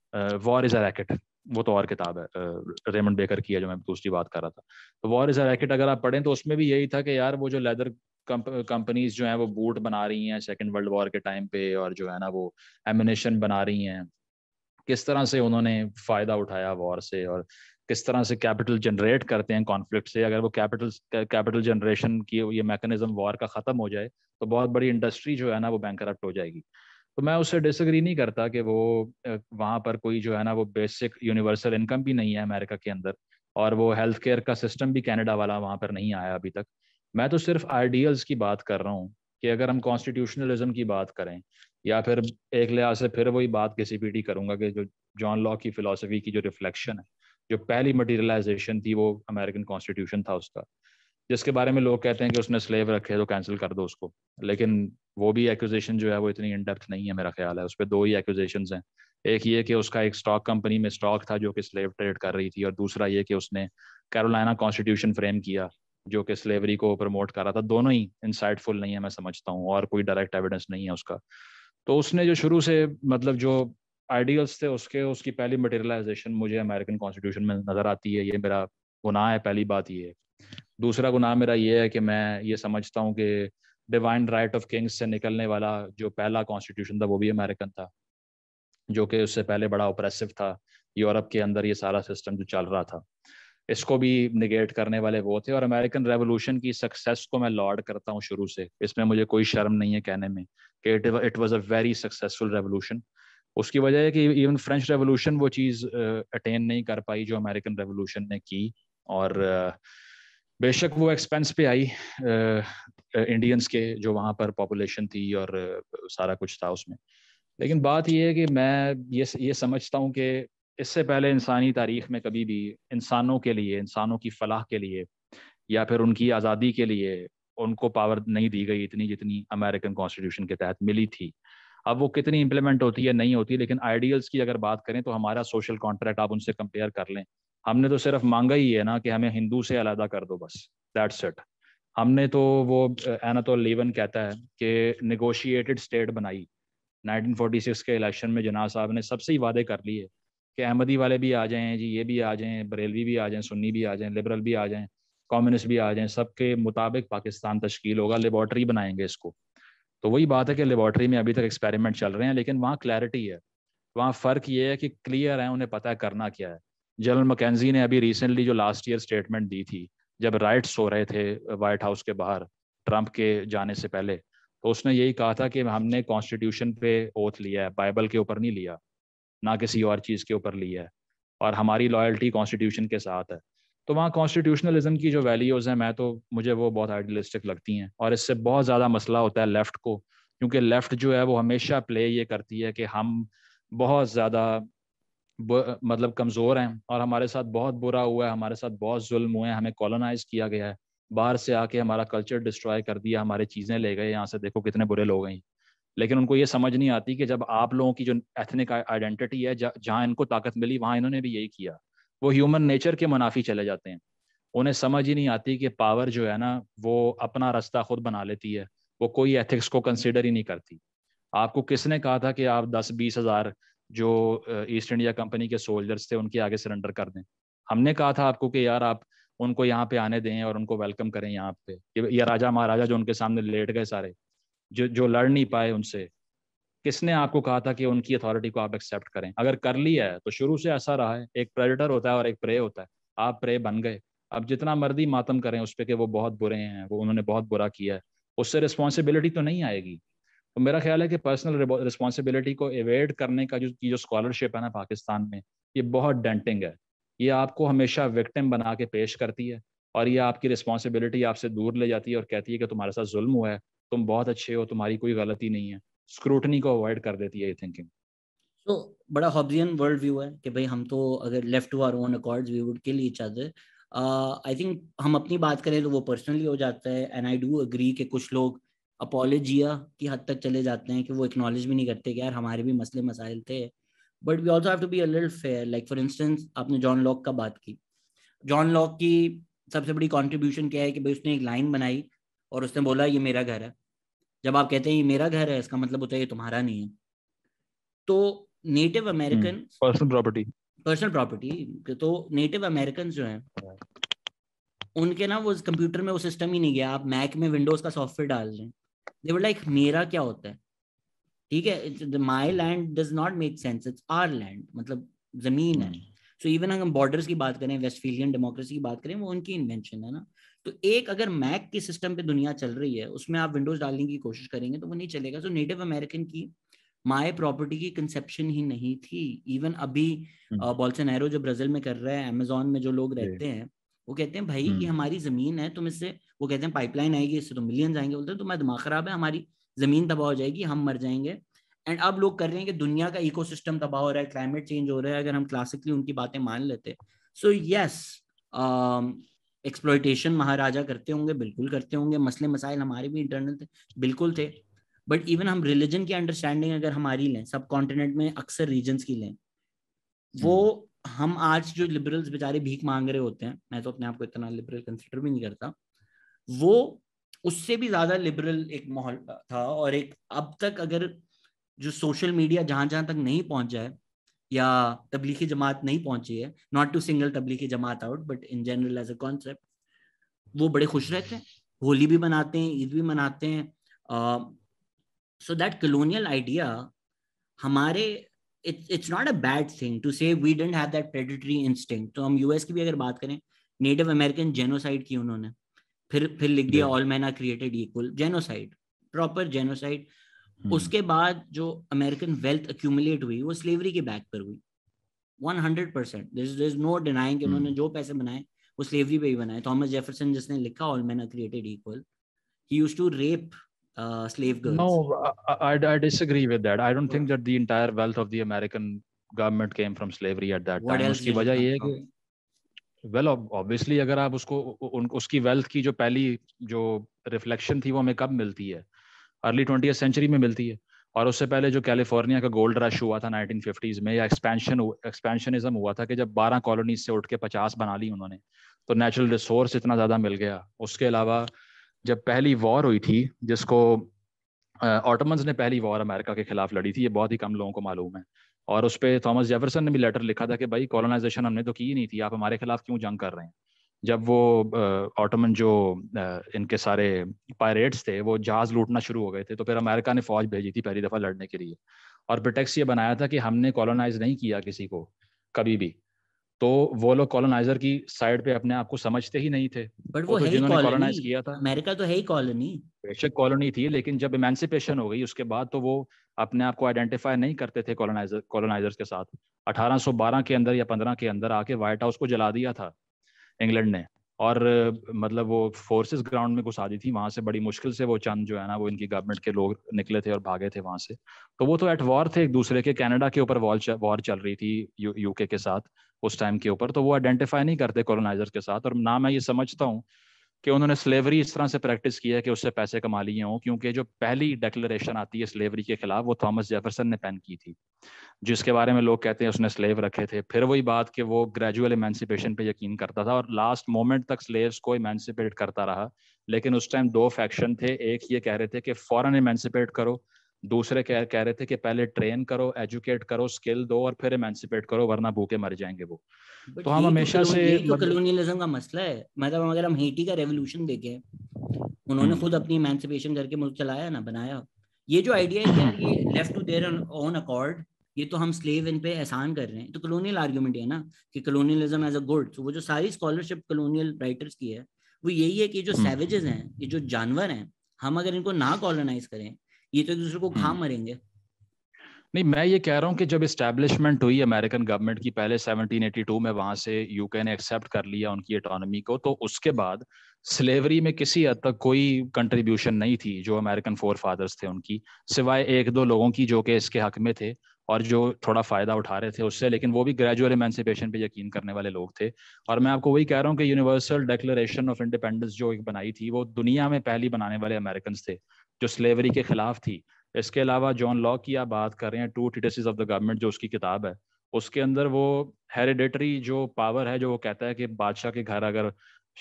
war is a racket वो तो और किताब है रेमंड बेकर की है जो मैं दूसरी बात कर रहा था तो वॉर इज़ अ रैकेट अगर आप पढ़ें तो उसमें भी यही था कि यार वो जो लेदर कंपनीज जो हैं वो बूट बना रही हैं सेकेंड वर्ल्ड वॉर के टाइम पे और जो है ना वो एमिनेशन बना रही हैं किस तरह से उन्होंने फ़ायदा उठाया वॉर से और किस तरह से कैपिटल जनरेट करते हैं कॉन्फ्लिक्ट से अगर वो कैपिटल कैपिटल जनरेशन की ये मैकेनिज्म वॉर का ख़त्म हो जाए तो बहुत बड़ी इंडस्ट्री जो है ना वो बैंक हो जाएगी तो मैं उससे डिसग्री नहीं करता कि वो वहाँ पर कोई जो है ना वो बेसिक यूनिवर्सल इनकम भी नहीं है अमेरिका के अंदर और वो हेल्थ केयर का सिस्टम भी कैनेडा वाला वहाँ पर नहीं आया अभी तक मैं तो सिर्फ आइडियल्स की बात कर रहा हूँ कि अगर हम कॉन्स्टिट्यूशनलिज्म की बात करें या फिर एक लिहाज से फिर वही बात किसी पीटी करूँगा कि जो जॉन लॉ की फिलोसफी की जो रिफ्लेक्शन है जो पहली मटीरियलाइजेशन थी वो अमेरिकन कॉन्स्टिट्यूशन था उसका जिसके बारे में लोग कहते हैं कि उसने स्लेव रखे तो कैंसिल कर दो उसको लेकिन वो भी एक्विजेशन जो है वो इतनी इन डेप्थ नहीं है मेरा ख्याल है उस पर दो ही एक्विजेशन हैं एक ये कि उसका एक स्टॉक कंपनी में स्टॉक था जो कि स्लेव ट्रेड कर रही थी और दूसरा ये कि उसने कैरोलिना कॉन्स्टिट्यूशन फ्रेम किया जो कि स्लेवरी को प्रमोट कर रहा था दोनों ही इंसाइटफुल नहीं है मैं समझता हूँ और कोई डायरेक्ट एविडेंस नहीं है उसका तो उसने जो शुरू से मतलब जो आइडियल्स थे उसके उसकी पहली मटेरियलाइजेशन मुझे अमेरिकन कॉन्स्टिट्यूशन में नज़र आती है ये मेरा गुनाह है पहली बात ये दूसरा गुनाह मेरा ये है कि मैं ये समझता हूँ कि डिवाइन राइट ऑफ किंग्स से निकलने वाला जो पहला कॉन्स्टिट्यूशन था वो भी अमेरिकन था जो कि उससे पहले बड़ा ओप्रेसिव था यूरोप के अंदर ये सारा सिस्टम जो चल रहा था इसको भी निगेट करने वाले वो थे और अमेरिकन रेवोल्यूशन की सक्सेस को मैं लॉर्ड करता हूँ शुरू से इसमें मुझे कोई शर्म नहीं है कहने में कि it it was a very successful revolution उसकी वजह है कि इवन फ्रेंच रेवोल्यूशन वो चीज़ अटेन नहीं कर पाई जो अमेरिकन रेवोल्यूशन ने की और बेशक वो एक्सपेंस पे आई इंडियंस के जो वहाँ पर पॉपुलेशन थी और सारा कुछ था उसमें लेकिन बात यह है कि मैं ये ये समझता हूँ कि इससे पहले इंसानी तारीख में कभी भी इंसानों के लिए इंसानों की फलाह के लिए या फिर उनकी आज़ादी के लिए उनको पावर नहीं दी गई इतनी जितनी अमेरिकन कॉन्स्टिट्यूशन के तहत मिली थी अब वो कितनी इंप्लीमेंट होती है नहीं होती है लेकिन आइडियल्स की अगर बात करें तो हमारा सोशल कॉन्ट्रैक्ट आप उनसे कंपेयर कर लें हमने तो सिर्फ मांगा ही है ना कि हमें हिंदू से अलहदा कर दो बस दैट्स इट हमने तो वो तो लेवन कहता है कि निगोशिएटेड स्टेट बनाई 1946 के इलेक्शन में जना साहब ने सबसे ही वादे कर लिए कि अहमदी वाले भी आ जाएं जी ये भी आ जाएं बरेलवी भी आ जाएं सुन्नी भी आ जाएं लिबरल भी आ जाएं कम्युनिस्ट भी आ जाएं सबके मुताबिक पाकिस्तान तश्कील होगा लेबॉर्ट्री बनाएंगे इसको तो वही बात है कि लेबॉर्ट्री में अभी तक एक्सपेरिमेंट चल रहे हैं लेकिन वहाँ क्लैरिटी है वहाँ फ़र्क ये है कि क्लियर है उन्हें पता है करना क्या है जनरल मकैनजी ने अभी रिसेंटली जो लास्ट ईयर स्टेटमेंट दी थी जब राइट्स हो रहे थे वाइट हाउस के बाहर ट्रंप के जाने से पहले तो उसने यही कहा था कि हमने कॉन्स्टिट्यूशन पे ओथ लिया है बाइबल के ऊपर नहीं लिया ना किसी और चीज़ के ऊपर लिया है और हमारी लॉयल्टी कॉन्स्टिट्यूशन के साथ है तो वहाँ कॉन्स्टिट्यूशनलिज्म की जो वैल्यूज़ हैं मैं तो मुझे वो बहुत आइडियलिस्टिक लगती हैं और इससे बहुत ज़्यादा मसला होता है लेफ़्ट को क्योंकि लेफ़्ट जो है वो हमेशा प्ले ये करती है कि हम बहुत ज़्यादा मतलब कमज़ोर हैं और हमारे साथ बहुत बुरा हुआ है हमारे साथ बहुत जुल्म हुए हैं हमें कॉलोनाइज किया गया है बाहर से आके हमारा कल्चर डिस्ट्रॉय कर दिया हमारे चीज़ें ले गए यहाँ से देखो कितने बुरे लोग हैं लेकिन उनको ये समझ नहीं आती कि जब आप लोगों की जो एथनिक आइडेंटिटी है जहाँ इनको ताकत मिली वहाँ इन्होंने भी यही किया वो ह्यूमन नेचर के मुनाफी चले जाते हैं उन्हें समझ ही नहीं आती कि पावर जो है ना वो अपना रास्ता खुद बना लेती है वो कोई एथिक्स को कंसिडर ही नहीं करती आपको किसने कहा था कि आप दस बीस हज़ार जो ईस्ट इंडिया कंपनी के सोल्जर्स थे उनके आगे सरेंडर कर दें हमने कहा था आपको कि यार आप उनको यहाँ पे आने दें और उनको वेलकम करें यहाँ पे ये राजा महाराजा जो उनके सामने लेट गए सारे जो जो लड़ नहीं पाए उनसे किसने आपको कहा था कि उनकी अथॉरिटी को आप एक्सेप्ट करें अगर कर लिया है तो शुरू से ऐसा रहा है एक प्रेडिटर होता है और एक प्रे होता है आप प्रे बन गए अब जितना मर्दी मातम करें उस पर कि वो बहुत बुरे हैं वो उन्होंने बहुत बुरा किया है उससे रिस्पॉन्सिबिलिटी तो नहीं आएगी तो मेरा ख्याल है कि पर्सनल रिस्पॉन्सिबिलिटी को एवेड करने का जो जो स्कॉलरशिप है ना पाकिस्तान में ये बहुत डेंटिंग है ये आपको हमेशा विक्टिम बना के पेश करती है और ये आपकी रिस्पॉन्सिबिलिटी आपसे दूर ले जाती है और कहती है कि तुम्हारे साथ जुल्म हुआ है तुम बहुत अच्छे हो तुम्हारी कोई गलती नहीं है स्क्रूटनी को अवॉइड कर देती है ये थिंकिंग तो बड़ा हॉब्जियन वर्ल्ड व्यू है कि भाई हम तो अगर left to our own accords we would kill each other I think हम अपनी बात करें तो वो पर्सनली हो जाता है एंड आई डू अग्री कि कुछ लोग अपोलोजिया की हद तक चले जाते हैं कि वो एक्नॉलेज भी नहीं करते कि यार हमारे भी मसले मसाइल थे but we also have to be a fair like for instance आपने जॉन लॉक का बात की जॉन लॉक की सबसे बड़ी कॉन्ट्रीब्यूशन क्या है कि भाई उसने एक लाइन बनाई और उसने बोला ये मेरा घर है जब आप कहते हैं ये मेरा घर है इसका मतलब होता है ये तुम्हारा नहीं है तो native American personal property personal property तो नेटिव अमेरिकन जो है उनके ना वो कंप्यूटर में वो सिस्टम ही नहीं गया आप मैक में विंडोज का सॉफ्टवेयर डाल रहे हैं दे लाइक मेरा क्या होता है ठीक है my land does not make sense it's our land मतलब जमीन है सो हम्म। इवन अगर हम बॉर्डर्स की बात करें वेस्टफीलियन डेमोक्रेसी की बात करें वो उनकी इन्वेंशन है ना तो एक अगर मैक के सिस्टम पे दुनिया चल रही है उसमें आप विंडोज डालने की कोशिश करेंगे तो वो नहीं चलेगा सो नेटिव अमेरिकन की माए प्रॉपर्टी की कंसेप्शन ही नहीं थी इवन अभी बॉल्सनैरो हम्म। जो ब्राजील में कर रहा है अमेजोन में जो लोग रहते हैं वो कहते हैं भाई ये हम्म। हमारी जमीन है तुम इससे वो कहते हैं पाइपलाइन आएगी इससे तो मिलियन आएंगे बोलते हैं तुम्हारा तो दिमाग खराब है हमारी जमीन तबाह हो जाएगी हम मर जाएंगे एंड अब लोग कर रहे हैं कि दुनिया का इकोसिस्टम तबाह हो रहा है क्लाइमेट चेंज हो रहा है अगर हम क्लासिकली उनकी बातें मान लेते सो यस एक्सप्लोइटेशन महाराजा करते होंगे बिल्कुल करते होंगे मसले मसाइल हमारे भी इंटरनल थे बिल्कुल थे बट इवन हम रिलीजन की अंडरस्टैंडिंग अगर हमारी लें सब कॉन्टिनेंट में अक्सर रीजन की लें वो हम्म। हम आज जो लिबरल्स बेचारे भीख मांग रहे होते हैं मैं तो अपने आप को इतना लिबरल कंसिडर भी नहीं करता वो उससे भी ज्यादा लिबरल एक माहौल था और एक अब तक अगर जो सोशल मीडिया जहां जहां तक नहीं पहुंचा है या तबलीगी जमात नहीं पहुंची है not to single Tablighi Jamaat out but in general as a concept वो बड़े खुश रहते हैं होली भी मनाते हैं ईद भी मनाते हैं सो दैट कलोनियल आइडिया हमारे it's it's not a bad thing to say we didn't have that predatory instinct तो हम यूएस की भी अगर बात करें नेटिव अमेरिकन जेनोसाइड की उन्होंने फिर फिर लिख दिया all man are created equal genocide proper genocide hmm. उसके बाद जो अमेरिकन वेल्थ अक्यूमुलेट हुई वो स्लेवरी के बैक पर हुई one hundred percent is no denying कि उन्होंने हम्म। जो पैसे बनाए वो स्लेवरी पे ही बनाए थॉमस जेफरसन जिसने लिखा all man created equal he use to rape उसकी वेल्थ की जो पहली जो रिफ्लेक्शन थी वो हमें कब मिलती है अर्ली ट्वेंटी सेंचुरी में मिलती है और उससे पहले जो कैलिफोर्निया का गोल्ड रश हुआ था नाइनटीन में या एक्सपेंशन एक्सपेंशनिज्म हुआ था कि जब बारह कॉलोनीज से उठ के पचास बना ली उन्होंने तो नेचुरल रिसोर्स इतना ज़्यादा मिल गया उसके अलावा जब पहली वॉर हुई थी जिसको ऑटोमन्स ने पहली वॉर अमेरिका के खिलाफ लड़ी थी ये बहुत ही कम लोगों को मालूम है और उस पर थॉमस जेफरसन ने भी लेटर लिखा था कि भाई कॉलोनाइजेशन हमने तो की ही नहीं थी आप हमारे खिलाफ क्यों जंग कर रहे हैं जब वो ऑटोमन जो इनके सारे पायरेट्स थे वो जहाज लूटना शुरू हो गए थे तो फिर अमेरिका ने फौज भेजी थी पहली दफ़ा लड़ने के लिए और ब्रिटेक्स ये बनाया था कि हमने कॉलोनाइज नहीं किया किसी को कभी भी तो वो लोग कॉलोनाइजर की साइड पे अपने आप को समझते ही नहीं थे बट वो, वो तो जिन्होंने कॉलोनाइज किया था अमेरिका तो है ही कॉलोनी बेशक कॉलोनी थी लेकिन जब इमेंसिपेशन हो गई उसके बाद तो वो अपने आप को आइडेंटिफाई नहीं करते थे कॉलोनाइजर कॉलोनाइजर्स के साथ 1812 के अंदर या 15 के अंदर आके व्हाइट हाउस को जला दिया था इंग्लैंड ने और मतलब वो फोर्सेस ग्राउंड में घुसा दी थी वहां से बड़ी मुश्किल से वो चंद जो है ना वो इनकी गवर्नमेंट के लोग निकले थे और भागे थे वहां से तो वो तो एट वॉर थे एक दूसरे के कनाडा के ऊपर वॉर वॉर चल रही थी यू, यूके के साथ उस टाइम के ऊपर तो वो आइडेंटिफाई नहीं करते कॉलोनाइजर के साथ और ना मैं ये समझता हूँ कि उन्होंने स्लेवरी इस तरह से प्रैक्टिस की है कि उससे पैसे कमा लिए हों क्योंकि जो पहली डिक्लेरेशन आती है स्लेवरी के खिलाफ वो थॉमस जेफरसन ने पेन की थी जिसके बारे में लोग कहते हैं उसने स्लेव रखे थे फिर वही बात कि वो ग्रेजुअल इमेंसिपेशन पे यकीन करता था और लास्ट मोमेंट तक स्लेव्स को इमेंसिपेट करता रहा लेकिन उस टाइम दो फैक्शन थे एक ये कह रहे थे कि फॉरन इमेंसिपेट करो दूसरे कह कह रहे थे कि पहले ट्रेन करो एजुकेट करो स्किल दो और फिर एमेंसिपेट करो वरना भूखे मर जाएंगे वो तो हम तो हमेशा से कॉलोनियलिज्म तो मतलब का मसला है मतलब अगर हम हेटी का रेवोल्यूशन देखें उन्होंने हम्म। खुद अपनी एमेंसिपेशन करके मुल्क चलाया ना बनाया ये जो आइडिया है यार ये left to their own accord ये तो हम स्लेव इन पे एहसान कर रहे हैं तो कॉलोनियल आर्ग्यूमेंट है ना कि कॉलोनियलिज्म एज अ गुड तो वो जो सारी स्कॉलरशिप कॉलोनियल राइटर्स की है वो यही है कि जो सैवेजेस हम्म। हैं ये जो जानवर हैं हम अगर इनको ना कॉलोनाइज करें ये तो दूसरे को खा हम्म। मरेंगे नहीं मैं ये कह रहा हूँ कि जब इस्टेब्लिशमेंट हुई अमेरिकन गवर्नमेंट की पहले 1782 में वहां से यूके ने एक्सेप्ट कर लिया उनकी इटोनॉमी को तो उसके बाद स्लेवरी में किसी हद तक कोई कंट्रीब्यूशन नहीं थी जो अमेरिकन फोर फादर्स थे उनकी सिवाय एक दो लोगों की जो कि इसके हक में थे और जो थोड़ा फायदा उठा रहे थे उससे लेकिन वो भी ग्रेजुअल इमेंसिपेशन पे यकीन करने वाले लोग थे और मैं आपको वही कह रहा हूँ कि यूनिवर्सल डेक्लेशन ऑफ इंडिपेंडेंस जो एक बनाई थी वो दुनिया में पहली बनाने वाले अमेरिकन थे जो स्लेवरी के खिलाफ थी इसके अलावा जॉन लॉ की आप बात कर रहे हैं two treatises of the government जो उसकी किताब है उसके अंदर वो हेरिडेटरी जो पावर है जो वो कहता है कि बादशाह के घर अगर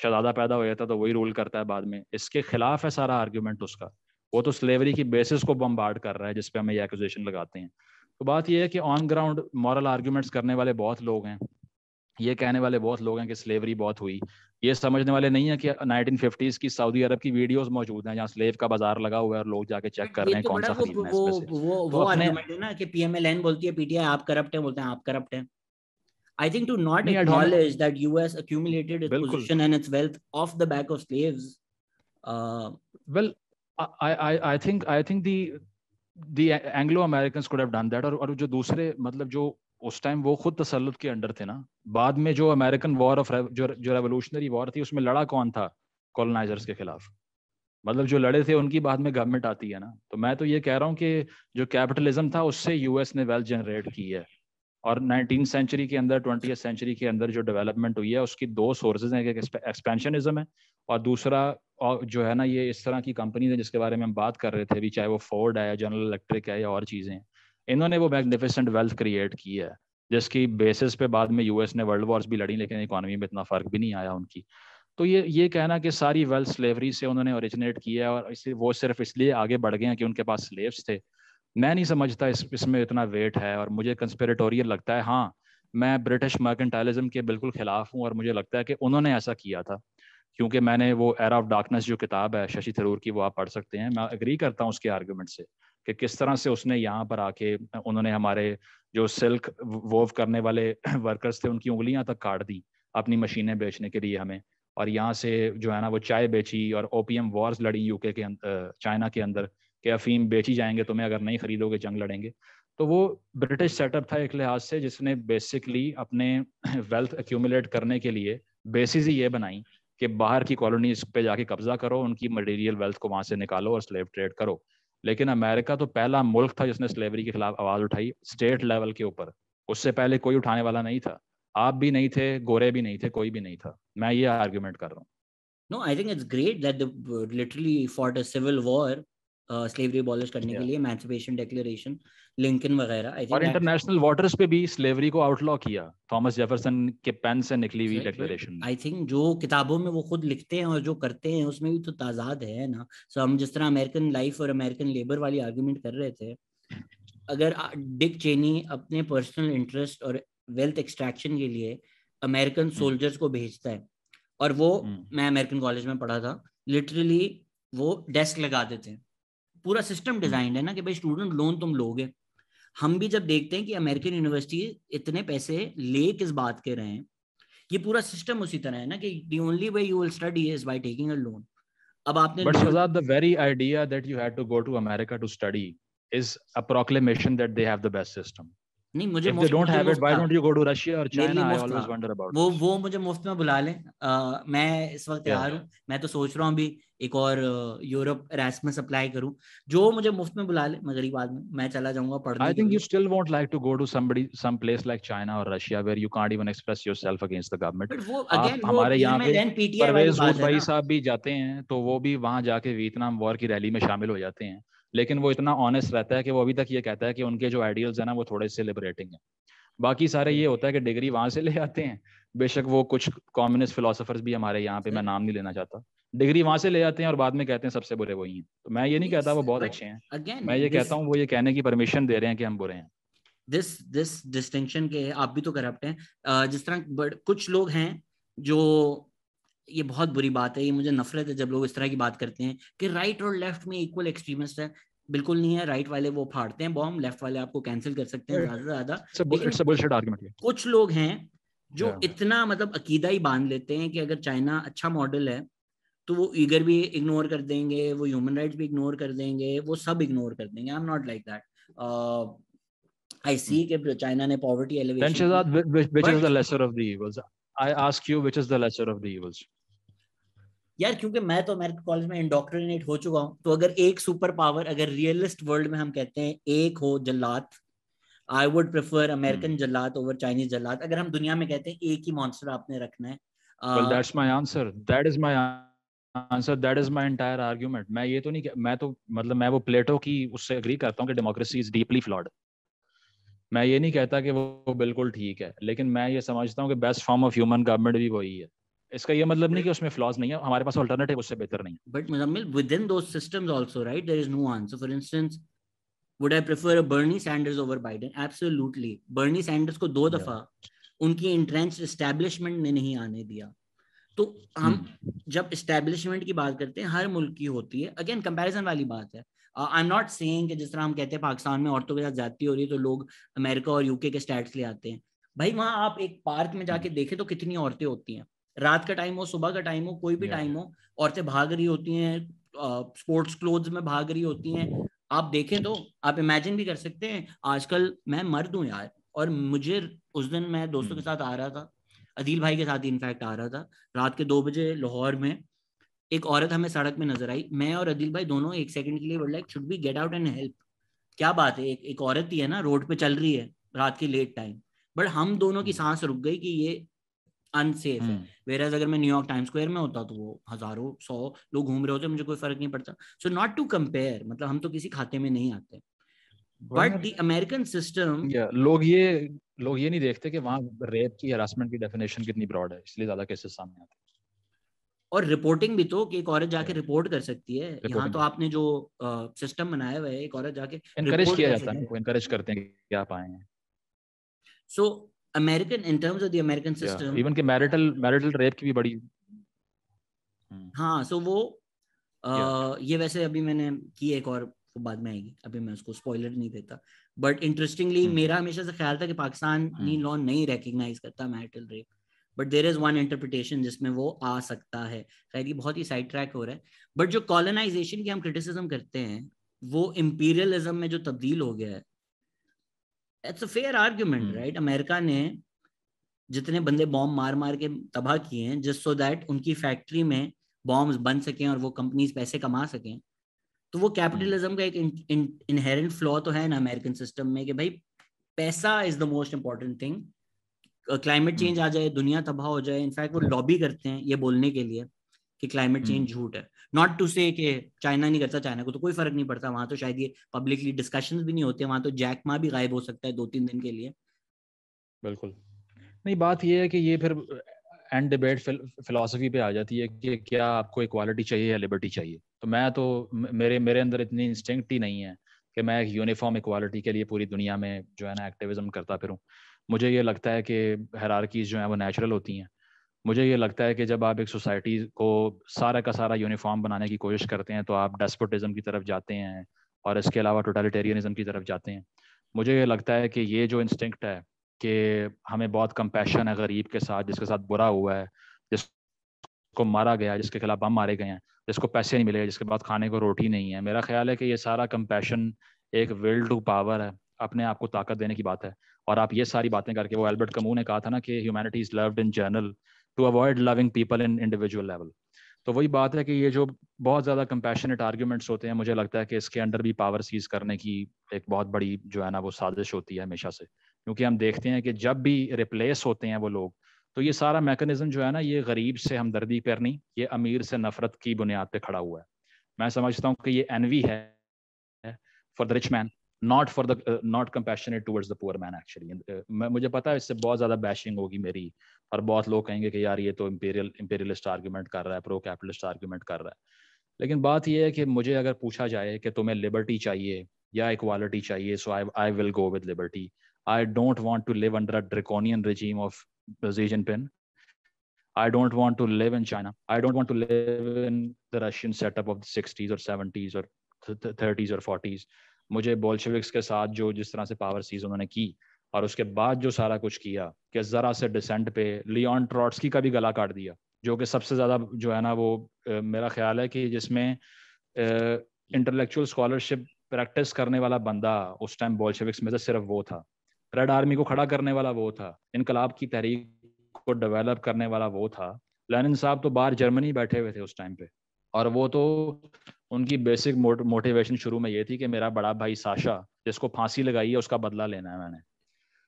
शहजादा पैदा हो जाता है तो वही रूल करता है बाद में इसके खिलाफ है सारा आर्ग्यूमेंट उसका वो तो स्लेवरी की बेसिस को बम्बार्ड कर रहा है जिसपे हमें ये एक्जेशन लगाते हैं तो बात यह है कि ऑन ग्राउंड मॉरल आर्ग्यूमेंट्स करने वाले बहुत लोग हैं ये कहने वाले बहुत लोग हैं कि स्लेवरी बहुत हुई ये समझने वाले नहीं है कि 1950s की सऊदी अरब की वीडियोस मौजूद हैं जहाँ स्लेव का बाजार लगा हुआ है और लोग जाके चेक कर रहे हैं तो कौन सा वो, वो, वो, वो, तो वो अपने... ना कि पीएमएलएन बोलती है पीटीआई आप करप्ट है बोलते हैं आप करप्ट है I think to not acknowledge that US accumulated its position and its wealth off the back of slaves. Uh, well, I, I, I think I think the the Anglo Americans could have done that और और जो दूसरे मतलब जो उस time वो खुद तसलुत के अंडर थे ना बाद में जो अमेरिकन वॉर ऑफ जो जो रेवोल्यूशनरी वॉर थी उसमें लड़ा कौन था कॉलोनाइजर्स के खिलाफ मतलब जो लड़े थे उनकी बाद में गवर्नमेंट आती है ना तो मैं तो ये कह रहा हूँ कि जो कैपिटलिज्म था उससे यूएस ने वेल्थ जनरेट की है और नाइनटीन सेंचुरी के अंदर ट्वेंटी सेंचुरी के अंदर जो डेवलपमेंट हुई है उसकी दो सोर्सेज हैं एक एक्सपेंशनिज्म है और दूसरा और जो है ना ये इस तरह की कंपनीज है जिसके बारे में हम बात कर रहे थे भी चाहे वो फोर्ड है जनरल इलेक्ट्रिक है या और चीज़ें हैं इन्होंने वो मैग्निफिसेंट वेल्थ क्रिएट की है जिसकी बेसिस पे बाद में यूएस ने वर्ल्ड वॉर्स भी लड़ी लेकिन इकोनॉमी में इतना फर्क भी नहीं आया उनकी तो ये ये कहना कि सारी वेल्थ स्लेवरी से उन्होंने ओरिजिनेट किया है और इसलिए वो सिर्फ इसलिए आगे बढ़ गए हैं कि उनके पास स्लेव्स थे मैं नहीं समझता इस इसमें इतना वेट है और मुझे कंस्पिरेटोरियल लगता है हाँ मैं ब्रिटिश मर्केंटाइलिज्म के बिल्कुल खिलाफ हूँ और मुझे लगता है कि उन्होंने ऐसा किया था क्योंकि मैंने वो एरा ऑफ डार्कनेस जो किताब है शशि थरूर की वो आप पढ़ सकते हैं मैं अग्री करता हूँ उसके आर्ग्यूमेंट से कि किस तरह से उसने यहाँ पर आके उन्होंने हमारे जो सिल्क वोव करने वाले वर्कर्स थे उनकी उंगलियां तक काट दी अपनी मशीनें बेचने के लिए हमें और यहाँ से जो है ना वो चाय बेची और ओपीएम वॉर्स लड़ी यूके के चाइना अं-, के अंदर कि अफीम बेची जाएंगे तुम्हें तो अगर नहीं खरीदोगे जंग लड़ेंगे तो वो ब्रिटिश सेटअप था एक लिहाज से जिसने बेसिकली अपने वेल्थ एक्यूमुलेट करने के लिए बेसिस ही ये बनाई कि बाहर की कॉलोनीज पे जाके कब्जा करो उनकी मटेरियल वेल्थ को वहाँ से निकालो और स्लेव ट्रेड करो लेकिन अमेरिका तो पहला मुल्क था जिसने स्लेवरी के खिलाफ आवाज़ उठाई स्टेट लेवल के ऊपर उससे पहले कोई उठाने वाला नहीं था आप भी नहीं थे गोरे भी नहीं थे कोई भी नहीं था मैं ये आर्ग्यूमेंट कर रहा हूँ no I think for war slavery uh, करने yeah. के लिए emancipation declaration लिंकन वगैरह और इंटरनेशनल वाटर्स पे भी स्लेवरी को आउटलॉ किया थॉमस जेफरसन के पेन से निकली हुई डिक्लेरेशन आई थिंक जो किताबों में वो खुद लिखते हैं और जो करते हैं उसमें भी तो ताजाद है ना सो so, हम जिस तरह अमेरिकन लाइफ और अमेरिकन लेबर वाली आर्ग्यूमेंट कर रहे थे अगर डिक चेनी अपने पर्सनल इंटरेस्ट और वेल्थ एक्सट्रैक्शन के लिए अमेरिकन हम्म। सोल्जर्स को भेजता है और वो हम्म। मैं अमेरिकन कॉलेज में पढ़ा था लिटरली वो डेस्क लगा देते हैं पूरा सिस्टम हम्म। डिजाइंड है ना कि भाई स्टूडेंट लोन तुम लोगे हम भी जब देखते हैं कि अमेरिकन यूनिवर्सिटी इतने पैसे ले किस बात के रहे हैं ये पूरा सिस्टम उसी तरह है ना कि the only way you will study is by taking a loan अब आपने but Shahzad the very idea that you had to go to America to study is a proclamation that they have the best system नहीं मुझे most don't have it why don't you go to Russia और China I always wonder about वो हाँ। हाँ। वो मुझे मुफ्त में बुला लें uh, मैं इस वक्त तैयार yeah. हूँ मैं तो सोच रहा हूं अभी एक और यूरोप एरासमस अप्लाई करूं जो मुझे मुफ्त में बुला ले मगरी बाद में मैं चला जाऊंगा पढ़ने I think you still won't like to go to somebody some place like China और Russia where you can't even express yourself against the government वो अगेन हमारे यहां पे देन परवेज भाई साहब भी जाते हैं तो वो भी वहां जाके वियतनाम वॉर की रैली में शामिल हो जाते हैं लेकिन वो इतना ऑनेस्ट रहता है कि वो अभी तक ये कहता है कि उनके जो आइडियल्स हैं ना वो थोड़े से लिबरेटिंग है बाकी सारे ये होता है कि डिग्री वहाँ से ले आते हैं बेशक वो कुछ कॉम्युनिस्ट फिलोसफर्स भी हमारे यहाँ पे मैं नाम नहीं लेना चाहता डिग्री वहां से ले आते हैं और बाद में कहते हैं सबसे बुरे वही हैं तो मैं ये नहीं कहता वो बहुत अच्छे हैं again, मैं ये this, कहता हूँ वो ये कहने की परमिशन दे रहे हैं कि हम बुरे हैं दिस दिस डिस्टिंक्शन के आप भी तो करप्ट हैं जिस तरह कुछ लोग हैं जो ये बहुत बुरी बात है ये मुझे नफरत है जब लोग इस तरह की बात करते हैं कि राइट और लेफ्ट में इक्वल एक्सट्रीमिस्ट है बिल्कुल नहीं है राइट वाले वो फाड़ते हैं बॉम्ब लेफ्ट वाले आपको कैंसिल कर सकते हैं ज्यादा ज्यादा कुछ लोग हैं जो yeah. इतना मतलब अकीदा ही बांध लेते हैं कि अगर चाइना अच्छा मॉडल है तो वो ईगर भी इग्नोर कर देंगे वो ह्यूमन राइट भी इग्नोर कर देंगे वो सब इग्नोर कर देंगे I am not like that I see के चाइना ने poverty alleviation which is the lesser of the evils I ask you which is the lesser of the evils यार क्योंकि मैं तो अमेरिकन कॉलेज में इंडोक्ट्रिनेट हो चुका हूँ तो अगर एक सुपर पावर अगर रियलिस्ट वर्ल्ड में हम कहते हैं एक हो जल्लात आई वुड प्रेफर अमेरिकन जल्लात ओवर चाइनीज जल्लात अगर हम दुनिया में कहते हैं एक ही मॉन्स्टर आपने रखना है इज मैं ये तो नहीं मैं तो मतलब मैं वो प्लेटो की उससे करता हूँ कि डेमोक्रेसी इज डीपली फ्लॉड मैं ये नहीं कहता कि वो बिल्कुल ठीक है लेकिन मैं ये समझता हूँ कि best form of human government भी वही है इसका ये मतलब नहीं कि उसमें फ्लॉज नहीं है हमारे पास अल्टरनेटिव उससे बेहतर नहीं but Muzammil within those systems also right there is no answer for instance would I prefer a Bernie Sanders over Biden absolutely Bernie Sanders को दो दफा उनकी इंट्रेंस एस्टैब्लिशमेंट ने नहीं आने दिया तो हम hmm. जब एस्टैब्लिशमेंट की बात करते हैं हर मुल्क की होती है अगेन कंपैरिजन वाली बात है आई एम नॉट सेइंग कि जिस तरह हम कहते हैं पाकिस्तान में औरतों के साथ जाती हो रही है तो लोग अमेरिका और यूके के स्टैट्स ले आते हैं भाई वहां आप एक पार्क में जाके hmm. देखें तो कितनी औरतें होती हैं रात का टाइम हो सुबह का टाइम हो कोई भी टाइम हो औरतें भाग रही होती हैं स्पोर्ट्स क्लोथ में भाग रही होती हैं आप देखें तो आप इमेजिन भी कर सकते हैं आजकल मैं मर्द हूँ यार और मुझे उस दिन मैं दोस्तों के hmm. साथ आ रहा था अदील भाई के साथ इनफैक्ट आ रहा था रात के दो बजे लाहौर में एक औरत हमें सड़क में नजर आई मैं और अदील भाई दोनों एक सेकंड के लिए बोल like should be get out and help क्या बात है एक एक औरत ही है ना रोड पे चल रही है रात के लेट टाइम बट हम दोनों की hmm. सांस रुक गई कि ये अनसेफ है वेर हम्म। अगर मैं न्यूयॉर्क टाइम्स स्क्वायर में होता तो वो हजारों सौ लोग घूम रहे होते मुझे कोई फर्क नहीं पड़ता सो नॉट टू कंपेयर मतलब हम तो किसी खाते में नहीं आते बट द अमेरिकन सिस्टम लोग ये लोग ये नहीं देखते कि वहाँ रेप की हरासमेंट की डेफिनेशन कितनी ब्रॉड है इसलिए ज्यादा केसेस सामने आते हैं और रिपोर्टिंग भी तो कि एक औरत जाके रिपोर्ट कर सकती है यहाँ तो आपने जो सिस्टम बनाया हुआ है एक औरत जाके इनकरेज किया जाता है इनकरेज करते हैं कि आप आए हैं सो American in terms of the American system even के मैरिटल मैरिटल रेप की भी बड़ी hmm. हाँ सो so वो आ, yeah. ये वैसे अभी मैंने की एक और वो बाद में आएगी अभी मैं उसको स्पॉइलर नहीं देता बट इंटरेस्टिंगली hmm. मेरा हमेशा से ख्याल था कि पाकिस्तानी लॉ hmm. नहीं रिकॉग्नाइज करता marital rape but there is one interpretation जिसमें वो आ सकता है खैर ये बहुत ही साइड ट्रैक हो रहा है बट जो कॉलोनाइजेशन की हम क्रिटिसिज्म करते हैं वो इम्पीरियलिज्म में जो तब्दील हो गया है it's a fair argument right America ने जितने बंदे बॉम्ब मार मार के तबाह किए हैं जस्ट सो दैट उनकी फैक्ट्री में बॉम्ब बन सकें और वो कंपनीज पैसे कमा सकें तो वो कैपिटलिज्म का एक इनहेरेंट फ्लॉ तो है ना अमेरिकन सिस्टम में कि भाई पैसा is the most important thing climate change आ जाए दुनिया तबाह हो जाए इनफैक्ट वो लॉबी hmm. करते हैं ये बोलने के लिए कि क्लाइमेट हम्म। चेंज झूठ है नॉट टू से कि चाइना नहीं करता चाइना को तो कोई फर्क नहीं पड़ता वहां तो शायद ये पब्लिकली डिस्कशन भी नहीं होते वहां तो जैक भी गायब हो सकता है दो तीन दिन के लिए बिल्कुल नहीं बात यह है कि ये फिर एंड डिबेट फिलोसफी पे आ जाती है कि क्या आपको इक्वालिटी चाहिए या लिबर्टी चाहिए तो मैं तो मेरे मेरे अंदर इतनी इंस्टिंग ही नहीं है कि मैं यूनिफॉर्म इक्वालिटी के लिए पूरी दुनिया में जो है ना एक्टिविज्म करता फिरूँ मुझे ये लगता है कि हरारकीज जो है वो नेचुरल होती हैं मुझे ये लगता है कि जब आप एक सोसाइटी को सारा का सारा यूनिफॉर्म बनाने की कोशिश करते हैं तो आप डेस्पोटिज़म की तरफ जाते हैं और इसके अलावा टोटलिटेरियनिज़म की तरफ जाते हैं मुझे ये लगता है कि ये जो इंस्टिंक्ट है कि हमें बहुत कंपैशन है गरीब के साथ जिसके साथ बुरा हुआ है जिसको मारा गया जिसके खिलाफ बम मारे गए हैं जिसको पैसे नहीं मिले जिसके बाद खाने को रोटी नहीं है मेरा ख्याल है कि ये सारा कंपैशन एक विल टू पावर है अपने आप को ताकत देने की बात है और आप ये सारी बातें करके वो एल्बर्ट कमू ने कहा था ना कि humanity is loved in general to avoid loving people in individual level तो वही बात है कि ये जो बहुत ज़्यादा कंपैशनेट आर्ग्यूमेंट्स होते हैं मुझे लगता है कि इसके अंडर भी पावर सीज करने की एक बहुत बड़ी जो है ना वो साजिश होती है हमेशा से क्योंकि हम देखते हैं कि जब भी रिप्लेस होते हैं वो लोग तो ये सारा मैकेनिज्म जो है ना ये गरीब से हमदर्दी करनी ये अमीर से नफरत की बुनियाद पर खड़ा हुआ है मैं समझता हूँ कि ये एनवी है for the rich man not for the not compassionate towards the poor man actually मुझे पता है इससे बहुत ज़्यादा बैशिंग होगी मेरी और बहुत लोग कहेंगे कि यार ये तो इम्पेरियल इम्पेरियलिस्ट आर्ग्यूमेंट कर रहा है प्रो कैपिटलिस्ट आर्ग्यूमेंट कर रहा है लेकिन बात यह है कि मुझे अगर पूछा जाए कि तुम्हें लिबर्टी चाहिए या इक्वालिटी चाहिए so I I will go with liberty I don't want to live under a draconian regime of Xi Ping I don't want to live in China. I don't want to live in the Russian setup of the 60s or 70s or 30s or 40s. मुझे Bolsheviks के साथ जो जिस तरह से power seize उन्होंने की और उसके बाद जो सारा कुछ किया कि ज़रा से डिसेंट पे लियोन ट्रॉट्सकी का भी गला काट दिया जो कि सबसे ज़्यादा जो है ना वो ए, मेरा ख्याल है कि जिसमें इंटेलेक्चुअल स्कॉलरशिप प्रैक्टिस करने वाला बंदा उस टाइम बोल्शेविक्स में से सिर्फ वो था रेड आर्मी को खड़ा करने वाला वो था इनकलाब की तहरीक को डेवलप करने वाला वो था लेनिन साहब तो बाहर जर्मनी बैठे हुए थे उस टाइम पे और वो तो उनकी बेसिक मोटिवेशन शुरू में ये थी कि मेरा बड़ा भाई साशा जिसको फांसी लगाई है उसका बदला लेना है मैंने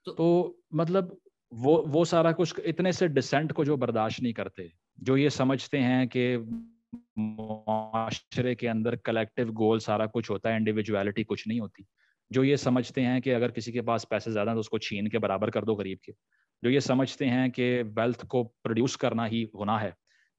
तो, तो मतलब वो वो सारा कुछ इतने से डिसेंट को जो बर्दाश्त नहीं करते जो ये समझते हैं कि माशरे के अंदर कलेक्टिव गोल सारा कुछ होता है इंडिविजुअलिटी कुछ नहीं होती जो ये समझते हैं कि अगर किसी के पास पैसे ज़्यादा हैं तो उसको छीन के बराबर कर दो गरीब के जो ये समझते हैं कि वेल्थ को प्रोड्यूस करना ही गुना है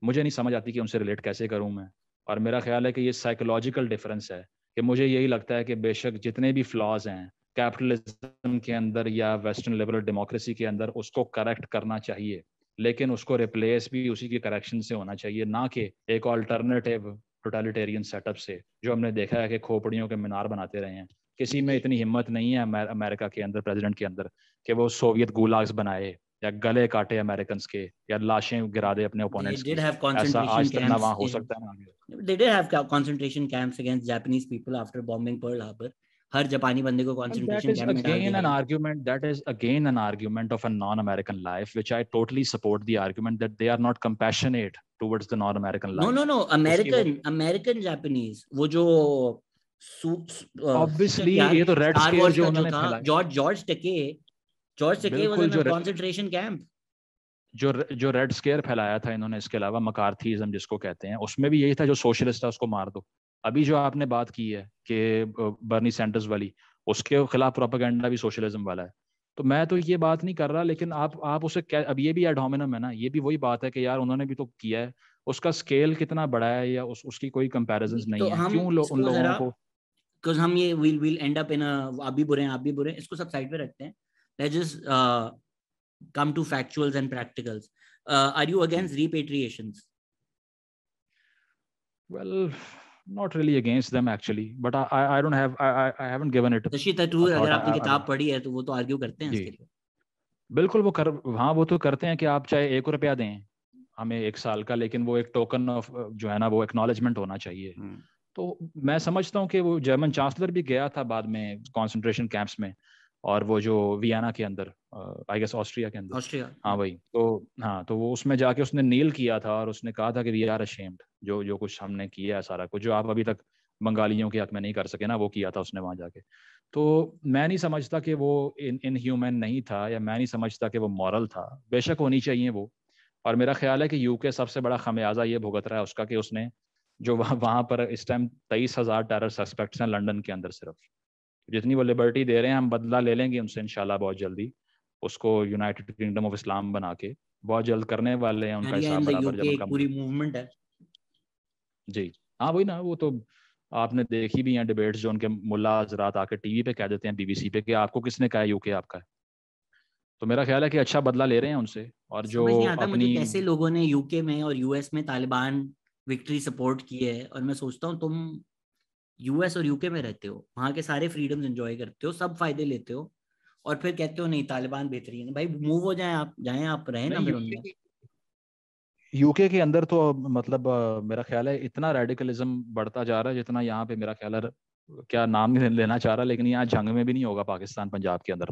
मुझे नहीं समझ आती कि उनसे रिलेट कैसे करूँ मैं और मेरा ख्याल है कि ये साइकोलॉजिकल डिफरेंस है कि मुझे यही लगता है कि बेशक जितने भी फ्लॉज हैं कैपिटलिज्म के अंदर या वेस्टर्न लिबरल डेमोक्रेसी के अंदर उसको करेक्ट करना चाहिए लेकिन उसको रिप्लेस भी उसी के करेक्शन से होना चाहिए ना कि एक ऑल्टरनेटिव टोटालिटेरियन सेटअप से जो हमने देखा है कि खोपड़ियों के मीनार बनाते रहे हैं किसी में इतनी हिम्मत नहीं है अमेरिका के अंदर प्रेसिडेंट के अंदर कि वो सोवियत गुलाग्स बनाए या गले काटे अमेरिकन के या लाशें गिरा दे अपने ओपोनेंट्स की ऐसा आज तक ना वहां हो सकता है they did have concentration camps against Japanese people after bombing Pearl Harbor हर जापानी बंदे को कॉन्सेंट्रेशन कैंप में डाल दिया argument that is again an argument of a non American life which I totally support the argument that they are not compassionate towards the non American life no no no American American Japanese वो जो obviously ये तो red square जो उन्होंने खेला George George Takei George Takei was in concentration camp जो जो red square फैलाया था इन्होंने इसके अलावा मकारथीज्म जिसको कहते हैं उसमें भी यही था जो सोशलिस्ट था उसको मार दो अभी जो आपने बात की है कि बर्नी सेंटर्स वाली उसके खिलाफ प्रोपागेंडा भी सोशलिज्म वाला है तो मैं तो ये बात नहीं कर रहा लेकिन आप आप उसे क्या अब ये भी एडोमिनम है ना ये भी वही बात है कि यार उन्होंने भी तो किया है उसका स्केल कितना बड़ा है या उस, उसकी कोई कंपैरिजन नहीं तो है क्यों लो, उन लोगों को बिकॉज हम ये will will end up in आप भी बुरे हैं आप भी बुरे हैं इसको सब साइड पे रखते हैं let's just come to factuals and practicals are you against repatriations well not really against them actually but i i, I don't have I, I i haven't given it Rashid तटूर agar आपने kitab padhi hai to wo to argue karte hain iske liye बिल्कुल वो कर हाँ वो तो करते हैं कि आप चाहे एक रुपया दें हमें एक साल का लेकिन वो एक टोकन ऑफ जो है ना वो एक्नोलेजमेंट होना चाहिए हम्म। तो मैं समझता हूँ कि वो जर्मन चांसलर भी गया था बाद में कॉन्सेंट्रेशन कैंप्स में और वो जो वियना के अंदर आई गेस ऑस्ट्रिया के अंदर ऑस्ट्रिया हाँ भाई तो हाँ तो वो उसमें जाके उसने नील किया था और उसने कहा था कि वी आर अशेम्ड जो जो कुछ हमने किया है सारा कुछ जो आप अभी तक बंगालियों के हक में नहीं कर सके ना वो किया था उसने वहाँ जाके तो मैं नहीं समझता कि वो इन इन ह्यूमन नहीं था या मैं नहीं समझता कि वो मॉरल था बेशक होनी चाहिए वो और मेरा ख्याल है कि यूके सबसे बड़ा खमियाजा ये भुगत रहा है उसका कि उसने जो वहाँ पर इस टाइम तेईस हज़ार टेरर सस्पेक्ट्स हैं लंदन के अंदर सिर्फ जितनी वो लिबर्टी दे रहे हैं हम बदला ले लेंगे उनसे इनशाला बहुत जल्दी उसको यूनाइटेड किंगडम ऑफ इस्लाम बना के बहुत जल्द करने वाले हैं उनका हिसाब बराबर जब उनका पूरी मूवमेंट है जी हाँ वही ना वो तो आपने देखी भी हैं डिबेट्स जो उनके मुला हजरात आके टीवी पे कह देते हैं बीबीसी पे कि आपको किसने कहा यूके आपका है तो मेरा ख्याल है कि अच्छा बदला ले रहे हैं उनसे और जो अपनी कैसे लोगों ने यूके में और यूएस में तालिबान विक्ट्री सपोर्ट की है और मैं सोचता हूँ तुम यूएस और यूके में रहते हो वहां के सारे फ्रीडम्स एंजॉय करते हो सब फायदे लेते हो और फिर कहते हो नहीं तालिबान बेहतरीन भाई मूव हो जाए आप जाए आप रहे ना फिर उनके यूके के अंदर तो मतलब मेरा ख्याल है इतना रेडिकलिज्म बढ़ता जा रहा है जितना यहाँ पे मेरा ख्याल है क्या नाम नहीं लेना चाह रहा लेकिन यहाँ जंग में भी नहीं होगा पाकिस्तान पंजाब के अंदर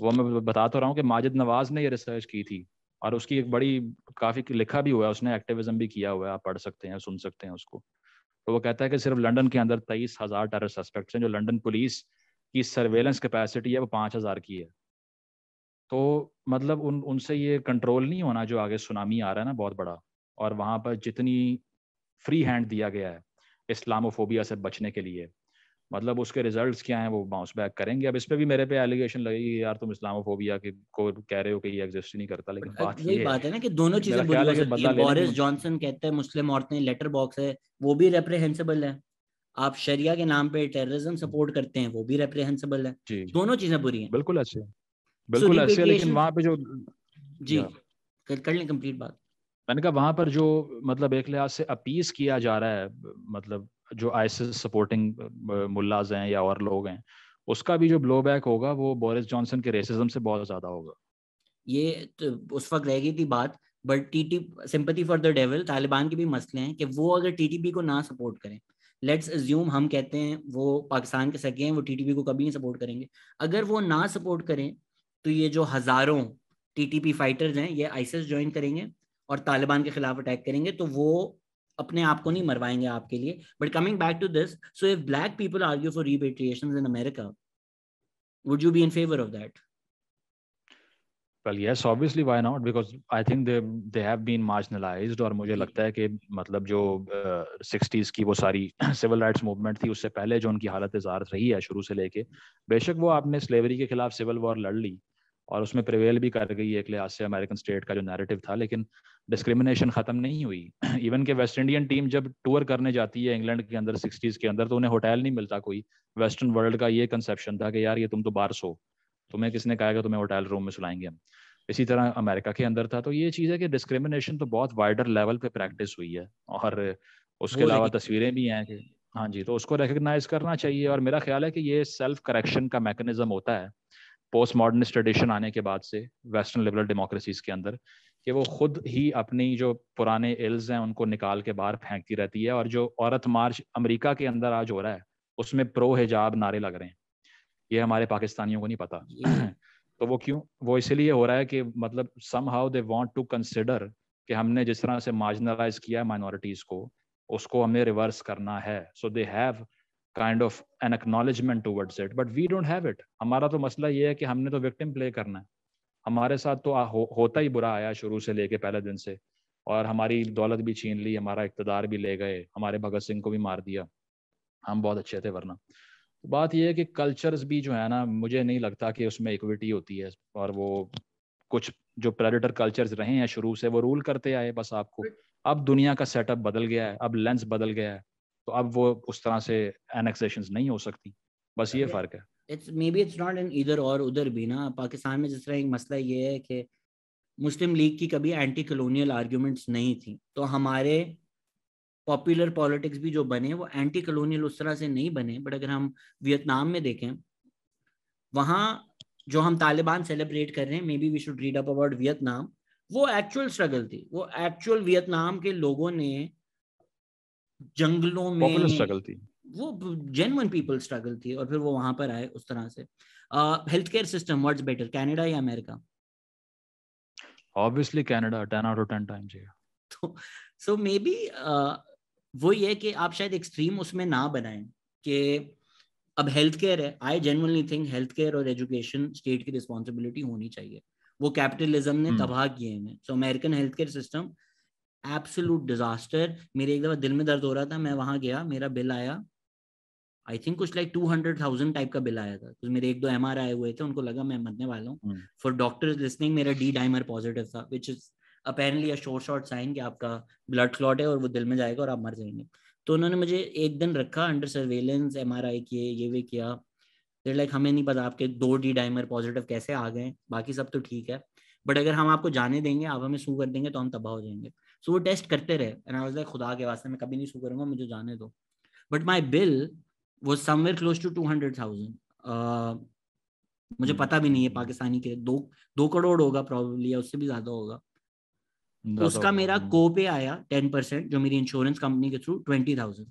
वो मैं बता तो रहा हूँ कि माजिद नवाज ने ये रिसर्च की थी और उसकी एक बड़ी काफी लिखा भी हुआ है उसने एक्टिविज्म भी किया हुआ है आप पढ़ सकते हैं सुन सकते हैं उसको तो वो कहता है कि सिर्फ लंदन के अंदर तेईस हज़ार टेरर सस्पेक्ट्स हैं जो लंदन पुलिस की सर्वेलेंस कैपेसिटी है वो पाँच हज़ार की है तो मतलब उन उनसे ये कंट्रोल नहीं होना जो आगे सुनामी आ रहा है ना बहुत बड़ा और वहाँ पर जितनी फ्री हैंड दिया गया है इस्लामोफोबिया से बचने के लिए मतलब उसके रिजल्ट्स क्या हैं वो बाउंस बैक करेंगे अब इस पर भी मेरे पे एलिगेशन लगेगी यार तुम इस्लामोफोबिया की को कह रहे हो कि ये एग्जिस्ट नहीं करता लेकिन बात uh, यही ये बात है ना कि दोनों चीजें बुरी हो सकती है बोरिस जॉनसन कहते हैं मुस्लिम औरतें लेटर बॉक्स है वो भी रेप्रहेंसिबल है आप शरिया के नाम पे टेररिज्म सपोर्ट करते हैं वो भी रेप्रहेंसिबल है दोनों चीजें बुरी हैं बिल्कुल अच्छे बिल्कुल अच्छे लेकिन वहां पे जो जी कर लें कंप्लीट बात मैंने कहा वहां पर जो मतलब एक लिहाज से अपीस किया जा रहा है मतलब जो आईसिस सपोर्टिंग मुल्लाज हैं या और लोग हैं उसका भी जो ब्लो बैक होगा वो बोरिस जॉनसन के रेसिज्म से बहुत ज्यादा होगा ये तो उस वक्त रह गई थी बात बट टीटी sympathy for the devil Taliban के भी मसले हैं कि वो अगर टीटीपी को ना सपोर्ट करें लेट्स एज्यूम हम कहते हैं वो पाकिस्तान के सके हैं वो टीटीपी को कभी नहीं सपोर्ट करेंगे अगर वो ना सपोर्ट करें तो ये जो हज़ारों टीटीपी फाइटर्स हैं ये आईसीस ज्वाइन करेंगे और तालिबान के खिलाफ अटैक करेंगे तो वो अपने आप को नहीं मरवाएंगे आपके लिए but coming back to this so if black people argue for repatriation in America would you be in favour of that well yes obviously why not because i think they they have been marginalized और मुझे लगता है कि मतलब जो sixties uh, की वो सारी सिविल राइट्स मूवमेंट थी उससे पहले जो उनकी हालत इजारत रही है शुरू से लेके बेशक वो आपने स्लेवरी के खिलाफ सिविल वॉर लड़ ली और उसमें प्रिवेल भी कर गई एक लिहाज से अमेरिकन स्टेट का जो नैरेटिव था लेकिन uh, डिस्क्रिमिनेशन खत्म नहीं हुई इवन के वेस्ट इंडियन टीम जब टूर करने जाती है इंग्लैंड के अंदर सिक्सटीज के अंदर तो उन्हें होटल नहीं मिलता कोई वेस्टर्न वर्ल्ड का ये कंसेप्शन था कि यार ये तुम तो बाहर सो तुम्हें किसने कहा कि तुम्हें होटल रूम में सुलाएंगे हम इसी तरह अमेरिका के अंदर था तो ये चीज़ है कि डिस्क्रिमिनेशन तो बहुत वाइडर लेवल पे प्रैक्टिस हुई है और उसके अलावा तस्वीरें भी हैं कि हाँ जी तो उसको रिकग्नाइज करना चाहिए और मेरा ख्याल है कि ये सेल्फ करेक्शन का मैकेनिज्म होता है पोस्ट मॉडर्निस्ट ट्रेडिशन आने के बाद से वेस्टर्न लिबरल डेमोक्रेसीज के अंदर कि वो खुद ही अपनी जो पुराने इल्स हैं उनको निकाल के बाहर फेंकती रहती है और जो औरत मार्च अमेरिका के अंदर आज हो रहा है उसमें प्रो हिजाब नारे लग रहे हैं ये हमारे पाकिस्तानियों को नहीं पता तो वो क्यों वो इसलिए हो रहा है कि मतलब somehow they want to consider कि हमने जिस तरह से मार्जिनलाइज किया है माइनॉरिटीज़ को उसको हमने रिवर्स करना है so they have kind of an acknowledgement towards it but we don't have it हमारा तो मसला ये है कि हमने तो विक्टिम प्ले करना है हमारे साथ तो हो, होता ही बुरा आया शुरू से लेके पहले दिन से और हमारी दौलत भी छीन ली हमारा इकतदार भी ले गए हमारे भगत सिंह को भी मार दिया हम बहुत अच्छे थे वरना तो बात यह है कि कल्चर्स भी जो है ना मुझे नहीं लगता कि उसमें इक्विटी होती है और वो कुछ जो प्रेडेटर कल्चर्स रहे हैं शुरू से वो रूल करते आए बस आपको अब दुनिया का सेटअप बदल गया है अब लेंस बदल गया है तो अब वो उस तरह से एनेक्सेशन नहीं हो सकती बस ये फर्क है it's maybe it's not in इधर और उधर भी ना पाकिस्तान में जिस तरह एक मसला ये है कि मुस्लिम लीग की कभी एंटी कलोनियल आर्ग्यूमेंट्स नहीं थी तो हमारे पॉपुलर पॉलिटिक्स भी जो बने वो एंटी कलोनियल उस तरह से नहीं बने बट अगर हम वियतनाम में देखें वहाँ जो हम तालिबान सेलिब्रेट कर रहे हैं maybe we should read up about Vietnam वो एक्चुअल स्ट्रगल थी वो एक्चुअल वियतनाम के लोगों ने जंगलों में स्ट्रगल थी वो जेनवन पीपल स्ट्रगल थी और फिर वो वहां पर आए उस तरह से health care system what's better Canada या America obviously Canada 10 out of 10 time या तो सो मे बी वो ये कि आप शायद एक्सट्रीम उसमें ना बनाएं कि अब हेल्थ केयर है I genuinely think health care और एजुकेशन स्टेट की रिस्पॉन्सिबिलिटी होनी चाहिए वो कैपिटलिज्म ने hmm. तबाह किए हैं सो American health care system absolute disaster मेरे एक दफा दिल में दर्द हो रहा था मैं वहां गया मेरा बिल आया आई थिंक कुछ like two hundred thousand type का बिल आया था तो मेरे एक दो एम आर आए हुए थे उनको लगा मैं मरने वाला हूँ फॉर डॉक्टर लिसनिंग मेरा डी डाइमर पॉजिटिव था which is apparently a short sign कि आपका ब्लड क्लॉट है और वो दिल में जाएगा और आप मर जाएंगे तो उन्होंने मुझे एक दिन रखा under surveillance M R I किए ये वे किया फिर लाइक हमें नहीं पता आपके दो डी डाइमर पॉजिटिव कैसे आ गए बाकी सब तो ठीक है बट अगर हम आपको जाने देंगे आप हमें सू कर देंगे तो हम तबाह हो जाएंगे सो so, वो टेस्ट करते रहे खुदा के वास्ते मैं कभी नहीं सू करूंगा मुझे जाने दो बट माई बिल वो somewhere close to two hundred thousand मुझे hmm. पता भी नहीं है पाकिस्तानी के दो दो करोड़ होगा प्रॉब्लली या उससे भी ज्यादा होगा उसका मेरा हाँ। को पे आया टेन परसेंट जो मेरी इंश्योरेंस कंपनी के through twenty thousand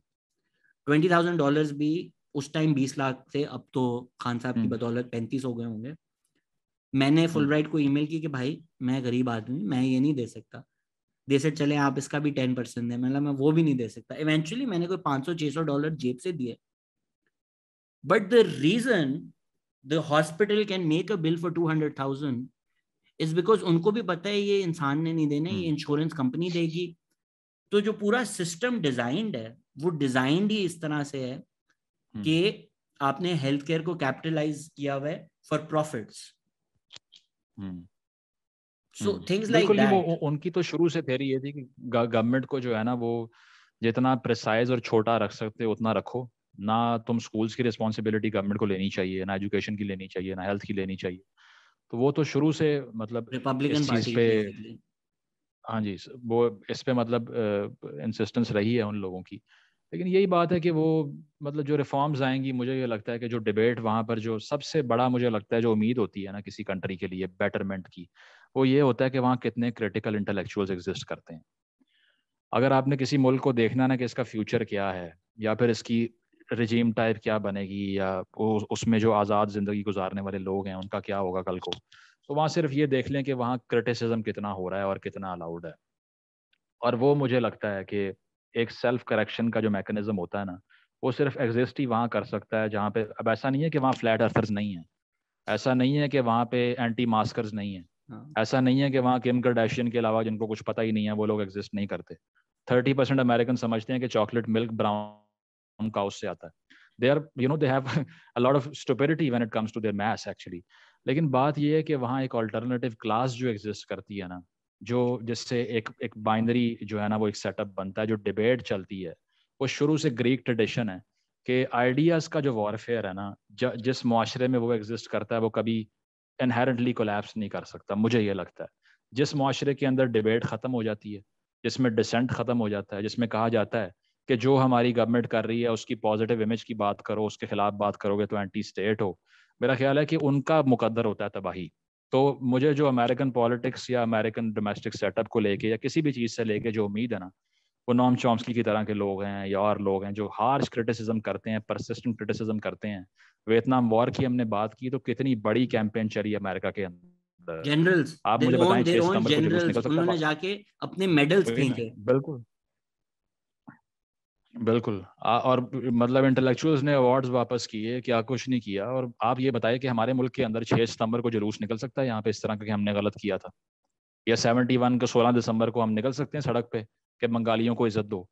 twenty thousand dollar भी उस टाइम बीस लाख थे अब तो खान साहब की hmm. बदौलत पैंतीस हो गए होंगे मैंने फुल राइट hmm. को ईमेल की कि भाई मैं गरीब आदमी मैं ये नहीं दे सकता दे से चले आप इसका भी टेन परसेंट दें मतलब मैं वो भी नहीं दे सकता इवेंचुअली मैंने कोई पाँच सौ छः सौ डॉलर जेब से दिए But the reason the hospital can make a bill for 200,000 is because unko bhi pata hai ye insaan ne nahi dena ye insurance company degi to jo pura system designed hai wo designed hi is tarah se hai कि आपने health care को capitalise किया हुआ है for profits so things like उनकी तो शुरू से थेरी ये थी कि गवर्नमेंट को जो है ना वो जितना प्रिसाइज और छोटा रख सकते उतना रखो ना तुम स्कूल्स की रिस्पॉन्सिबिलिटी गवर्नमेंट को लेनी चाहिए ना एजुकेशन की लेनी चाहिए ना हेल्थ की लेनी चाहिए तो वो तो शुरू से मतलब रिपब्लिकन पे हाँ जी वो इस पे मतलब इंसिस्टेंस रही है उन लोगों की लेकिन यही बात है कि वो मतलब जो रिफॉर्म्स आएंगी मुझे ये लगता है कि जो डिबेट वहाँ पर जो सबसे बड़ा मुझे लगता है जो उम्मीद होती है ना किसी कंट्री के लिए बेटरमेंट की वो ये होता है कि वहाँ कितने क्रिटिकल इंटेलेक्चुअल्स एग्जिस्ट करते हैं अगर आपने किसी मुल्क को देखना ना कि इसका फ्यूचर क्या है या फिर इसकी रजीम टाइप क्या बनेगी या उसमें जो आज़ाद ज़िंदगी गुजारने वाले लोग हैं उनका क्या होगा कल को तो वहाँ सिर्फ ये देख लें कि वहाँ क्रिटिसिज्म कितना हो रहा है और कितना अलाउड है और वो मुझे लगता है कि एक सेल्फ करेक्शन का जो मैकेनिज़्म होता है ना वो सिर्फ एग्जिस्ट ही वहाँ कर सकता है जहाँ पे अब ऐसा नहीं है कि वहाँ फ्लैट अर्थर्स नहीं है ऐसा नहीं है कि वहाँ पे एंटी मास्कर्स नहीं है हाँ। ऐसा नहीं है कि वहाँ किम कर्डैशियन के अलावा जिनको कुछ पता ही नहीं है वो लोग एग्जिस्ट नहीं करते थर्टी परसेंट अमेरिकन समझते हैं कि चॉकलेट मिल्क ब्राउन हम काउस से आता है they are you know they have a lot of stupidity when it comes to their maths actually लेकिन बात यह है कि वहाँ एक अल्टरनेटिव क्लास जो एग्जिस्ट करती है ना जो जिससे एक एक बाइनरी जो है ना वो एक सेटअप बनता है जो डिबेट चलती है वो शुरू से ग्रीक ट्रेडिशन है कि आइडियाज़ का जो वॉरफेयर है ना ज, जिस माशरे में वो एग्जिस्ट करता है वो कभी इनहेरेंटली कोलैप्स नहीं कर सकता मुझे ये लगता है जिस माशरे के अंदर डिबेट ख़त्म हो जाती है जिसमें डिसेंट ख़त्म हो जाता है जिसमें कहा जाता है कि जो हमारी गवर्नमेंट कर रही है उसकी पॉजिटिव इमेज की बात करो उसके खिलाफ बात करोगे तो एंटी स्टेट हो मेरा ख्याल है कि उनका मुकदर होता है तबाही तो मुझे जो अमेरिकन पॉलिटिक्स या अमेरिकन डोमेस्टिक सेटअप को लेके या किसी भी चीज़ से लेके जो उम्मीद है ना वो नॉम चॉम्स्की की तरह के लोग हैं या और लोग हैं जो हार्श क्रिटिसिज्म करते हैं परसिस्टेंट क्रिटिसिज्म करते हैं वियतनाम वॉर की हमने बात की तो कितनी बड़ी कैंपेन चली अमेरिका के अंदर जनरल्स आप मुझे बताएं जनरल्स उन्होंने जाके अपने मेडल्स बिल्कुल बिल्कुल आ, और मतलब इंटेलेक्चुअल्स ने अवार्ड्स वापस किए क्या कुछ नहीं किया और आप ये बताइए कि हमारे मुल्क के अंदर 6 सितंबर को जुलूस निकल सकता है यहाँ पे इस तरह का कि हमने गलत किया था या 71 को सोलह दिसंबर को हम निकल सकते हैं सड़क पे कि बंगालियों को इज्जत दो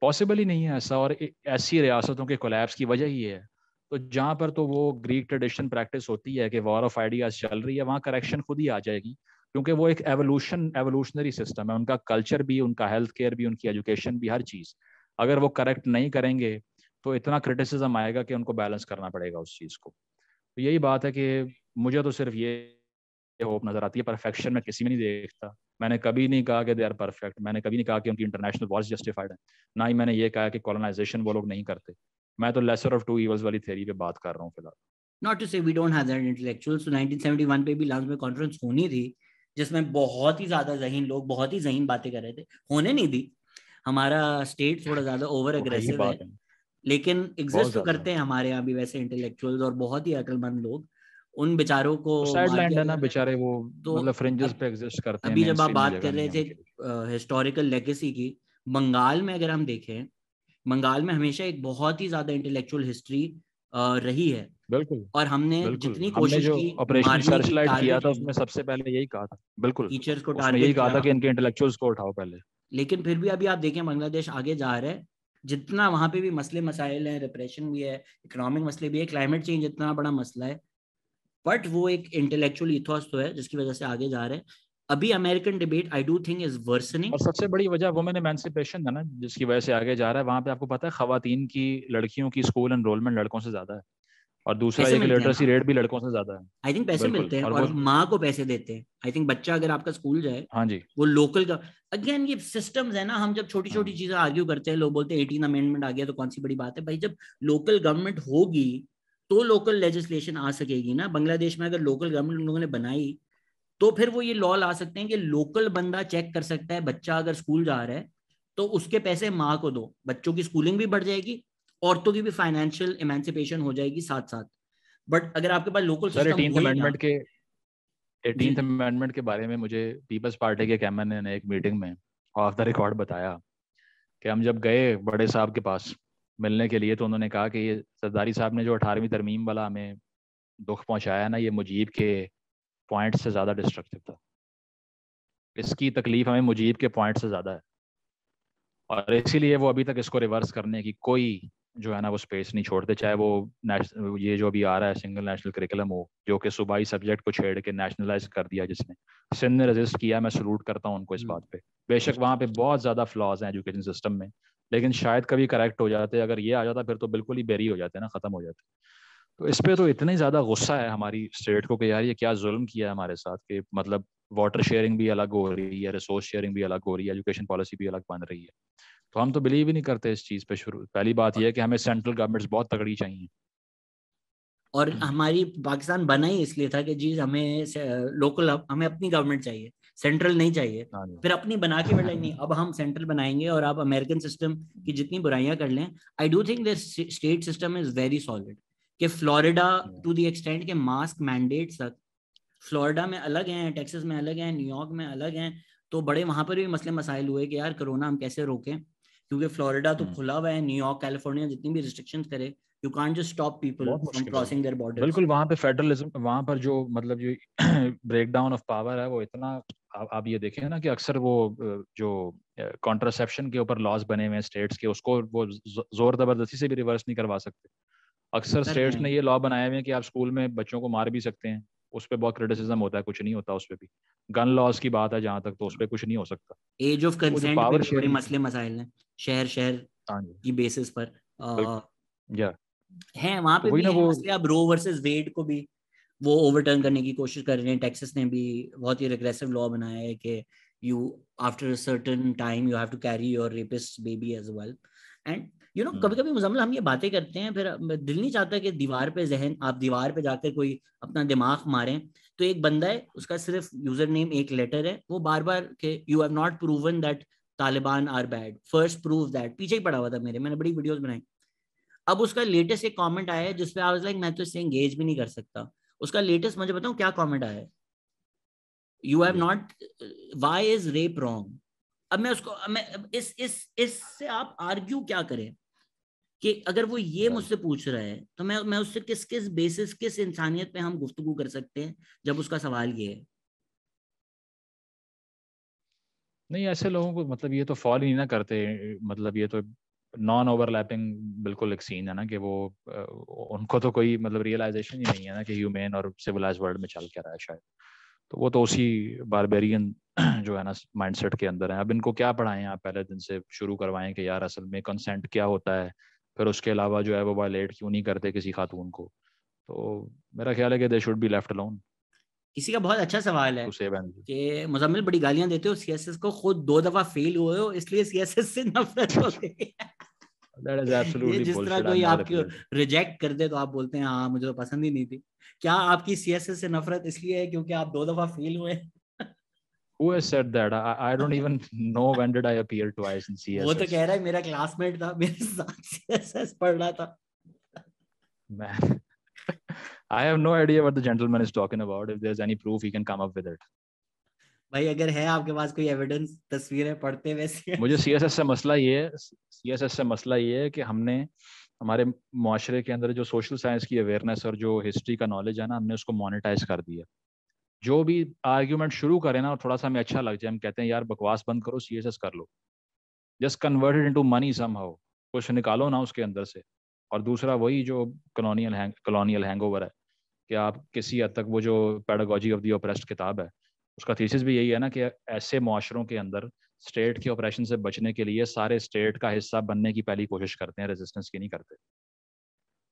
पॉसिबल ही नहीं है ऐसा और ऐसी रियासतों के कोलैप्स की वजह ही है तो जहाँ पर तो वो ग्रीक ट्रेडिशन प्रैक्टिस होती है कि वॉर ऑफ आइडियाज चल रही है वहाँ करेक्शन खुद ही आ जाएगी क्योंकि वो एक एवोल्यूशन एवोल्यूशनरी सिस्टम है उनका कल्चर भी उनका हेल्थ केयर भी उनकी एजुकेशन भी हर चीज़ अगर वो करेक्ट नहीं करेंगे तो इतना क्रिटिसिज्म आएगा कि उनको बैलेंस करना पड़ेगा उस चीज़ को तो यही बात है कि मुझे तो सिर्फ ये होप नज़र आती है परफेक्शन में किसी में नहीं देखता मैंने कभी नहीं कहा कि दे आर परफेक्ट मैंने कभी नहीं कहा कि उनकी इंटरनेशनल वॉर्स जस्टिफाइड है ना ही मैंने ये कहा कि कॉलोनाइजेशन वो लोग नहीं करते मैं तो लेसर ऑफ टू इवल्स वाली थेरी पे बात कर रहा हूँ फिलहाल not to say we don't have that intellectual so 1971 पे भी लांस में कॉन्फ्रेंस होनी थी जिसमें बहुत ही ज्यादा जहीन लोग बहुत ही जहीन बातें कर रहे थे होने नहीं दी हमारा स्टेट थोड़ा ज्यादा ओवर अग्रेसिव तो है लेकिन एग्जिस्ट तो करते हैं हमारे यहाँ भी वैसे इंटेलेक्चुअल और बहुत ही अकलमंद लोग उन बेचारों को तो ना बेचारे वो तो मतलब पे एग्जिस्ट करते अभी जब आप बात कर रहे थे हिस्टोरिकल लेगेसी की बंगाल में अगर हम देखें बंगाल में हमेशा एक बहुत ही ज्यादा इंटेलेक्चुअल हिस्ट्री रही है बिल्कुल और हमने बिल्कुल, जितनी कोशिश की ऑपरेशन सर्चलाइट किया था उसमें सबसे पहले यही कहा था बिल्कुल टीचर्स को टारगेट यही कहा था कि इनके इंटेलेक्चुअल्स को उठाओ पहले लेकिन फिर भी अभी आप देखें बांग्लादेश आगे जा रहे हैं जितना वहां पे भी मसले मसाइल हैं रिप्रेशन भी है इकोनॉमिक मसले भी है क्लाइमेट चेंज इतना बड़ा मसला है बट वो एक इंटेलेक्चुअल इथोस तो है जिसकी वजह से आगे जा रहे हैं अभी American debate I do think is worsening और सबसे बड़ी वजह मैंने मैंसिपेशन था ना जिसकी वजह से आगे जा रहा है वहां पे आपको पता है खातन की लड़कियों की स्कूल एनरोलमेंट लड़कों से ज्यादा है और दूसरा एक लिटरेसी रेट भी लड़कों से ज्यादा है आई थिंक पैसे मिलते हैं और, और माँ को पैसे देते हैं आई थिंक बच्चा अगर आपका स्कूल जाए हाँ जी वो लोकल का अगेन ये सिस्टम है ना हम जब छोटी छोटी हाँ। चीजें आर्ग्यू करते हैं लोग बोलते हैं एटीन अमेंडमेंट आ गया तो कौन सी बड़ी बात है भाई जब लोकल गवर्नमेंट होगी तो लोकल लेजिस्लेशन आ सकेगी ना बांग्लादेश में अगर लोकल गवर्नमेंट उन लोगों ने बनाई तो फिर वो ये लॉ ला सकते हैं कि लोकल बंदा चेक कर सकता है बच्चा अगर स्कूल जा रहा है तो उसके पैसे माँ को दो बच्चों की स्कूलिंग भी बढ़ जाएगी औरतों की भी फाइनेंशियल इमेंसिपेशन हो जाएगी साथ साथ बट अगर आपके पास लोकल अमेंडमेंट के एटीन अमेंडमेंट के बारे में मुझे पीपल्स पार्टी के कैमरन ने एक मीटिंग में ऑफ द रिकॉर्ड बताया कि हम जब गए बड़े साहब के पास मिलने के लिए तो उन्होंने कहा कि ये सरदारी साहब ने जो अठारहवीं तरमीम वाला हमें दुख पहुंचाया ना ये मुजीब के पॉइंट से ज़्यादा डिस्ट्रक्टिव था इसकी तकलीफ हमें मुजीब के पॉइंट से ज़्यादा है और इसीलिए वो अभी तक इसको रिवर्स करने की कोई जो है ना वो स्पेस नहीं छोड़ते चाहे वो नेशनल ये जो अभी आ रहा है सिंगल नेशनल करिकुलम हो जो कि सूबाई सब्जेक्ट को छेड़ के नेशनलाइज कर दिया जिसने सिंध ने रजिस्ट किया मैं सलूट करता हूँ उनको इस हम्म। बात पे बेशक वहाँ पे बहुत ज़्यादा फ्लॉज हैं एजुकेशन सिस्टम में लेकिन शायद कभी करेक्ट हो जाते अगर ये आ जाता फिर तो बिल्कुल ही बेरी हो जाते ना ख़त्म हो जाते तो इस पर तो ही ज़्यादा गुस्सा है हमारी स्टेट को कि यार ये क्या जुल्म किया है हमारे साथ कि मतलब वाटर शेयरिंग भी अलग हो रही है रिसोर्स शेयरिंग भी अलग हो रही है एजुकेशन पॉलिसी भी अलग बन रही है तो हम तो बिलीव ही नहीं करते इस चीज़ पे शुरू पहली बात यह है कि हमें सेंट्रल गवर्नमेंट्स बहुत तगड़ी चाहिए और हमारी पाकिस्तान बना ही इसलिए था कि जी हमें लोकल हमें अपनी गवर्नमेंट चाहिए सेंट्रल नहीं चाहिए हाँ फिर अपनी बना के बैठे नहीं अब हम सेंट्रल बनाएंगे और आप अमेरिकन सिस्टम की जितनी बुराइयां कर लें I do think state system is very solid कि फ्लोरिडा टू द एक्सटेंट के मास्क मैंडेट तक फ्लोरिडा में अलग हैं टेक्सास में अलग हैं न्यूयॉर्क में अलग हैं तो बड़े वहां पर भी मसले मसाइल हुए कि यार कोरोना हम कैसे रोकें क्योंकि फ्लोरिडा तो हम्म। खुला हुआ है न्यूयॉर्क कैलिफोर्निया जितनी भी रिस्ट्रिक्शन करे you can just stop people from crossing their border बिल्कुल वहां पे फेडरलिज्म वहां पर जो मतलब जो ब्रेक डाउन ऑफ पावर है वो इतना आप, ये देखें ना कि अक्सर वो जो कॉन्ट्रासेप्शन के ऊपर लॉज बने हुए हैं स्टेट्स के उसको वो जोर जबरदस्ती से भी रिवर्स नहीं करवा सकते अक्सर स्टेट्स ने ये लॉ बनाए हुए हैं कि आप स्कूल में बच्चों को मार भी सकते हैं उस पर बहुत क्रिटिसिज्म होता है कुछ नहीं होता उस पर भी गन लॉज की बात है जहां तक तो उस पर कुछ नहीं हो सकता एज ऑफ कंसेंट पावर बड़े मसले मसाइल हैं शहर शहर हाँ की बेसिस पर है वहां पे तो भी ना अब रो वर्सेस वेड को भी वो ओवरटर्न करने की कोशिश कर रहे हैं टेक्सास ने भी बहुत ही रिग्रेसिव लॉ बनाया है कि you after certain time you have to carry your rapist baby as well and you know कभी कभी मुजम्मल हम ये बातें करते हैं फिर दिल नहीं चाहता कि दीवार पे जहन आप दीवार पे जाकर कोई अपना दिमाग मारें तो एक बंदा है उसका सिर्फ यूजर नेम एक लेटर है वो बार बार के you have not proven that Taliban are bad first prove that पीछे ही पड़ा हुआ था मेरे मैंने बड़ी वीडियोस बनाई अब उसका लेटेस्ट एक कमेंट आया है जिसपे आई वाज लाइक मैं तो इससे एंगेज भी नहीं कर सकता उसका लेटेस्ट मुझे बताऊं क्या कमेंट आया है you have not why is rape wrong अब मैं उसको मैं इस इस इससे आप आर्ग्यू क्या करें कि अगर वो ये मुझसे पूछ रहा है तो मैं मैं उससे किस किस बेसिस किस इंसानियत पे हम गुफ्तगु कर सकते हैं जब उसका सवाल ये है नहीं ऐसे लोगों को मतलब ये तो फॉल ही ना करते मतलब ये तो नॉन ओवरलैपिंग बिल्कुल एक सीन है ना कि वो उनको तो कोई मतलब रियलाइजेशन ही नहीं है ना कि ह्यूमेन और सिविलाइज वर्ल्ड में चल क्या रहा है शायद तो वो तो उसी बारबेरियन जो है ना माइंडसेट के अंदर है अब इनको क्या पढ़ाएं आप पहले दिन से शुरू करवाएं कि यार असल में कंसेंट क्या होता है फिर उसके अलावा जो है वो वायलेट क्यों नहीं करते किसी खातून को तो मेरा ख्याल है कि they should be left alone किसी का बहुत अच्छा सवाल है कि मुजम्मिल बड़ी गालियां देते हो सीएसएस को खुद दो दफा फेल हुए हो इसलिए सीएसएस से नफरत होती है जिस तरह कोई आपको रिजेक्ट कर दे तो आप बोलते हैं हाँ मुझे तो पसंद ही नहीं थी क्या आपकी सीएसएस से नफरत इसलिए है क्योंकि आप दो दफा फेल हुए Who has said that? I, I don't even know when did I appear twice in CSS. वो तो कह रहा है मेरा क्लासमेट था मेरे साथ CSS पढ़ रहा था मैं I have no idea what the gentleman is talking about. If there's any proof, he can come up with it. भाई अगर है आपके पास कोई एविडेंस तस्वीरें पढ़ते वैसे मुझे सीएसएस से मसला ये है सीएसएस से मसला ये है कि हमने हमारे माशरे के अंदर जो सोशल साइंस की अवेयरनेस और जो हिस्ट्री का नॉलेज है ना हमने उसको मोनिटाइज कर दिया जो भी आर्ग्यूमेंट शुरू करें ना और थोड़ा सा हमें अच्छा लग जाए हम कहते हैं यार बकवास बंद करो सीएसएस कर लो just converted into money somehow कुछ निकालो ना उसके अंदर से और दूसरा वही जो कलोनियल कलोनियल हैंग ओवर है कि आप किसी हद तक वो जो पैडागोजी ऑफ दी ऑपरेस्ट किताब है उसका थीसिस भी यही है ना कि ऐसे माशरों के अंदर स्टेट के ऑपरेशन से बचने के लिए सारे स्टेट का हिस्सा बनने की पहली कोशिश करते हैं रेजिस्टेंस की नहीं करते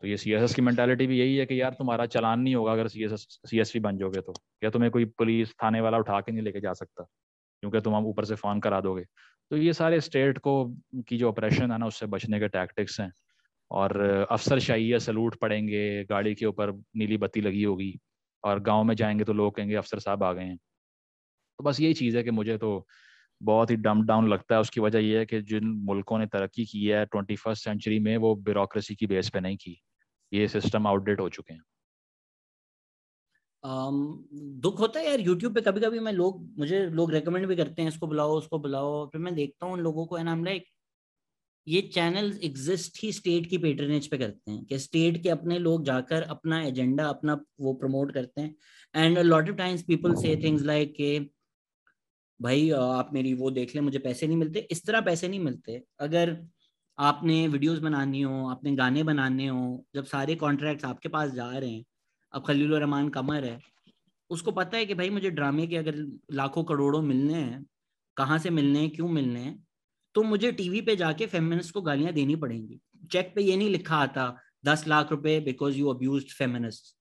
तो ये सीएसएस की मैंटेलिटी भी यही है कि यार तुम्हारा चलान नहीं होगा अगर सीएसएस सीएसपी बन जाओगे तो या तुम्हें कोई पुलिस थाने वाला उठा के नहीं लेके जा सकता क्योंकि तुम हम ऊपर से फोन करा दोगे तो ये सारे स्टेट को की जो ऑपरेशन है ना उससे बचने के टैक्टिक्स हैं और अफसर शाही सलूट पड़ेंगे गाड़ी के ऊपर नीली बत्ती लगी होगी और गांव में जाएंगे तो लोग कहेंगे अफसर साहब आ गए हैं तो बस यही चीज़ है कि मुझे तो बहुत ही डम डाउन लगता है उसकी वजह यह है कि जिन मुल्कों ने तरक्की की है ट्वेंटी फर्स्ट सेंचुरी में वो ब्यूरोसी की बेस पे नहीं की ये सिस्टम आउटडेट हो चुके हैं um, दुख होता है यार यूट्यूब पे कभी कभी मैं लोग मुझे लोग रेकमेंड भी करते हैं इसको बुलाओ उसको बुलाओ फिर मैं देखता हूँ उन लोगों को एंड आई एम लाइक ये चैनल एग्जिस्ट ही स्टेट की पेटरनेज पे करते हैं कि स्टेट के अपने लोग जाकर अपना एजेंडा अपना वो प्रमोट करते हैं and lot of times people से थिंग्स लाइक के भाई आप मेरी वो देख लें मुझे पैसे नहीं मिलते इस तरह पैसे नहीं मिलते अगर आपने वीडियोस बनानी हो आपने गाने बनाने हो जब सारे कॉन्ट्रैक्ट्स आपके पास जा रहे हैं अब खलील रहमान कमर है उसको पता है कि भाई मुझे ड्रामे के अगर लाखों करोड़ों मिलने हैं कहाँ से मिलने हैं क्यों मिलने हैं तो मुझे टीवी पे जाके फेमिनिस्ट को गालियां देनी पड़ेंगी चेक पे ये नहीं लिखा आता दस लाख रुपए बिकॉज यू अब्यूज फेमिनिस्ट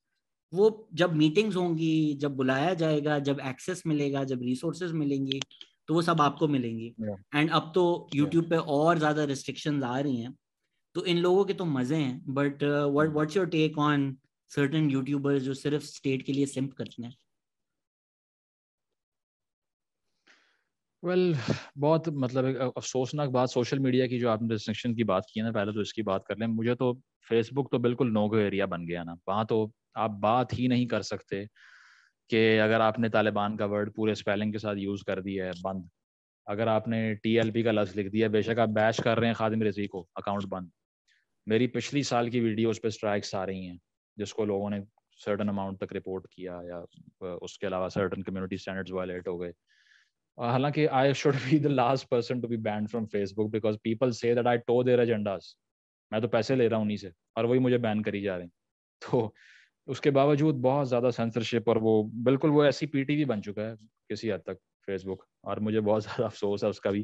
वो जब मीटिंग्स होंगी जब बुलाया जाएगा जब एक्सेस मिलेगा जब रिसोर्सेज मिलेंगी तो वो सब आपको मिलेंगी एंड yeah. अब तो यूट्यूब yeah. पे और ज्यादा रिस्ट्रिक्शन आ रही हैं तो इन लोगों के तो मजे हैं but what's your take on certain YouTubers जो सिर्फ स्टेट के लिए सिंप करते हैं वेल well, बहुत मतलब एक अफसोसनाक बात सोशल मीडिया की जो आपने रिस्ट्रिक्शन की बात की है ना पहले तो इसकी बात कर लें मुझे तो फेसबुक तो बिल्कुल नो गो एरिया बन गया ना वहाँ तो आप बात ही नहीं कर सकते कि अगर आपने तालिबान का वर्ड पूरे स्पेलिंग के साथ यूज़ कर दिया है बंद अगर आपने टी का लफ्ज़ लिख दिया बेशक आप बैश कर रहे हैं खादिम रजी को अकाउंट बंद मेरी पिछली साल की वीडियोज़ पर स्ट्राइक्स आ रही हैं जिसको लोगों ने सर्टन अमाउंट तक रिपोर्ट किया या उसके अलावा सर्टन कम्युनिटी स्टैंडर्ड्स वायलेट हो गए Uh, halanki, I should be the last person to be banned from Facebook because people say that I tow their agendas. मैं तो पैसे ले रहा हूँ उन्हीं से और वही मुझे बैन करी जा रहे हैं तो उसके बावजूद बहुत ज़्यादा सेंसरशिप और वो बिल्कुल वो ऐसी पीटीवी बन चुका है किसी हद तक फेसबुक और मुझे बहुत ज़्यादा अफसोस है उसका भी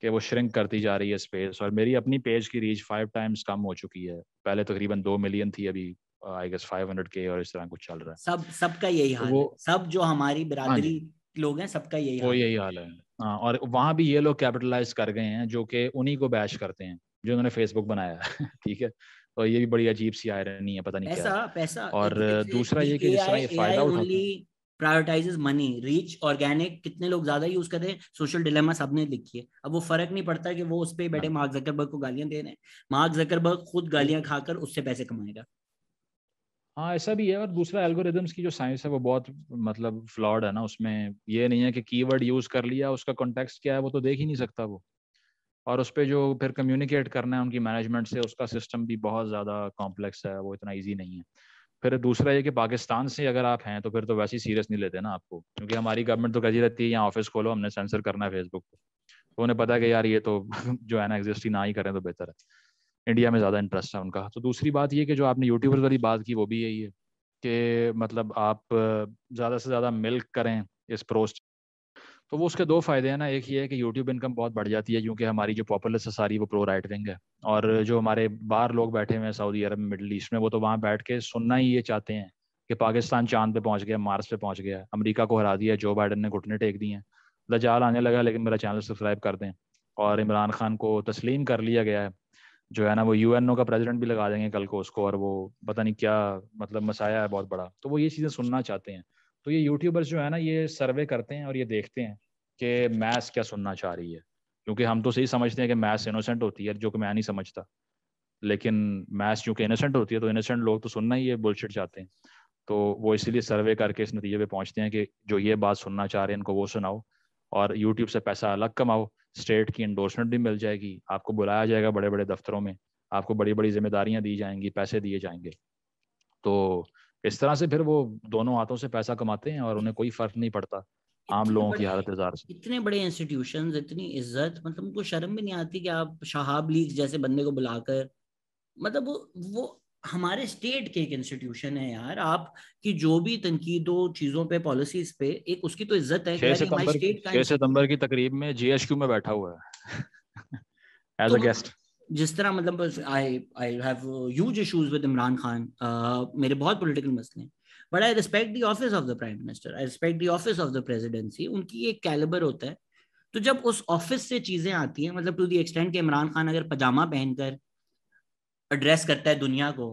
कि वो श्रिंक करती जा रही है स्पेस और मेरी अपनी पेज की रीच फाइव टाइम्स कम हो चुकी है पहले तकरीबन दो मिलियन थी अभी आई गेस हंड्रेड के और इस तरह कुछ चल रहा है सब सबका यही तो हाल वो सब जो हमारी हाँ बिरादरी लोग हैं सबका यही हाल यही हाल है आ, हाँ, और वहां भी ये लोग कैपिटलाइज कर गए हैं जो कि उन्हीं को बैश करते हैं जो उन्होंने फेसबुक बनाया ठीक है और ये भी बड़ी अजीब सी आयरनी है पता नहीं पैसा, क्या पैसा और दूसरा ये कि फायदा उठाते मनी रीच ऑर्गेनिक कितने लोग ज्यादा यूज कर रहे हैं सोशल डिलेमा सबने लिखी है अब वो फर्क नहीं पड़ता कि वो उस पर बैठे हाँ। मार्क जकरबर्ग को गालियां दे रहे हैं मार्क जकरबर्ग खुद गालियां खाकर उससे पैसे कमाएगा हाँ ऐसा भी है और दूसरा एल्गोरिदम्स की जो साइंस है वो बहुत मतलब फ्लॉड है ना उसमें ये नहीं है कि कीवर्ड यूज कर लिया उसका कॉन्टेक्स्ट क्या है वो तो देख ही नहीं सकता वो और उस पर जो फिर कम्युनिकेट करना है उनकी मैनेजमेंट से उसका सिस्टम भी बहुत ज़्यादा कॉम्प्लेक्स है वो इतना ईजी नहीं है फिर दूसरा ये कि पाकिस्तान से अगर आप हैं तो फिर तो वैसे ही सीरियस नहीं लेते ना आपको क्योंकि हमारी गवर्नमेंट तो कहती रहती है यहाँ ऑफिस खोलो हमने सेंसर करना है फेसबुक को तो उन्हें पता है कि यार ये तो जो है ना एग्जिस्ट ही ना ही करें तो बेहतर है इंडिया में ज़्यादा इंटरेस्ट है उनका तो दूसरी बात ये कि जो आपने यूट्यूबर्स हम्म। वाली बात की वो भी यही है कि मतलब आप ज़्यादा से ज़्यादा मिल्क करें इस प्रोस्ट तो वो उसके दो फ़ायदे हैं ना एक ये है कि यूट्यूब इनकम बहुत बढ़ जाती है क्योंकि हमारी जो पॉपुलर है सारी वो प्रो राइट विंग है और जो हमारे बाहर लोग बैठे हुए हैं सऊदी अरब मिडल ईस्ट में वो तो वहाँ बैठ के सुनना ही ये चाहते हैं कि पाकिस्तान चांद पे पहुँच गया मार्स पे पहुँच गया अमरीका को हरा दिया जो बाइडन ने घुटने टेक दिए हैं लजाल आने लगा लेकिन मेरा चैनल सब्सक्राइब कर दें और इमरान खान को तस्लीम कर लिया गया है जो है ना वो यू का प्रेसिडेंट भी लगा देंगे कल को उसको और वो पता नहीं क्या मतलब मसाया है बहुत बड़ा तो वो ये चीज़ें सुनना चाहते हैं तो ये यूट्यूबर्स जो है ना ये सर्वे करते हैं और ये देखते हैं कि मैथ्स क्या सुनना चाह रही है क्योंकि हम तो सही समझते हैं कि मैथ्स इनोसेंट होती है जो कि मैं नहीं समझता लेकिन मैथ्स चूँकि इनोसेंट होती है तो इनोसेंट लोग तो सुनना ही ये बुलशिट चाहते हैं तो वो इसीलिए सर्वे करके इस नतीजे पे पहुंचते हैं कि जो ये बात सुनना चाह रहे हैं इनको वो सुनाओ और यूट्यूब से पैसा अलग कमाओ स्टेट की इंडोर्समेंट भी मिल जाएगी आपको बुलाया जाएगा बड़े बड़े दफ्तरों में आपको बड़ी बड़ी जिम्मेदारियां दी जाएंगी पैसे दिए जाएंगे तो इस तरह से फिर वो दोनों हाथों से पैसा कमाते हैं और उन्हें कोई फर्क नहीं पड़ता आम लोगों की हालत हजार से इतने बड़े इंस्टीट्यूशन इतनी इज्जत मतलब उनको शर्म भी नहीं आती कि आप शहाब लीग जैसे बंदे को बुलाकर मतलब वो वो हमारे स्टेट के एक इंस्टीट्यूशन है यार आप की जो भी तनकीदो चीजों पे पॉलिसीज पे एक उसकी तो इज्जत है छह सितंबर की तकरीब में जीएसक्यू में बैठा हुआ है एज अ गेस्ट जिस तरह मतलब I I have huge issues with Imran Khan मेरे बहुत पॉलिटिकल मसले हैं but I respect the office of the prime minister I respect the office of the presidency उनकी एक कैलिबर होता है तो जब उस ऑफिस से चीजें आती हैं मतलब टू द एक्सटेंट के इमरान खान अगर पजामा पहनकर एड्रेस करता है दुनिया को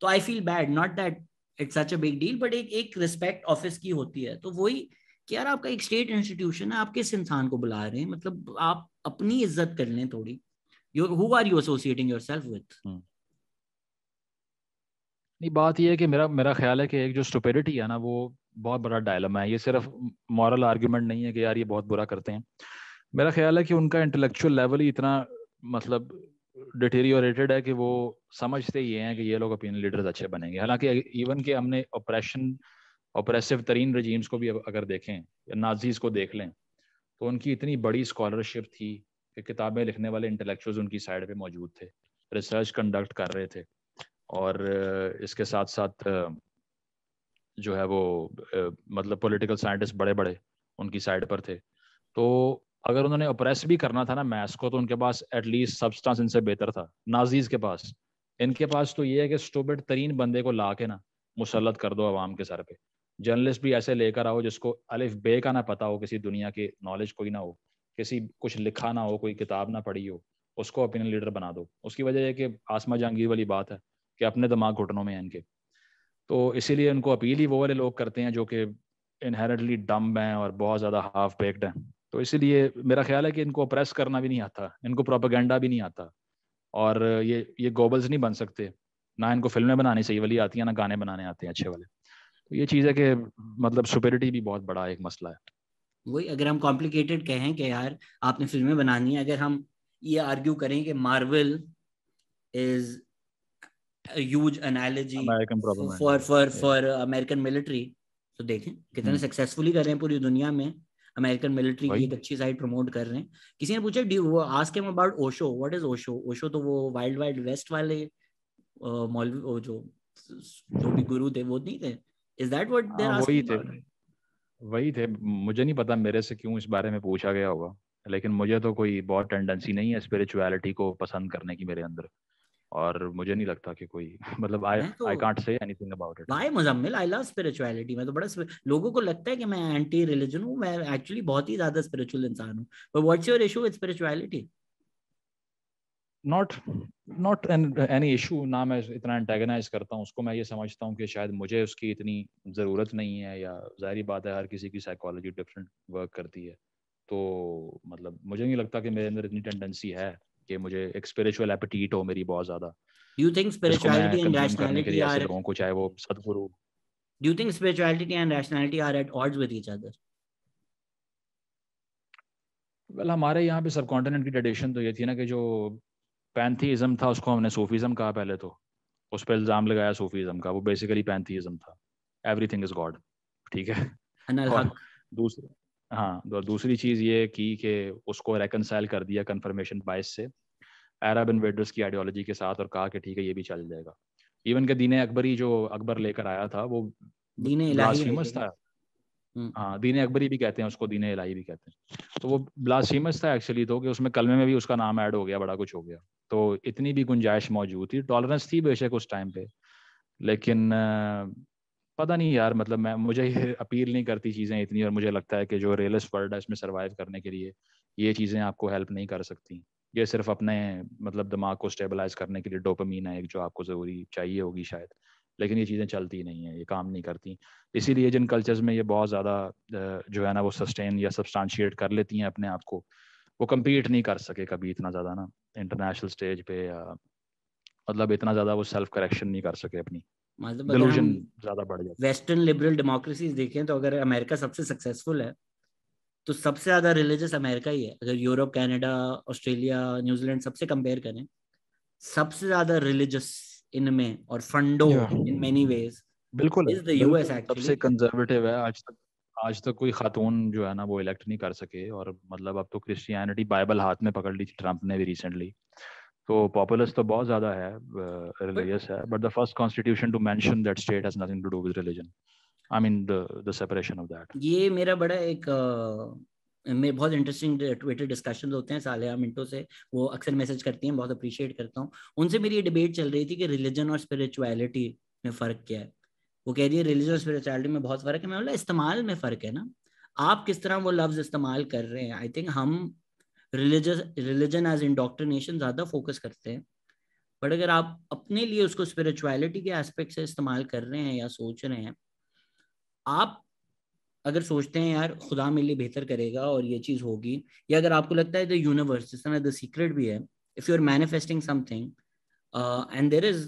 तो I feel bad not that it's such a big deal but एक एक रिस्पेक्ट ऑफिस की होती है तो वही कि यार आपका एक स्टेट इंस्टीट्यूशन है आप किस इंसान को बुला रहे हैं मतलब आप अपनी इज्जत कर लें थोड़ी you who are you associating yourself with नहीं बात यह है कि मेरा मेरा ख्याल है कि एक जो स्टुपिडिटी है ना वो बहुत बड़ा डायलमा है ये सिर्फ मॉरल आर्ग्यूमेंट नहीं है कि यार ये बहुत बुरा करते हैं मेरा ख्याल है कि उनका इंटेलेक्चुअल लेवल ही इतना मतलब डिटेरियोरेटेड है कि वो समझते ये हैं कि ये लोग ओपिनियन लीडर्स अच्छे बनेंगे हालांकि इवन के हमने ऑपरेशन ऑपरेसिव तरीन रजीम्स को भी अगर देखें या नाजीज़ को देख लें तो उनकी इतनी बड़ी स्कॉलरशिप थी कि किताबें लिखने वाले इंटेलेक्चुअल्स उनकी साइड पे मौजूद थे रिसर्च कंडक्ट कर रहे थे और इसके साथ साथ जो है वो मतलब पॉलिटिकल साइंटिस्ट बड़े बड़े उनकी साइड पर थे तो अगर उन्होंने ओप्रेस भी करना था ना मैस को तो उनके पास एटलीस्ट सबस्टांस इनसे बेहतर था नाजीज के पास इनके पास तो ये है कि स्टूबेड तरीन बंदे को ला के ना मुसलत कर दो आवाम के सर पे जर्नलिस्ट भी ऐसे लेकर आओ जिसको अलिफ बे का ना पता हो किसी दुनिया की नॉलेज कोई ना हो किसी कुछ लिखा ना हो कोई किताब ना पढ़ी हो उसको ओपिनियन लीडर बना दो उसकी वजह यह कि आसमा जहांगीर वाली बात है कि अपने दिमाग घुटनों में इनके तो इसीलिए इनको अपील ही वो वाले लोग करते हैं जो कि इनहेरेंटली डम्ब हैं और बहुत ज़्यादा हाफ बेक्ड हैं तो इसीलिए मेरा ख्याल है कि इनको अप्रेस करना भी नहीं आता इनको प्रोपागेंडा भी नहीं आता और ये ये गोबल्स नहीं बन सकते ना इनको फिल्में बनाने सही वाली आती हैं ना गाने बनाने आते हैं अच्छे वाले तो ये चीज़ है कि मतलब सुपेरिटी भी बहुत बड़ा एक मसला है वही अगर हम कॉम्प्लिकेटेड कहें कि यार आपने फिल्में बनानी है अगर हम ये आर्ग्यू करें कि Marvel is huge analogy for for for American military तो देखें कितने सक्सेसफुली हम्म। कर रहे हैं पूरी दुनिया में अमेरिकन मिलिट्री की एक अच्छी साइड प्रमोट कर रहे हैं किसी ने पूछा डी वो ask him about Osho what is Osho Osho तो वो वाइल्ड वाइल्ड वेस्ट वाले मॉल वो जो जो भी गुरु थे वो नहीं थे is that what they are वही थे वही थे मुझे नहीं पता मेरे से क्यों इस बारे में पूछा गया होगा लेकिन मुझे तो कोई बहुत टेंडेंसी नहीं है स्पिरिचुअलिटी को पसंद करने की मेरे अंदर और मुझे नहीं लगता कि कोई मतलब I I can't say anything about it भाई मुजम्मिल आई लव स्पिरिचुअलिटी मैं तो बड़ा लोगों को लगता है कि मैं एंटी रिलीजन हूं मैं एक्चुअली बहुत ही ज्यादा स्पिरिचुअल इंसान हूं but what's your issue with spirituality not not any issue ना मैं इतना एंटेगनाइज करता हूँ उसको मैं ये समझता हूँ कि शायद मुझे उसकी इतनी ज़रूरत नहीं है या जाहरी बात है हर किसी की साइकोलॉजी डिफरेंट वर्क करती है तो मतलब मुझे नहीं लगता कि मेरे अंदर इतनी टेंडेंसी है कि मुझे एक स्पिरिचुअल एपेटीट हो मेरी बहुत ज्यादा do you think spirituality and rationality are at को चाहे वो Sadhguru do you think spirituality and rationality are at odds with each other well हमारे यहाँ पे सब कॉन्टिनेंट की ट्रेडिशन तो ये थी ना कि जो पैंथीज़म था उसको हमने सूफीज्म कहा पहले तो उस पर इल्ज़ाम लगाया सूफीज्म का वो बेसिकली पैंथीज़म था एवरीथिंग इज़ गॉड ठीक है और दूसरा हाँ तो दूसरी चीज़ ये की कि उसको रेकनसाइल कर दिया कन्फर्मेशन बाइस से अरब इन्वेडर्स की आइडियोलॉजी के साथ और कहा कि ठीक है ये भी चल जाएगा इवन के दीन अकबरी जो अकबर लेकर आया था वो दीने ब्लासफीमस था हम्म। हाँ दीन अकबरी भी कहते हैं उसको दीन इलाही भी कहते हैं तो वो ब्लासफीमस था एक्चुअली तो कि उसमें कलमे में भी उसका नाम ऐड हो गया बड़ा कुछ हो गया तो इतनी भी गुंजाइश मौजूद थी टॉलरेंस थी बेशक उस टाइम पे लेकिन पता नहीं यार मतलब मैं मुझे अपील नहीं करती चीज़ें इतनी और मुझे लगता है कि जो रियलिस्ट वर्ल्ड है इसमें सर्वाइव करने के लिए ये चीज़ें आपको हेल्प नहीं कर सकती ये सिर्फ अपने मतलब दिमाग को स्टेबलाइज करने के लिए डोपमीन है एक जो आपको ज़रूरी चाहिए होगी शायद लेकिन ये चीज़ें चलती नहीं है ये काम नहीं करती इसीलिए जिन कल्चर्स में ये बहुत ज़्यादा जो है ना वो सस्टेन या सबस्टांशिएट कर लेती हैं अपने आप को वो कम्पीट नहीं कर सके कभी इतना ज़्यादा ना इंटरनेशनल स्टेज पे या मतलब इतना ज़्यादा वो सेल्फ करेक्शन नहीं कर सके अपनी मतलब डिल्यूजन ज्यादा बढ़ जाता वेस्टर्न लिबरल डेमोक्रेसीज देखें तो अगर अमेरिका सबसे सक्सेसफुल है तो सबसे ज्यादा रिलीजियस अमेरिका ही है अगर यूरोप कनाडा ऑस्ट्रेलिया न्यूजीलैंड सबसे कंपेयर करें सबसे ज्यादा रिलीजियस इनमें और फंडो इन मेनी वेज बिल्कुल इज द यूएस सबसे कंजर्वेटिव है आज तक आज तक कोई खातून जो है ना वो इलेक्ट नहीं कर सके और मतलब अब तो क्रिश्चियनिटी बाइबल हाथ में पकड़ ली थी ट्रंप ने भी रिसेंटली तो पॉपुलस तो बहुत ज़्यादा है, रिलीजियस है, but the first constitution to mention that state has nothing to do with religion I mean the the separation of that ये मेरा बड़ा एक मेरे बहुत इंटरेस्टिंग ट्विटर डिस्कशन होते हैं सालिया मिंटो से वो अक्सर मैसेज करती हैं बहुत अप्रिशिएट करता हूँ उनसे मेरी ये डिबेट चल रही थी कि रिलीजन और स्पिरिचुअलिटी में फ़र्क क्या है वो कह रही है रिलीजन और स्पिरिचुअलिटी में बहुत फ़र्क है मैं बोला इस्तेमाल में फ़र्क है ना आप किस तरह वो लफ्ज़ इस्तेमाल कर रहे हैं आई थिंक हम रिलीजस रिलीजन एज इंडोक्ट्रिनेशन ज़्यादा फोकस करते हैं बट अगर आप अपने लिए उसको स्पिरिचुअलिटी के एस्पेक्ट से इस्तेमाल कर रहे हैं या सोच रहे हैं आप अगर सोचते हैं यार खुदा मेरे लिए बेहतर करेगा और ये चीज़ होगी या अगर आपको लगता है द यूनिवर्स जिस तरह द सीक्रेट भी है if you are manifesting something and there is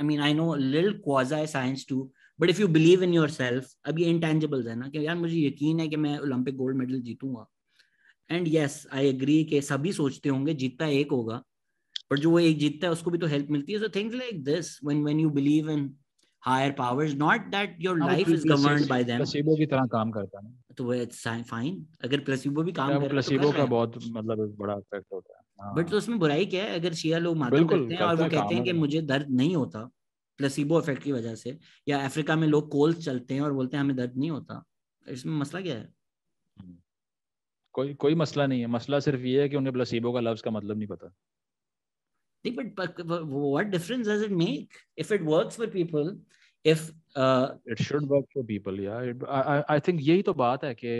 I mean I know लिल quasi science too but if you believe in yourself अब ये इंटेंजिबल्स है ना कि यार मुझे यकीन है कि मैं ओलंपिक गोल्ड मेडल जीतूंगा एंड यस आई एग्री के सभी सोचते होंगे जीतता एक होगा बट जो वो एक जीतता है उसको भी तो हेल्प मिलती है so things like this when when you believe in higher powers not that your life is governed by them placebo की तरह काम करता है तो वो इट्स फाइन अगर प्लेसिबो भी काम करे तो प्लेसिबो का बहुत मतलब बड़ा इफेक्ट होता है बट हाँ। तो उसमें बुराई क्या है अगर शिया लोग माथा करते हैं और वो कहते हैं कि मुझे दर्द नहीं होता प्लेसिबो इफेक्ट की वजह से या अफ्रीका में लोग कोल्स चलते हैं और बोलते हैं हमें दर्द नहीं होता इसमें मसला क्या है कोई कोई मसला नहीं है मसला सिर्फ ये है कि उन्हें प्लेसिबो का लफ्ज का मतलब नहीं पता नहीं but what difference does it make if it works for people if it should work for people या आई थिंक यही तो बात है कि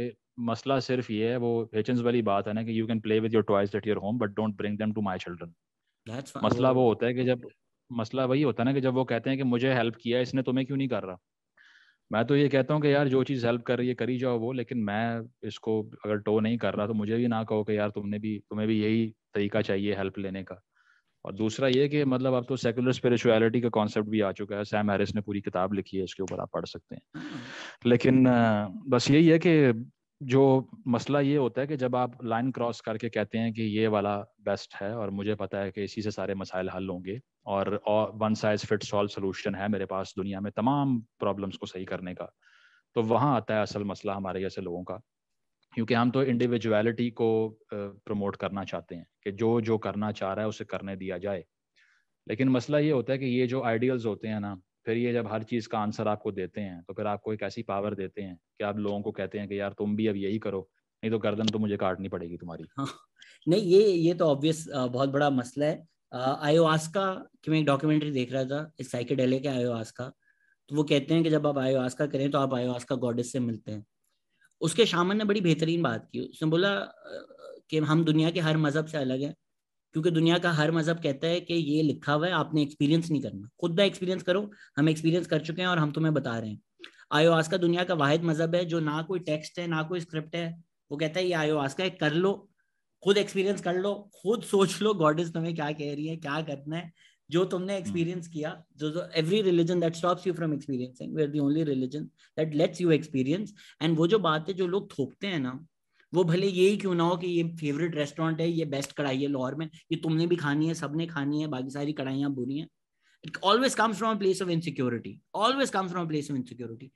मसला सिर्फ ये है वो हेचेंस वाली बात है ना कि you can play with your toys at your home but don't bring them to my children मसला वो होता है कि जब मसला वही होता है ना कि जब वो कहते हैं कि मुझे हेल्प किया इसने तुम्हें क्यों नहीं कर रहा मैं तो ये कहता हूँ कि यार जो चीज़ हेल्प कर रही है करी जाओ वो लेकिन मैं इसको अगर टो नहीं कर रहा तो मुझे भी ना कहो कि यार तुमने भी तुम्हें भी यही तरीका चाहिए हेल्प लेने का और दूसरा ये कि मतलब अब तो सेकुलर स्पिरिचुअलिटी का कॉन्सेप्ट भी आ चुका है सैम हैरिस ने पूरी किताब लिखी है इसके ऊपर आप पढ़ सकते हैं हाँ। लेकिन बस यही है कि जो मसला ये होता है कि जब आप लाइन क्रॉस करके कहते हैं कि ये वाला बेस्ट है और मुझे पता है कि इसी से सारे मसाइल हल होंगे और one size fits all solution है मेरे पास दुनिया में तमाम प्रॉब्लम्स को सही करने का तो वहाँ आता है असल मसला हमारे जैसे लोगों का क्योंकि हम तो इंडिविजुअलिटी को प्रमोट करना चाहते हैं कि जो जो करना चाह रहा है उसे करने दिया जाए लेकिन मसला ये होता है कि ये जो आइडियल्स होते हैं ना फिर ये जब हर चीज़ का आंसर आपको देते हैं तो फिर आपको एक ऐसी पावर देते हैं कि आप लोगों को कहते हैं कि यार तुम भी अब यही करो नहीं तो गर्दन तो मुझे काटनी पड़ेगी तुम्हारी हाँ, नहीं ये ये तो ऑब्वियस बहुत बड़ा मसला है आयोआस्का की मैं एक डॉक्यूमेंट्री देख रहा था इस साइकेडेले के आयोआस्का तो वो कहते हैं कि जब आप आयोआस्का करें तो आप आयोआस्का गॉडेस से मिलते हैं उसके शामन ने बड़ी बेहतरीन बात की उसने बोला कि हम दुनिया के हर मज़हब से अलग हैं क्योंकि दुनिया का हर मज़हब कहता है कि ये लिखा हुआ है आपने एक्सपीरियंस नहीं करना खुद का एक्सपीरियंस करो हम एक्सपीरियंस कर चुके हैं और हम तुम्हें बता रहे हैं आयोआस्का दुनिया का वाहिद मज़हब है जो ना कोई टेक्स्ट है ना कोई स्क्रिप्ट है वो कहता है ये आयोआस्का है कर लो खुद एक्सपीरियंस कर लो खुद सोच लो गॉड इज तुम्हें क्या कह रही है क्या करना है जो तुमने एक्सपीरियंस हम्म। किया जो जो every religion that stops you from experiencing we are the only religion that lets you experience and वो जो बात है जो लोग थोपते हैं ना वो भले यही क्यों ना हो कि ये फेवरेट रेस्टोरेंट है ये बेस्ट कढ़ाई है लाहौर में ये तुमने भी खानी है सबने खानी है बाकी सारी कढ़ाइयाँ बुरी हैं it always comes from a place of insecurity always comes from place of insecurity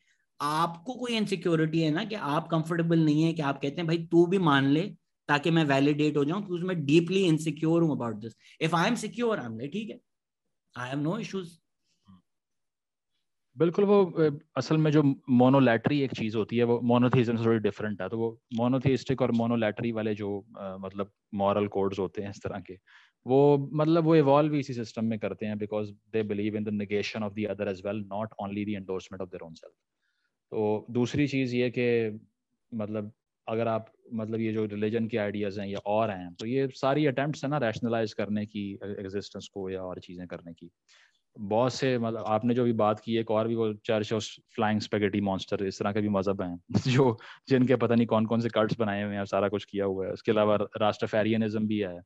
आपको कोई इनसिक्योरिटी है ना कि आप कंफर्टेबल नहीं है कि आप कहते हैं भाई तू भी मान ले ताकि मैं वैलिडेट हो जाऊं क्योंकि मैं डीपली इनसिक्योर हूं about this if I am secure I am ठीक है आई हैव नो इश्यूज बिल्कुल वो असल में जो मोनोलैटरी एक चीज होती है वो मोनोथीजम से थोड़ी डिफरेंट है तो वो मोनोथीस्टिक और मोनोलैटरी वाले जो आ, मतलब मॉरल कोड्स होते हैं इस तरह के वो मतलब वो इवॉल्व इसी सिस्टम में करते हैं because they believe in the negation of the other as well not only the endorsement of their own self तो दूसरी चीज़ ये कि मतलब अगर आप मतलब ये जो रिलीजन के आइडियाज़ हैं या और हैं तो ये सारी अटेम्प्ट है ना रैशनलाइज करने की एग्जिस्टेंस को या और चीज़ें करने की बहुत से मतलब आपने जो भी बात की एक और भी वो church of flying spaghetti monster इस तरह के भी मजहब हैं जो जिनके पता नहीं कौन कौन से कर्ट्स बनाए हुए हैं सारा कुछ किया हुआ है उसके अलावा राष्ट्रफेरियनिज्म भी है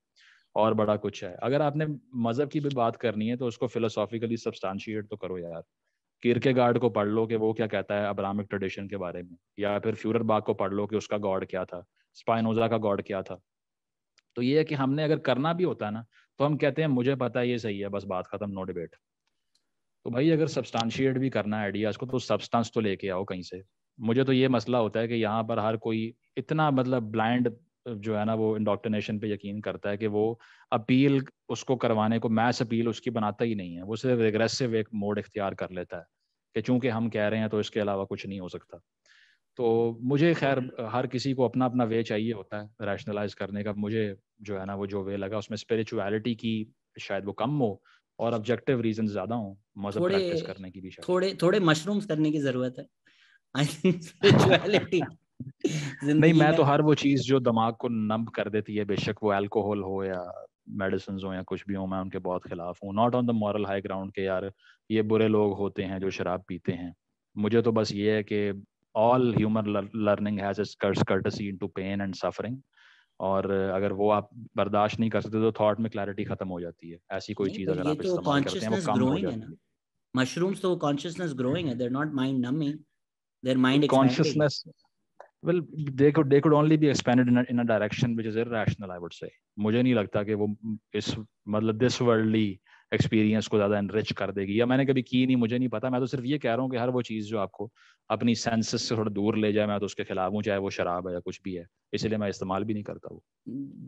और बड़ा कुछ है अगर आपने मजहब की भी बात करनी है तो उसको फिलोसॉफिकली सब्सटांशिएट तो करो यार किरके गार्ड को पढ़ लो कि वो क्या कहता है अब्राहमिक ट्रेडिशन के बारे में या फिर फ्यूरर बाग को पढ़ लो कि उसका गॉड क्या था स्पाइनोजा का गॉड क्या था तो ये है कि हमने अगर करना भी होता है ना तो हम कहते हैं मुझे पता है ये सही है बस बात खत्म नो डिबेट तो भाई अगर सब्सटानशिएट भी करना है आइडियाज को तो सब्सटेंस तो लेके आओ कहीं से मुझे तो ये मसला होता है कि यहाँ पर हर कोई इतना मतलब ब्लाइंड जो है ना वो इंडोक्ट्रिनेशन पे यकीन करता है कि वो अपील उसको करवाने को मैस अपील उसकी बनाता ही नहीं है वो सिर्फ एग्रेसिव एक मोड इख्तियार कर लेता है कि चूंकि हम कह रहे हैं तो इसके अलावा कुछ नहीं हो सकता तो मुझे खैर हम्म। हर किसी को अपना अपना वे चाहिए होता है रैशनलाइज करने का मुझे जो है ना वो जो वे लगा उसमें स्पिरिचुअलिटी की शायद वो कम हो और ऑब्जेक्टिव रीजन ज्यादा हो मजहब प्रैक्टिस करने की भी थोड़े थोड़े मशरूम्स करने की जरूरत है आई थिंक स्पिरिचुअलिटी नहीं मैं तो हर वो चीज जो दिमाग को नंब कर देती है बेशक वो अल्कोहल हो या मेडिसिन हो या कुछ भी हो मैं उनके बहुत खिलाफ हूँ not on the moral high ground के यार ये बुरे लोग होते हैं जो शराब पीते हैं मुझे तो बस ये है कि all human learning has its courtesy pain and suffering और अगर वो आप बर्दाश्त नहीं कर सकते तो थॉट में क्लैरिटी खत्म हो जाती है ऐसी कोई चीज तो अगर आप तो इस्तेमाल करते हैं वो कम हो जाती है मशरूम्स तो कॉन्शियसनेस ग्रोइंग है they're not mind numbing they're mind consciousness well they could they could only be expanded in a, in a direction which is irrational i would say mujhe nahi lagta ki wo is matlab this worldly experience को ज़्यादा enrich कर देगी या मैंने कभी की नहीं मुझे नहीं पता मैं तो सिर्फ ये कह रहा हूँ कि हर वो चीज़ जो आपको अपनी सेंसेस से थोड़ा दूर ले जाए मैं तो उसके खिलाफ हूँ चाहे वो शराब है या कुछ भी है इसलिए मैं इस्तेमाल भी नहीं करता वो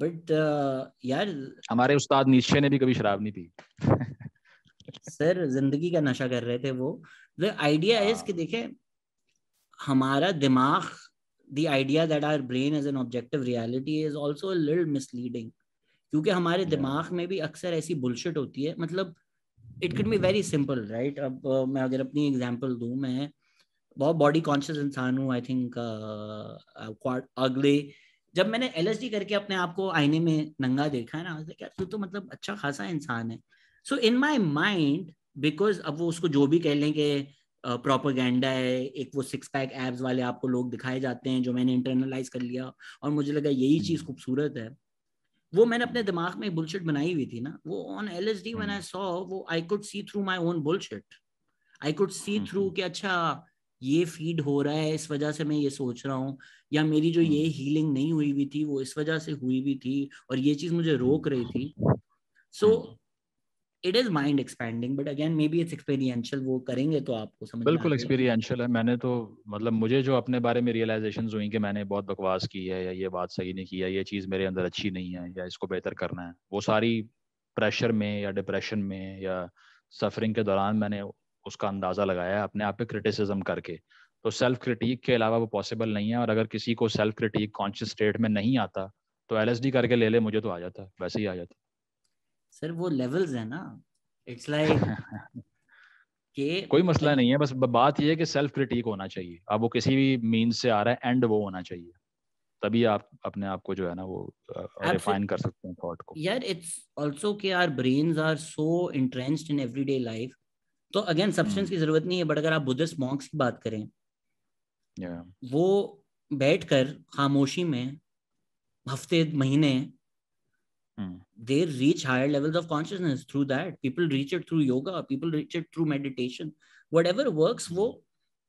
बट uh, यार हमारे उस्ताद नीचे ने भी कभी शराब नहीं पी सर जिंदगी का नशा कर रहे थे वो द आइडिया इज कि हाँ। देखे हमारा दिमाग the idea that our brain is an objective reality is also a little misleading क्योंकि हमारे yeah. दिमाग में भी अक्सर ऐसी बुलशिट होती है मतलब it can be very simple right अब uh, मैं अगर अपनी एग्जांपल दूं मैं बहुत बॉडी कॉन्शियस इंसान हूँ आई थिंक अगले जब मैंने एल करके अपने आप को आईने में नंगा देखा है ना यार तू तो मतलब अच्छा खासा इंसान है सो इन माई माइंड बिकॉज अब वो उसको जो भी कह लें कि प्रोपागेंडा है एक वो सिक्स पैक एब्स वाले आपको लोग दिखाए जाते हैं जो मैंने इंटरनलाइज कर लिया और मुझे लगा यही चीज हम्म। खूबसूरत है वो मैंने अपने दिमाग में बुलशिट बनाई हुई थी ना वो on L S D I saw वो I could see through my own bullshit I could see through कि अच्छा ये फीड हो रहा है इस वजह से मैं ये सोच रहा हूँ या मेरी जो ये हीलिंग हम्म। नहीं हुई हुई थी वो इस वजह से हुई हुई थी और ये चीज मुझे रोक रही थी so hmm. so, it is mind expanding but again maybe it's experiential वो करेंगे तो आपको समझ बिल्कुल एक्सपीरियंशियल है मैंने तो मतलब मुझे जो अपने बारे में रियलाइजेशन हुई कि मैंने बहुत बकवास की है या ये बात सही नहीं की है ये चीज़ मेरे अंदर अच्छी नहीं है या इसको बेहतर करना है वो सारी प्रेशर में या डिप्रेशन में या सफरिंग के दौरान मैंने उसका अंदाज़ा लगाया अपने आप पे क्रिटिसिज्म करके तो सेल्फ क्रिटिक के अलावा वो पॉसिबल नहीं है और अगर किसी को सेल्फ क्रिटिक कॉन्शियस स्टेट में नहीं आता तो एल करके ले ले मुझे तो आ जाता वैसे ही आ जाता सर वो लेवल्स है ना इट्स लाइक like, कोई मसला नहीं है बस बात यह है कि सेल्फ क्रिटिक होना चाहिए अब वो किसी भी मीन से आ रहा है एंड वो होना चाहिए तभी आप अपने आप को जो है ना वो रिफाइन कर सकते हैं थॉट को यार इट्स आल्सो कि our brains are so entrenched in everyday life तो अगेन सब्सटेंस hmm. की जरूरत नहीं है बट अगर आप बुद्धिस्ट मॉन्क्स की बात करें yeah. वो बैठकर खामोशी में हफ्ते महीने Mm. They reach higher levels of consciousness through that. People reach it through yoga. People reach it through meditation. Whatever works, mm. वो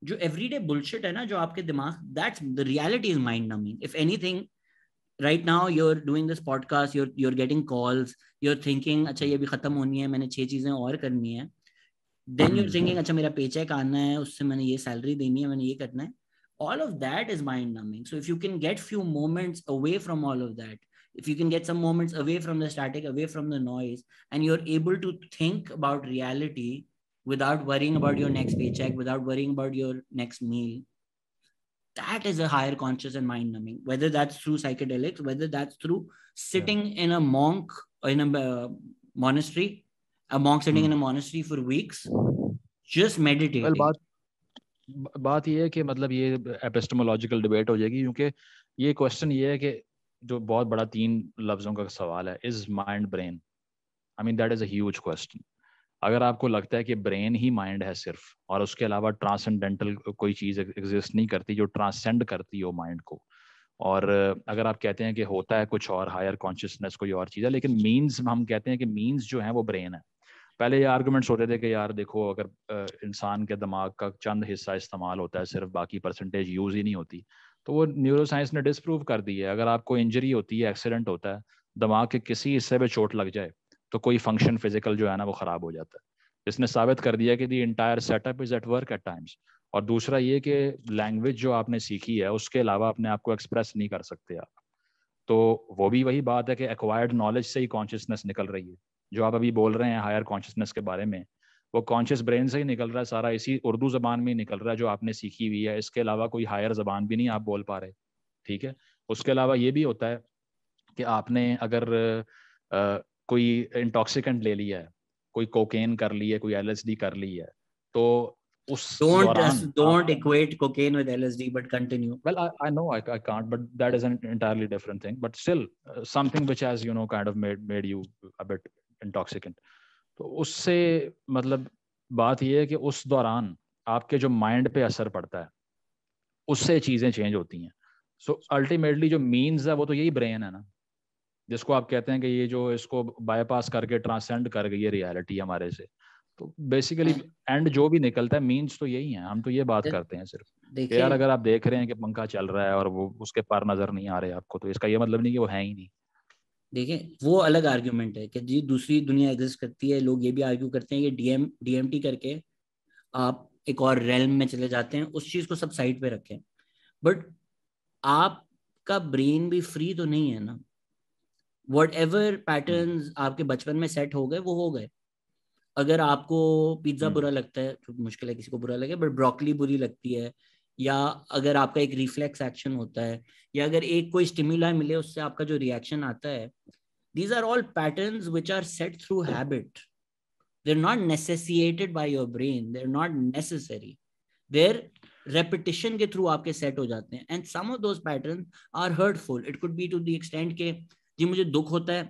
जो एवरीडे बुलशिट है ना जो आपके दिमाग that's the reality is mind numbing if anything right now you are doing this podcast your you are getting calls you are thinking अच्छा ये भी खत्म होनी है मैंने छह चीजें और करनी है देन यूर थिंकिंग अच्छा मेरा पे आना है उससे मैंने ये सैलरी देनी है मैंने ये करना है all of that is mind numbing so if you can get few moments away from all of that if you can get some moments away from the static away from the noise and you're able to think about reality without worrying about your next paycheck without worrying about your next meal that is a higher conscious and mind numbing whether that's through psychedelics whether that's through sitting yeah. in a monk uh, in a uh, monastery a monk sitting in a hmm. monastery for weeks just meditating well, बात बात ये है कि मतलब ये epistemological debate हो जाएगी क्योंकि ये क्वेश्चन ये है कि जो बहुत बड़ा तीन लफ्जों का सवाल है is mind brain I mean that is a question अगर आपको लगता है कि ब्रेन ही माइंड है सिर्फ और उसके अलावा ट्रांसेंडेंटल कोई चीज़ एग्जिस्ट नहीं करती जो ट्रांसेंड करती हो माइंड को और अगर आप कहते हैं कि होता है कुछ और हायर कॉन्शियसनेस कोई और चीज़ है लेकिन मीन्स हम कहते हैं कि मीन्स जो है वो ब्रेन है पहले ये आर्गूमेंट्स होते थे कि यार देखो अगर इंसान के दिमाग का चंद हिस्सा इस्तेमाल होता है सिर्फ बाकी परसेंटेज यूज़ ही नहीं होती तो वो न्यूरो साइंस ने डिसप्रूव कर दी है अगर आपको इंजरी होती है एक्सीडेंट होता है दिमाग के किसी हिस्से पे चोट लग जाए तो कोई फंक्शन फिजिकल जो है ना वो ख़राब हो जाता है इसने साबित कर दिया कि the entire setup is at work at times और दूसरा ये कि लैंग्वेज जो आपने सीखी है उसके अलावा अपने आप को एक्सप्रेस नहीं कर सकते आप तो वो भी वही बात है कि एक्वायर्ड नॉलेज से ही कॉन्शियसनेस निकल रही है जो आप अभी बोल रहे हैं हायर कॉन्शियसनेस के बारे में वो कॉन्शियस ब्रेन से ही निकल रहा है सारा इसी उर्दू जबान में ही निकल रहा है जो आपने सीखी हुई है इसके अलावा कोई हायर जबान भी नहीं आप बोल पा रहे ठीक है उसके अलावा ये भी होता है कि आपने अगर आ, कोई इंटॉक्सिकेंट ले लिया है कोई कोकेन कर ली है कोई एल कर ली है तो उस but continue well I I know can't but that तो उससे मतलब बात यह है कि उस दौरान आपके जो माइंड पे असर पड़ता है उससे चीज़ें चेंज होती हैं सो अल्टीमेटली जो मीन्स है वो तो यही ब्रेन है ना जिसको आप कहते हैं कि ये जो इसको बाईपास करके ट्रांसेंड कर गई है रियलिटी हमारे से तो बेसिकली एंड जो भी निकलता है मीन्स तो यही है हम तो ये बात करते हैं सिर्फ यार अगर आप देख रहे हैं कि पंखा चल रहा है और वो उसके पार नजर नहीं आ रहे आपको तो इसका ये मतलब नहीं कि वो है ही नहीं देखें वो अलग आर्ग्यूमेंट है कि जी दूसरी दुनिया एग्जिस्ट करती है लोग ये भी आर्ग्यू करते हैं कि डीएम डीएमटी करके आप एक और रेलम में चले जाते हैं उस चीज़ को सब साइड पे रखें बट आपका ब्रेन भी फ्री तो नहीं है ना वट एवर पैटर्न आपके बचपन में सेट हो गए वो हो गए अगर आपको पिज्ज़ा हम्म। बुरा लगता है तो मुश्किल है किसी को बुरा लगे बट ब्रोकली बुरी लगती है या अगर आपका एक रिफ्लेक्स एक्शन होता है या अगर एक कोई स्टिम्यूला मिले उससे आपका जो रिएक्शन आता है these are all pattern which are set through habit they're not necessitated by your brain they're not necessary they're repetition के थ्रू आपके सेट हो जाते हैं and some of those pattern are hurtful it could be to the extent के जी मुझे दुख होता है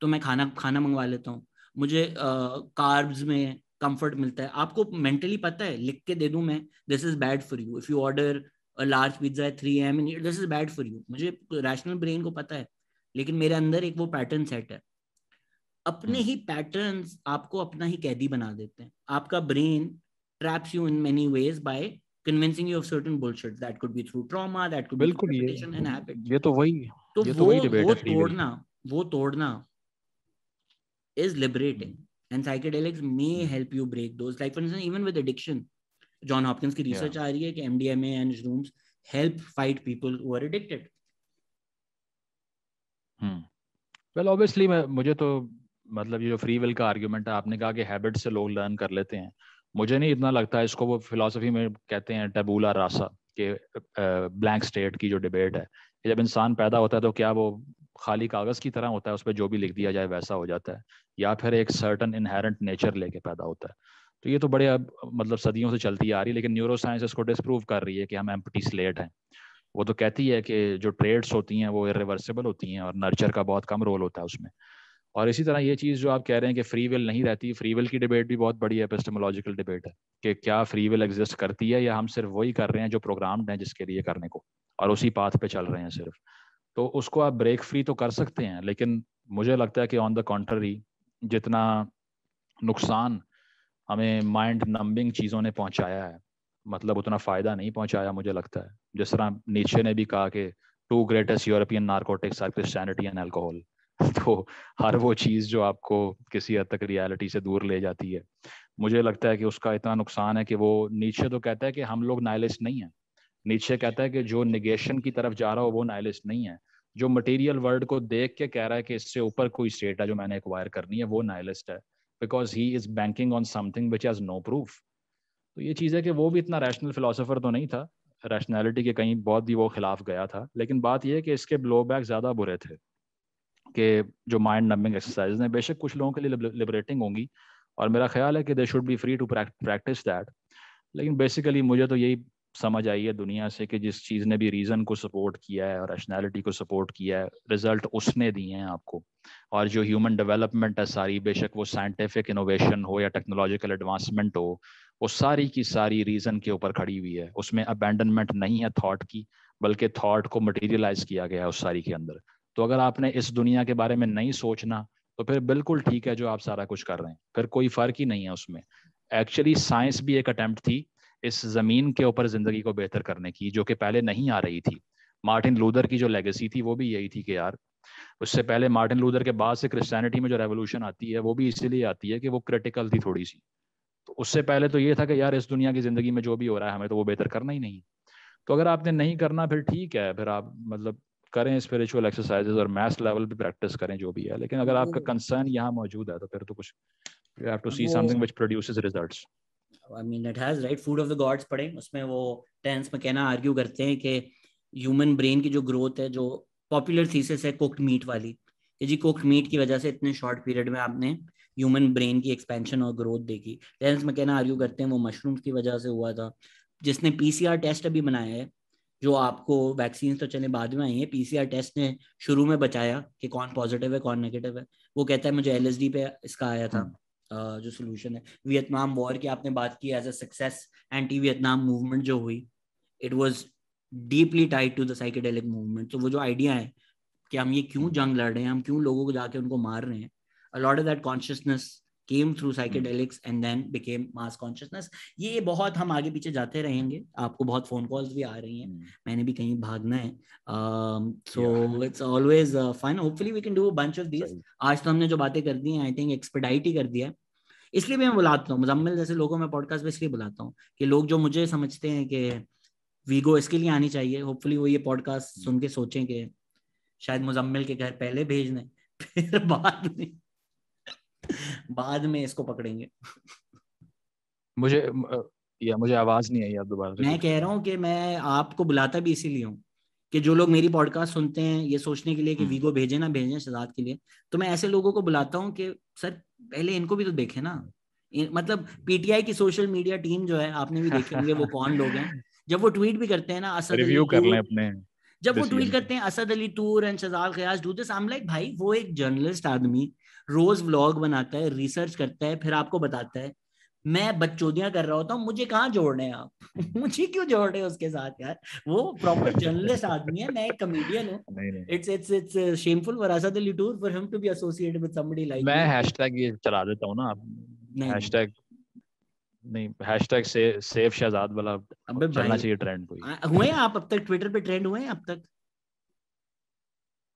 तो मैं खाना खाना मंगवा लेता हूँ मुझे कार्ब्स uh, में कंफर्ट मिलता है आपको मेंटली पता है लिख के दे दूं मैं this is bad for you if you order a large pizza three am this is bad for you मुझे रैशनल ब्रेन को पता है लेकिन मेरे अंदर एक वो पैटर्न सेट है अपने hmm. ही पैटर्न आपको अपना ही कैदी बना देते हैं आपका brain traps you in many ways by convincing you of certain bullshit that could be through trauma that could बिल्कुल be and habit ये तो वही तो ये वो, तो वही डिबेट है वो तोड़ना वो तोड़ना is liberating and psychedelics may help you break those like for instance even with addiction john hopkins की research yeah. आ रही है कि mdma and shrooms help fight people who are addicted hmm well obviously मैं मुझे तो मतलब ये जो फ्री विल का आर्गुमेंट है आपने कहा कि हैबिट से लोग लर्न कर लेते हैं मुझे नहीं इतना लगता है इसको वो फिलोसफी में कहते हैं टबूला रासा के ब्लैंक स्टेट की जो डिबेट है जब इंसान पैदा होता है तो क्या वो खाली कागज़ की तरह होता है उस पर जो भी लिख दिया जाए वैसा हो जाता है या फिर एक सर्टन इनहेरेंट नेचर लेके पैदा होता है तो ये तो बड़े अब मतलब सदियों से चलती आ रही है लेकिन न्यूरो साइंस इसको डिसप्रूव कर रही है कि हम एम्पटी स्लेट हैं वो तो कहती है कि जो ट्रेड्स होती हैं वो इरिवर्सिबल होती हैं और नर्चर का बहुत कम रोल होता है उसमें और इसी तरह ये चीज़ जो आप कह रहे हैं कि फ्री विल नहीं रहती फ्री विल की डिबेट भी बहुत बड़ी है एपिस्टमोलॉजिकल डिबेट है कि क्या फ्री विल एग्जिस्ट करती है या हम सिर्फ वही कर रहे हैं जो प्रोग्राम्ड हैं जिसके लिए करने को और उसी पाथ पे चल रहे हैं सिर्फ तो उसको आप ब्रेक फ्री तो कर सकते हैं लेकिन मुझे लगता है कि ऑन द कॉन्ट्ररी जितना नुकसान हमें माइंड नंबिंग चीज़ों ने पहुंचाया है मतलब उतना फ़ायदा नहीं पहुंचाया मुझे लगता है जिस तरह नीचे ने भी कहा कि two greatest European narcotics are Christianity and alcohol तो हर वो चीज़ जो आपको किसी हद तक रियलिटी से दूर ले जाती है मुझे लगता है कि उसका इतना नुकसान है कि वो नीचे तो कहता है कि हम लोग नाइलिस्ट नहीं हैं नीचे कहता है कि जो निगेशन की तरफ जा रहा हो वो नाइलिस्ट नहीं है जो मटेरियल वर्ल्ड को देख के कह रहा है कि इससे ऊपर कोई स्टेट है जो मैंने एक्वायर करनी है वो नाइलिस्ट है because he is banking on something which has no proof तो ये चीज़ है कि वो भी इतना रैशनल फिलोसोफर तो नहीं था रैशनैलिटी के कहीं बहुत ही वो खिलाफ गया था लेकिन बात यह है कि इसके ब्लोबैक ज़्यादा बुरे थे कि जो माइंड नंबिंग एक्सरसाइज हैं बेशक कुछ लोगों के लिए लिबरेटिंग होंगी और मेरा ख्याल है कि they should be free to practice that लेकिन बेसिकली मुझे तो यही समझ आई है दुनिया से कि जिस चीज़ ने भी रीज़न को सपोर्ट किया है और रैशनैलिटी को सपोर्ट किया है रिजल्ट उसने दिए हैं आपको और जो ह्यूमन डेवलपमेंट है सारी बेशक वो साइंटिफिक इनोवेशन हो या टेक्नोलॉजिकल एडवांसमेंट हो वो सारी की सारी रीज़न के ऊपर खड़ी हुई है उसमें अबेंडनमेंट नहीं है थाट की बल्कि थाट को मटेरियलाइज किया गया है उस सारी के अंदर तो अगर आपने इस दुनिया के बारे में नहीं सोचना तो फिर बिल्कुल ठीक है जो आप सारा कुछ कर रहे हैं फिर कोई फ़र्क ही नहीं है उसमें एक्चुअली साइंस भी एक अटैम्प्ट थी इस ज़मीन के ऊपर ज़िंदगी को बेहतर करने की जो कि पहले नहीं आ रही थी मार्टिन लूदर की जो लेगेसी थी वो भी यही थी कि यार उससे पहले मार्टिन लूदर के बाद से क्रिश्चियनिटी में जो रेवोल्यूशन आती है वो भी इसीलिए आती है कि वो क्रिटिकल थी थोड़ी सी तो उससे पहले तो ये था कि यार इस दुनिया की ज़िंदगी में जो भी हो रहा है हमें तो वो बेहतर करना ही नहीं तो अगर आपने नहीं करना फिर ठीक है फिर आप मतलब करें स्पिरिचुअल एक्सरसाइजेज और मैथ्स लेवल पे प्रैक्टिस करें जो भी है लेकिन अगर आपका कंसर्न यहाँ मौजूद है तो फिर तो कुछ you have to see something which produces results I mean it has right food of the gods पढ़े उसमें वो टेंस में कहना आर्ग्यू करते हैं कि ह्यूमन ब्रेन की जो ग्रोथ है जो पॉपुलर थीसिस है कुक्ड मीट वाली कि जी कुक्ड मीट की वजह से इतने शॉर्ट पीरियड में आपने ह्यूमन ब्रेन की एक्सपेंशन और ग्रोथ देखी टेंस में कहना आर्ग्यू करते हैं वो मशरूम्स की वजह से हुआ था जिसने पीसीआर टेस्ट अभी बनाया है जो आपको वैक्सीन तो चले बाद में आई है पीसीआर टेस्ट ने शुरू में बचाया कि कौन पॉजिटिव है कौन नेगेटिव है वो कहता है मुझे एलएसडी पे इसका आया था हाँ। जो सोल्यूशन है वियतनाम वॉर की आपने बात की as a success anti Vietnam movement जो हुई it was deeply tied to the psychedelic movement तो वो जो आइडिया है कि हम ये क्यों hmm. जंग लड़ रहे हैं हम क्यों लोगों को जाके उनको मार रहे हैं a lot of that consciousness came through psychedelics and then became mass consciousness ये बहुत हम आगे पीछे जाते रहेंगे आपको बहुत फोन कॉल्स भी आ रही हैं hmm. मैंने भी कहीं भागना है so it's always fun hopefully we can do bunch of this आज तो हमने जो बातें कर दी हैं आई थिंक एक्सपेडाइट ही कर दिया इसलिए भी मैं बुलाता हूँ मुजम्मिल जैसे लोगों में पॉडकास्ट में इसलिए बुलाता हूँ कि लोग जो मुझे समझते हैं कि वीगो इसके लिए आनी चाहिए होपफुली वो ये पॉडकास्ट hmm. सुन के सोचें कि शायद मुजम्मिल के घर पहले भेज दें फिर बाद में बाद में इसको पकड़ेंगे मुझे या मुझे आवाज नहीं आई आप दोबारा मैं कह रहा हूँ कि मैं आपको बुलाता भी इसीलिए हूँ कि जो लोग मेरी पॉडकास्ट सुनते हैं ये सोचने के लिए कि वीगो हम्म। भेजे ना भेजे शहजाद के लिए तो मैं ऐसे लोगों को बुलाता हूँ कि सर पहले इनको भी तो देखे ना मतलब पीटीआई की सोशल मीडिया टीम जो है आपने भी देखे होंगे वो कौन लोग हैं जब वो ट्वीट भी करते हैं ना असद रिव्यू कर लें अपने जब वो ट्वीट करते हैं Asad Ali Toor and Shajal Khayaz do this I am like भाई वो एक जर्नलिस्ट आदमी रोज व्लॉग बनाता है रिसर्च करता है फिर आपको बताता है मैं बच्चोदियां कर रहा होता हूँ मुझे कहाँ जोड़ रहे हैं आप मुझे क्यों जोड़ रहे हैं उसके साथ यार वो प्रॉपर जर्नलिस्ट आदमी है मैं एक कॉमेडियन हूँ it's it's it's shameful for Asad Ali Toor for him to be associated with somebody like मैं हैशटैग ये चला देता हूँ ना आप हैशटैग नहीं हैशटैग से, सेफ शहजाद वाला अबे चलना चाहिए ट्रेंड कोई हुए आप अब तक ट्विटर पे ट्रेंड हुए हैं अब तक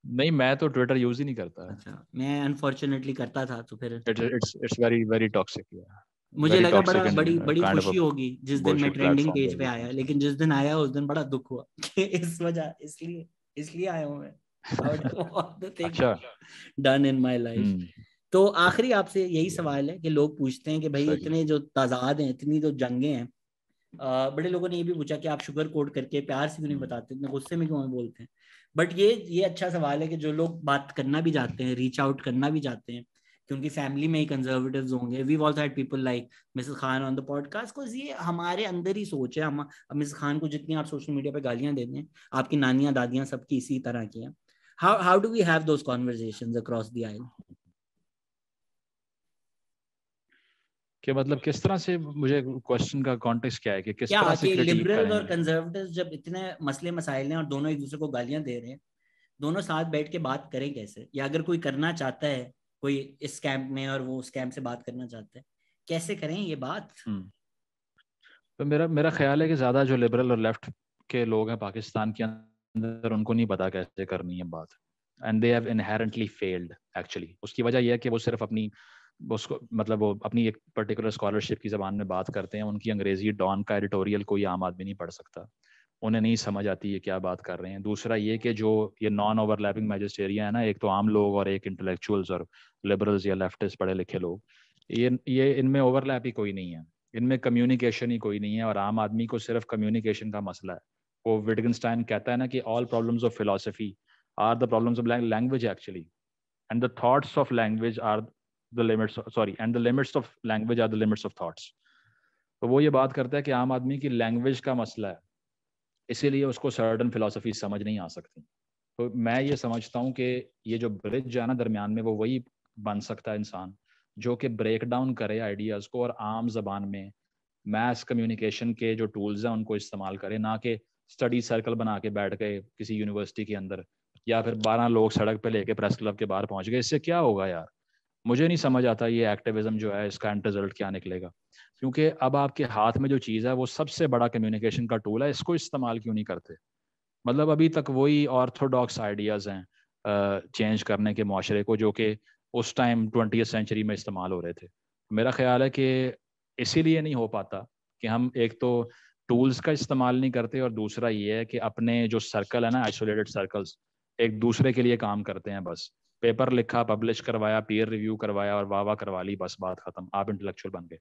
नहीं मैं तो ट्विटर यूज ही नहीं करता अच्छा मैं अनफॉर्चुनेटली करता था तो फिर it's it's very very toxic मुझे लगा बड़ा बड़ी बड़ी खुशी होगी जिस दिन मैं ट्रेंडिंग पेज पे आया लेकिन जिस दिन आया उस दिन बड़ा दुख हुआ इस वजह इसलिए इसलिए आया हूँ मैं डन इन माय लाइफ तो आखिरी आपसे यही सवाल है कि लोग पूछते हैं कि भाई इतने जो तजाद हैं इतनी जो जंगे हैं बड़े लोगों ने ये भी पूछा कि आप शुगर कोड करके प्यार से क्यों नहीं हम्म। बताते इतने गुस्से में क्यों बोलते हैं बट ये ये अच्छा सवाल है कि जो लोग बात करना भी चाहते हैं रीच आउट करना भी चाहते हैं कि उनकी फैमिली में ही कंजर्वेटिव होंगे we also had people like Mrs Khan on the podcast को ये हमारे अंदर ही सोच है हम अब मिसेस खान को जितनी आप सोशल मीडिया पे गालियाँ देते हैं आपकी नानियाँ दादियाँ सबकी इसी तरह की हैं how how do we have those conversation across the aisle कि मतलब किस तरह से मुझे क्वेश्चन का कॉन्टेक्स्ट क्या है कि किस तरह से लिबरल और कंजर्वेटिव जब इतने मसले मसाइल हैं और दोनों एक दूसरे को गालियां दे रहे हैं दोनों साथ बैठ के बात करें कैसे या अगर कोई करना चाहता है कोई इस कैंप में और वो उस कैंप से बात करना चाहता है कैसे करें ये बात हम्म। तो मेरा मेरा ख्याल है कि ज्यादा जो लिबरल और लेफ्ट के लोग हैं पाकिस्तान के अंदर उनको नहीं पता कैसे करनी है बात and they have inherently failed actually उसकी वजह यह है कि वो सिर्फ अपनी उसको मतलब वो अपनी एक पर्टिकुलर स्कॉलरशिप की ज़बान में बात करते हैं उनकी अंग्रेज़ी डॉन का एडिटोरियल कोई आम आदमी नहीं पढ़ सकता उन्हें नहीं समझ आती ये क्या बात कर रहे हैं दूसरा ये कि जो ये नॉन ओवरलैपिंग मैजिस्टेरिया है ना एक तो आम लोग और एक इंटेलेक्चुअल्स और लिबरल्स या लेफ्टिस्ट पढ़े लिखे लोग ये ये इनमें ओवरलैप ही कोई नहीं है इनमें कम्युनिकेशन ही कोई नहीं है और आम आदमी को सिर्फ कम्युनिकेशन का मसला है वो विटगनस्टाइन कहता है ना कि all problems of philosophy are the problems of language actually and the thoughts of language are the limits sorry and the limits of language are the limits of thoughts तो वो ये बात करता है कि आम आदमी की लैंग्वेज का मसला है इसीलिए उसको सर्टन फिलासफी समझ नहीं आ सकती तो मैं ये समझता हूँ कि ये जो ब्रिज है ना दरमियान में वो वही बन सकता है इंसान जो कि ब्रेक डाउन करे आइडियाज़ को और आम जबान में मैस कम्युनिकेशन के जो टूल्स हैं उनको इस्तेमाल करें ना कि स्टडी सर्कल बना के बैठ गए किसी यूनिवर्सिटी के अंदर या फिर बारह लोग सड़क पर लेके प्रेस क्लब के बाहर पहुँच गए इससे क्या होगा यार मुझे नहीं समझ आता ये एक्टिविज्म जो है इसका एंड रिजल्ट क्या निकलेगा क्योंकि अब आपके हाथ में जो चीज़ है वो सबसे बड़ा कम्युनिकेशन का टूल है इसको इस्तेमाल क्यों नहीं करते मतलब अभी तक वही ऑर्थोडॉक्स आइडियाज़ हैं चेंज करने के माशरे को जो कि उस टाइम ट्वेंटी सेंचुरी में इस्तेमाल हो रहे थे मेरा ख्याल है कि इसीलिए नहीं हो पाता कि हम एक तो टूल्स का इस्तेमाल नहीं करते और दूसरा ये है कि अपने जो सर्कल है ना आइसोलेटेड सर्कल्स एक दूसरे के लिए काम करते हैं बस पेपर लिखा पब्लिश करवाया पीयर रिव्यू करवाया और वाह वाह करवा ली बस बात खत्म आप इंटेलेक्चुअल बन गए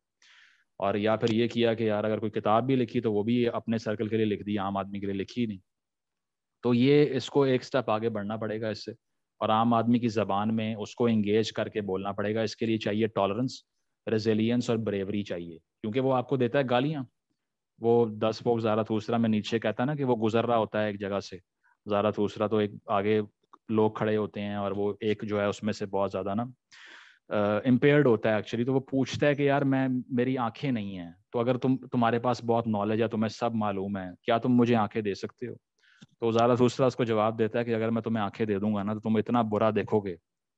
और या फिर ये किया कि यार अगर कोई किताब भी लिखी तो वो भी अपने सर्कल के लिए लिख दी आम आदमी के लिए लिखी नहीं तो ये इसको एक स्टेप आगे बढ़ना पड़ेगा इससे और आम आदमी की जबान में उसको इंगेज करके बोलना पड़ेगा इसके लिए चाहिए टॉलरेंस रेजिलियंस और ब्रेवरी चाहिए क्योंकि वो आपको देता है गालियाँ वो दस वो ज़्यादा दूसरा में नीचे कहता है ना कि वो गुजर रहा होता है एक जगह से ज़्यादा दूसरा तो एक आगे लोग खड़े होते हैं और वो एक जो है उसमें से बहुत ज़्यादा ना इम्पेयर्ड uh, होता है एक्चुअली तो वो पूछता है कि यार मैं मेरी आंखें नहीं हैं तो अगर तुम तुम्हारे पास बहुत नॉलेज है तुम्हें तो सब मालूम है क्या तुम मुझे आंखें दे सकते हो तो ज्यादा दूसरा उसको जवाब देता है कि अगर मैं तुम्हें आंखें दे दूंगा ना तो तुम इतना बुरा देखोगे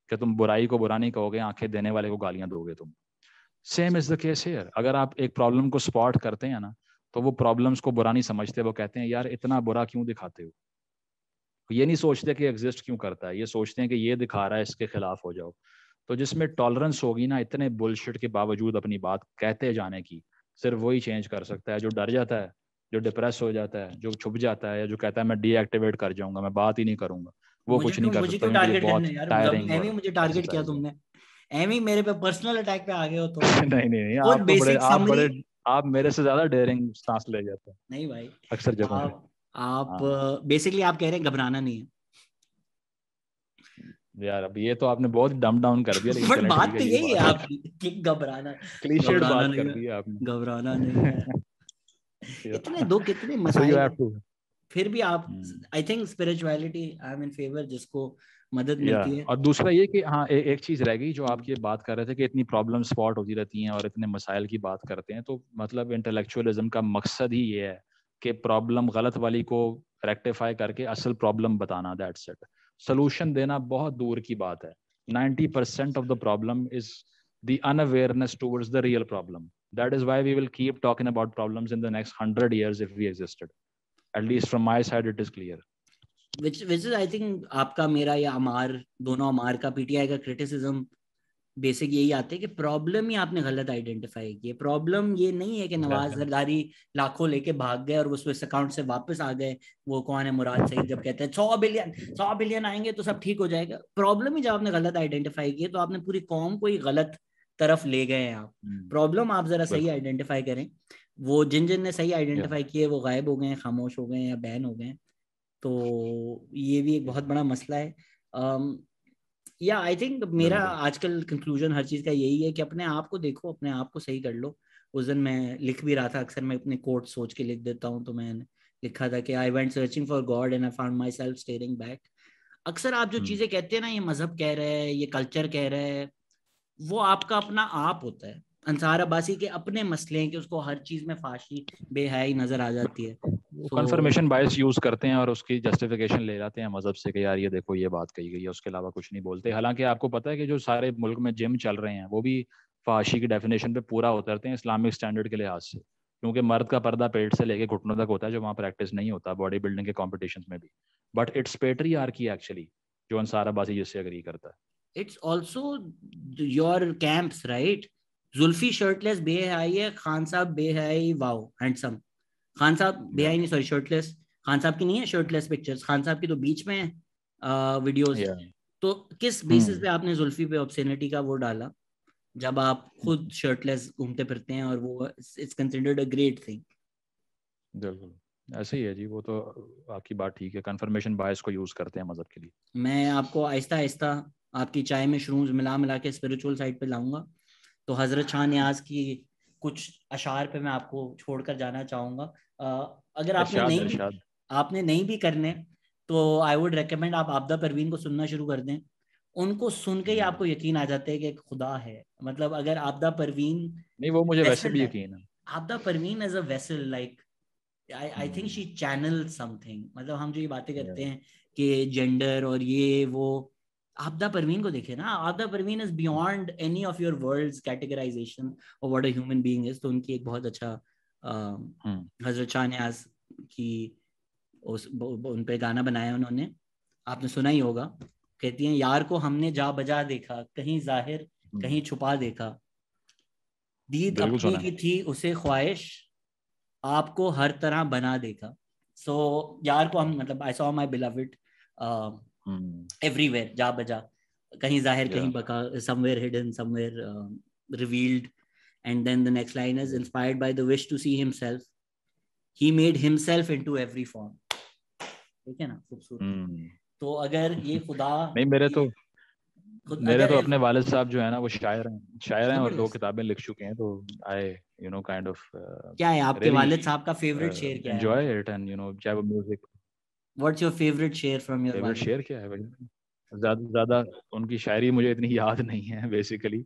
कि तुम बुराई को बुरा नहीं कहोगे आंखें देने वाले को गालियां दोगे तुम same is the case here अगर आप एक प्रॉब्लम को स्पॉट करते हैं ना तो वो प्रॉब्लम्स को बुरा नहीं समझते वो कहते हैं यार इतना बुरा क्यों दिखाते हो ये नहीं सोचते कि एग्जिस्ट क्यों करता है ये सोचते हैं कि ये दिखा रहा है इसके खिलाफ हो जाओ तो जिसमें टॉलरेंस होगी ना इतने बुलशिट के बावजूद अपनी बात कहते जाने की सिर्फ वही चेंज कर सकता है जो डर जाता है जो डिप्रेस हो जाता है जो छुप जाता है या जो कहता है मैं डीएक्टिवेट कर जाऊंगा मैं बात ही नहीं करूंगा वो कुछ नहीं तो कर सकता तो मतलब मुझे टारगेट किया तुमने मेरे पे पर्सनल अटैक पे आ गए हो तो नहीं नहीं आप बड़े आप बड़े आप मेरे से ज्यादा डेयरिंग सांस ले जाते हैं नहीं भाई अक्सर जगहों आप बेसिकली हाँ। आप कह रहे हैं घबराना नहीं है यार अब ये तो आपने बहुत डम डाउन कर दिया लेकिन बट बात तो यही है आप कि घबराना क्लीशेड बात कर दी आपने घबराना नहीं है तो- इतने दो कितने मसाइल फिर भी आप I think spirituality I am in favour जिसको मदद मिलती है और दूसरा ये कि हाँ ए, एक चीज रह गई जो आप ये बात कर रहे थे कि इतनी प्रॉब्लम स्पॉट होती रहती हैं और इतने मसाइल की बात करते हैं तो मतलब इंटेलेक्चुअलिज्म का मकसद ही ये है के प्रॉब्लम गलत वाली को रेक्टिफाई करके असल प्रॉब्लम बताना दैट सेट सोल्यूशन देना बहुत दूर की बात है ninety percent of the problem is the unawareness towards the real problem that is why we will keep talking about problem in the next hundred years if we existed at least from my side it is clear which which is i think आपका मेरा या अमार दोनों अमार का PTI का criticism basic यही आते हैं कि प्रॉब्लम ही आपने गलत आइडेंटिफाई की है प्रॉब्लम ये नहीं है कि नवाज जरदारी लाखों लेके भाग गए और वो स्विस अकाउंट से वापस आ गए वो कौन है मुराद सईद जब कहते हैं सौ बिलियन सौ बिलियन आएंगे तो सब ठीक हो जाएगा प्रॉब्लम ही जब आपने गलत आइडेंटिफाई की है तो आपने पूरी कौम को ही गलत तरफ ले गए हैं आप hmm. प्रॉब्लम आप जरा सही आइडेंटिफाई करें वो जिन जिन ने सही आइडेंटिफाई किए वो गायब हो गए हैं खामोश हो गए हैं या बैन हो गए हैं तो ये भी एक बहुत बड़ा मसला है या आई थिंक मेरा आजकल कंक्लूजन हर चीज का यही है कि अपने आप को देखो अपने आप को सही कर लो उस दिन मैं लिख भी रहा था अक्सर मैं अपने कोट सोच के लिख देता हूँ तो मैं लिखा था कि I went searching for God and I found myself staring back अक्सर आप जो हम्म। चीजें कहते हैं ना ये मजहब कह रहे हैं ये कल्चर कह रहे हैं वो आपका अपना आप होता है अंसार अब्बासी के अपने मसले हैं कि उसको हर चीज में फांसी बेहयाई नजर आ जाती है कंफर्मेशन बायस यूज करते हैं और उसकी जस्टिफिकेशन ले जाते हैं मजहब से कि यार ये देखो ये बात कही गई है उसके अलावा कुछ नहीं बोलते हालांकि आपको पता है कि जो सारे मुल्क में जिम चल रहे हैं वो भी फाशी की डेफिनेशन पे पूरा उतरते हैं इस्लामिक स्टैंडर्ड के लिहाज से क्योंकि मर्द का पर्दा पेट से लेके घुटनों तक होता है जो वहाँ प्रैक्टिस नहीं होता बॉडी बिल्डिंग के कॉम्पिटिशन में भी बट इट्स पेटरी आर की एक्चुअली जो अंसार अब्बासी जिससे अग्री करता है it's also your camps right Zulfi shirtless बेहाई है खान साहब बेहाई वाओ हैंडसम खान साहब बेहाई नहीं सॉरी शर्टलेस खान साहब की नहीं है शर्टलेस पिक्चर्स खान साहब की तो बीच में है वीडियोस तो किस बेसिस hmm. पे आपने जुल्फी पे ऑप्शनिटी का वो डाला जब आप खुद शर्टलेस घूमते फिरते हैं और वो it's considered a great thing बिल्कुल ऐसे ही है जी वो तो आपकी बात ठीक है कंफर्मेशन बायस को यूज करते हैं मजहब के लिए मैं आपको आहिस्ता आहिस्ता आपकी चाय में श्रूम्स मिला मिला के स्पिरिचुअल साइड पे लाऊंगा तो हज़रत शाह न्याज की कुछ अशार पे मैं आपको छोड़कर जाना चाहूंगा चाहूँगा अगर आपने नहीं भी, आपने नहीं भी करने तो आई वुड रिकमेंड आप आपदा परवीन को सुनना शुरू कर दें उनको सुन के ही हम्म। आपको यकीन आ जाता है कि खुदा है मतलब अगर आपदा परवीन नहीं वो मुझे वैसे भी यकीन है Abida Parveen as a vessel like I I think she channel something मतलब हम जो ये बातें करते हैं कि जेंडर और ये वो आपदा परवीन को देखे ना Abida Parveen is beyond any of your world categorization और what ह्यूमन बींग इज तो उनकी एक बहुत अच्छा हम्म। हजरत शाह न्याज की उस उन पे गाना बनाया उन्होंने आपने सुना ही होगा कहती हैं यार को हमने जा बजा देखा कहीं जाहिर हम्म। कहीं छुपा देखा दीद अपनी की थी उसे ख्वाहिश आपको हर तरह बना देखा सो so, यार को हम मतलब I saw my beloved everywhere hmm. जा बजा कहीं जाहिर कहीं बका somewhere hidden somewhere revealed and then the next line is inspired by the wish to see himself he made himself into every form ठीक है ना खूबसूरत hmm. तो अगर ये खुदा नहीं मेरे तो मेरे तो अपने वालिद साहब जो है ना वो शायर हैं शायर हैं और दो किताबें लिख चुके हैं तो I you know kind of क्या है आपके really, वालिद साहब का फेवरेट uh, शेर क्या है enjoy it and you know चाहे वो music what's your favourite sher from your favourite sher क्या है भाई ज्यादा ज्यादा उनकी शायरी मुझे इतनी याद नहीं है बेसिकली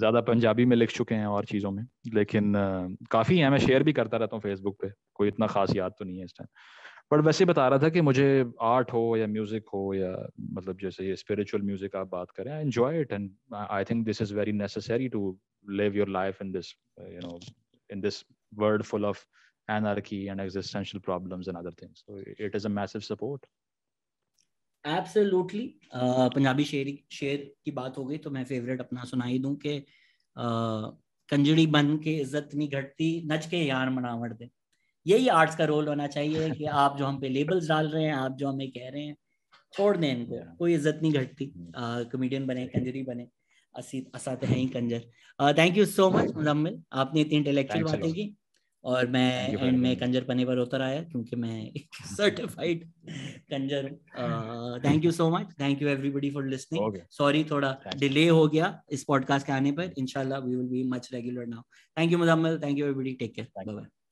ज्यादा पंजाबी में लिख चुके हैं और चीजों में लेकिन uh, काफी है मैं शेयर भी करता रहता हूँ फेसबुक पे कोई इतना खास याद तो नहीं है इस टाइम बट वैसे बता रहा था कि मुझे आर्ट हो या म्यूजिक हो या मतलब जैसे ये स्पिरिचुअल म्यूजिक आप बात करें I enjoy it and I think this is very necessary to live your life in this you know in this world full of anarchy and existential problems and other things. So it is a massive support. Absolutely. uh, Punjabi शेर शेर की बात हो गई तो मैं favourite अपना सुना ही दूं कि कंजड़ी बन के इज्जत नहीं घटती नच के यार मनावट दे यही आर्ट्स का रोल होना चाहिए कि आप जो हम पे लेबल्स डाल रहे हैं आप जो हमें कह रहे हैं छोड़ दें इनको कोई इज्जत नहीं घटती कमेडियन बने कंजरी बने असी असाते हैं ही कंजर thank you so much Muzammil आपने इतनी इंटेलेक्चुअल बातें की और मैं एंड में कंजर पने पर उतर आया क्योंकि मैं एक सर्टिफाइड कंजर thank you so much thank you everybody for listening sorry थोड़ा डिले हो गया इस पॉडकास्ट के आने पर इनशाला we will be much regular now thank you Muzammil thank you everybody take care bye bye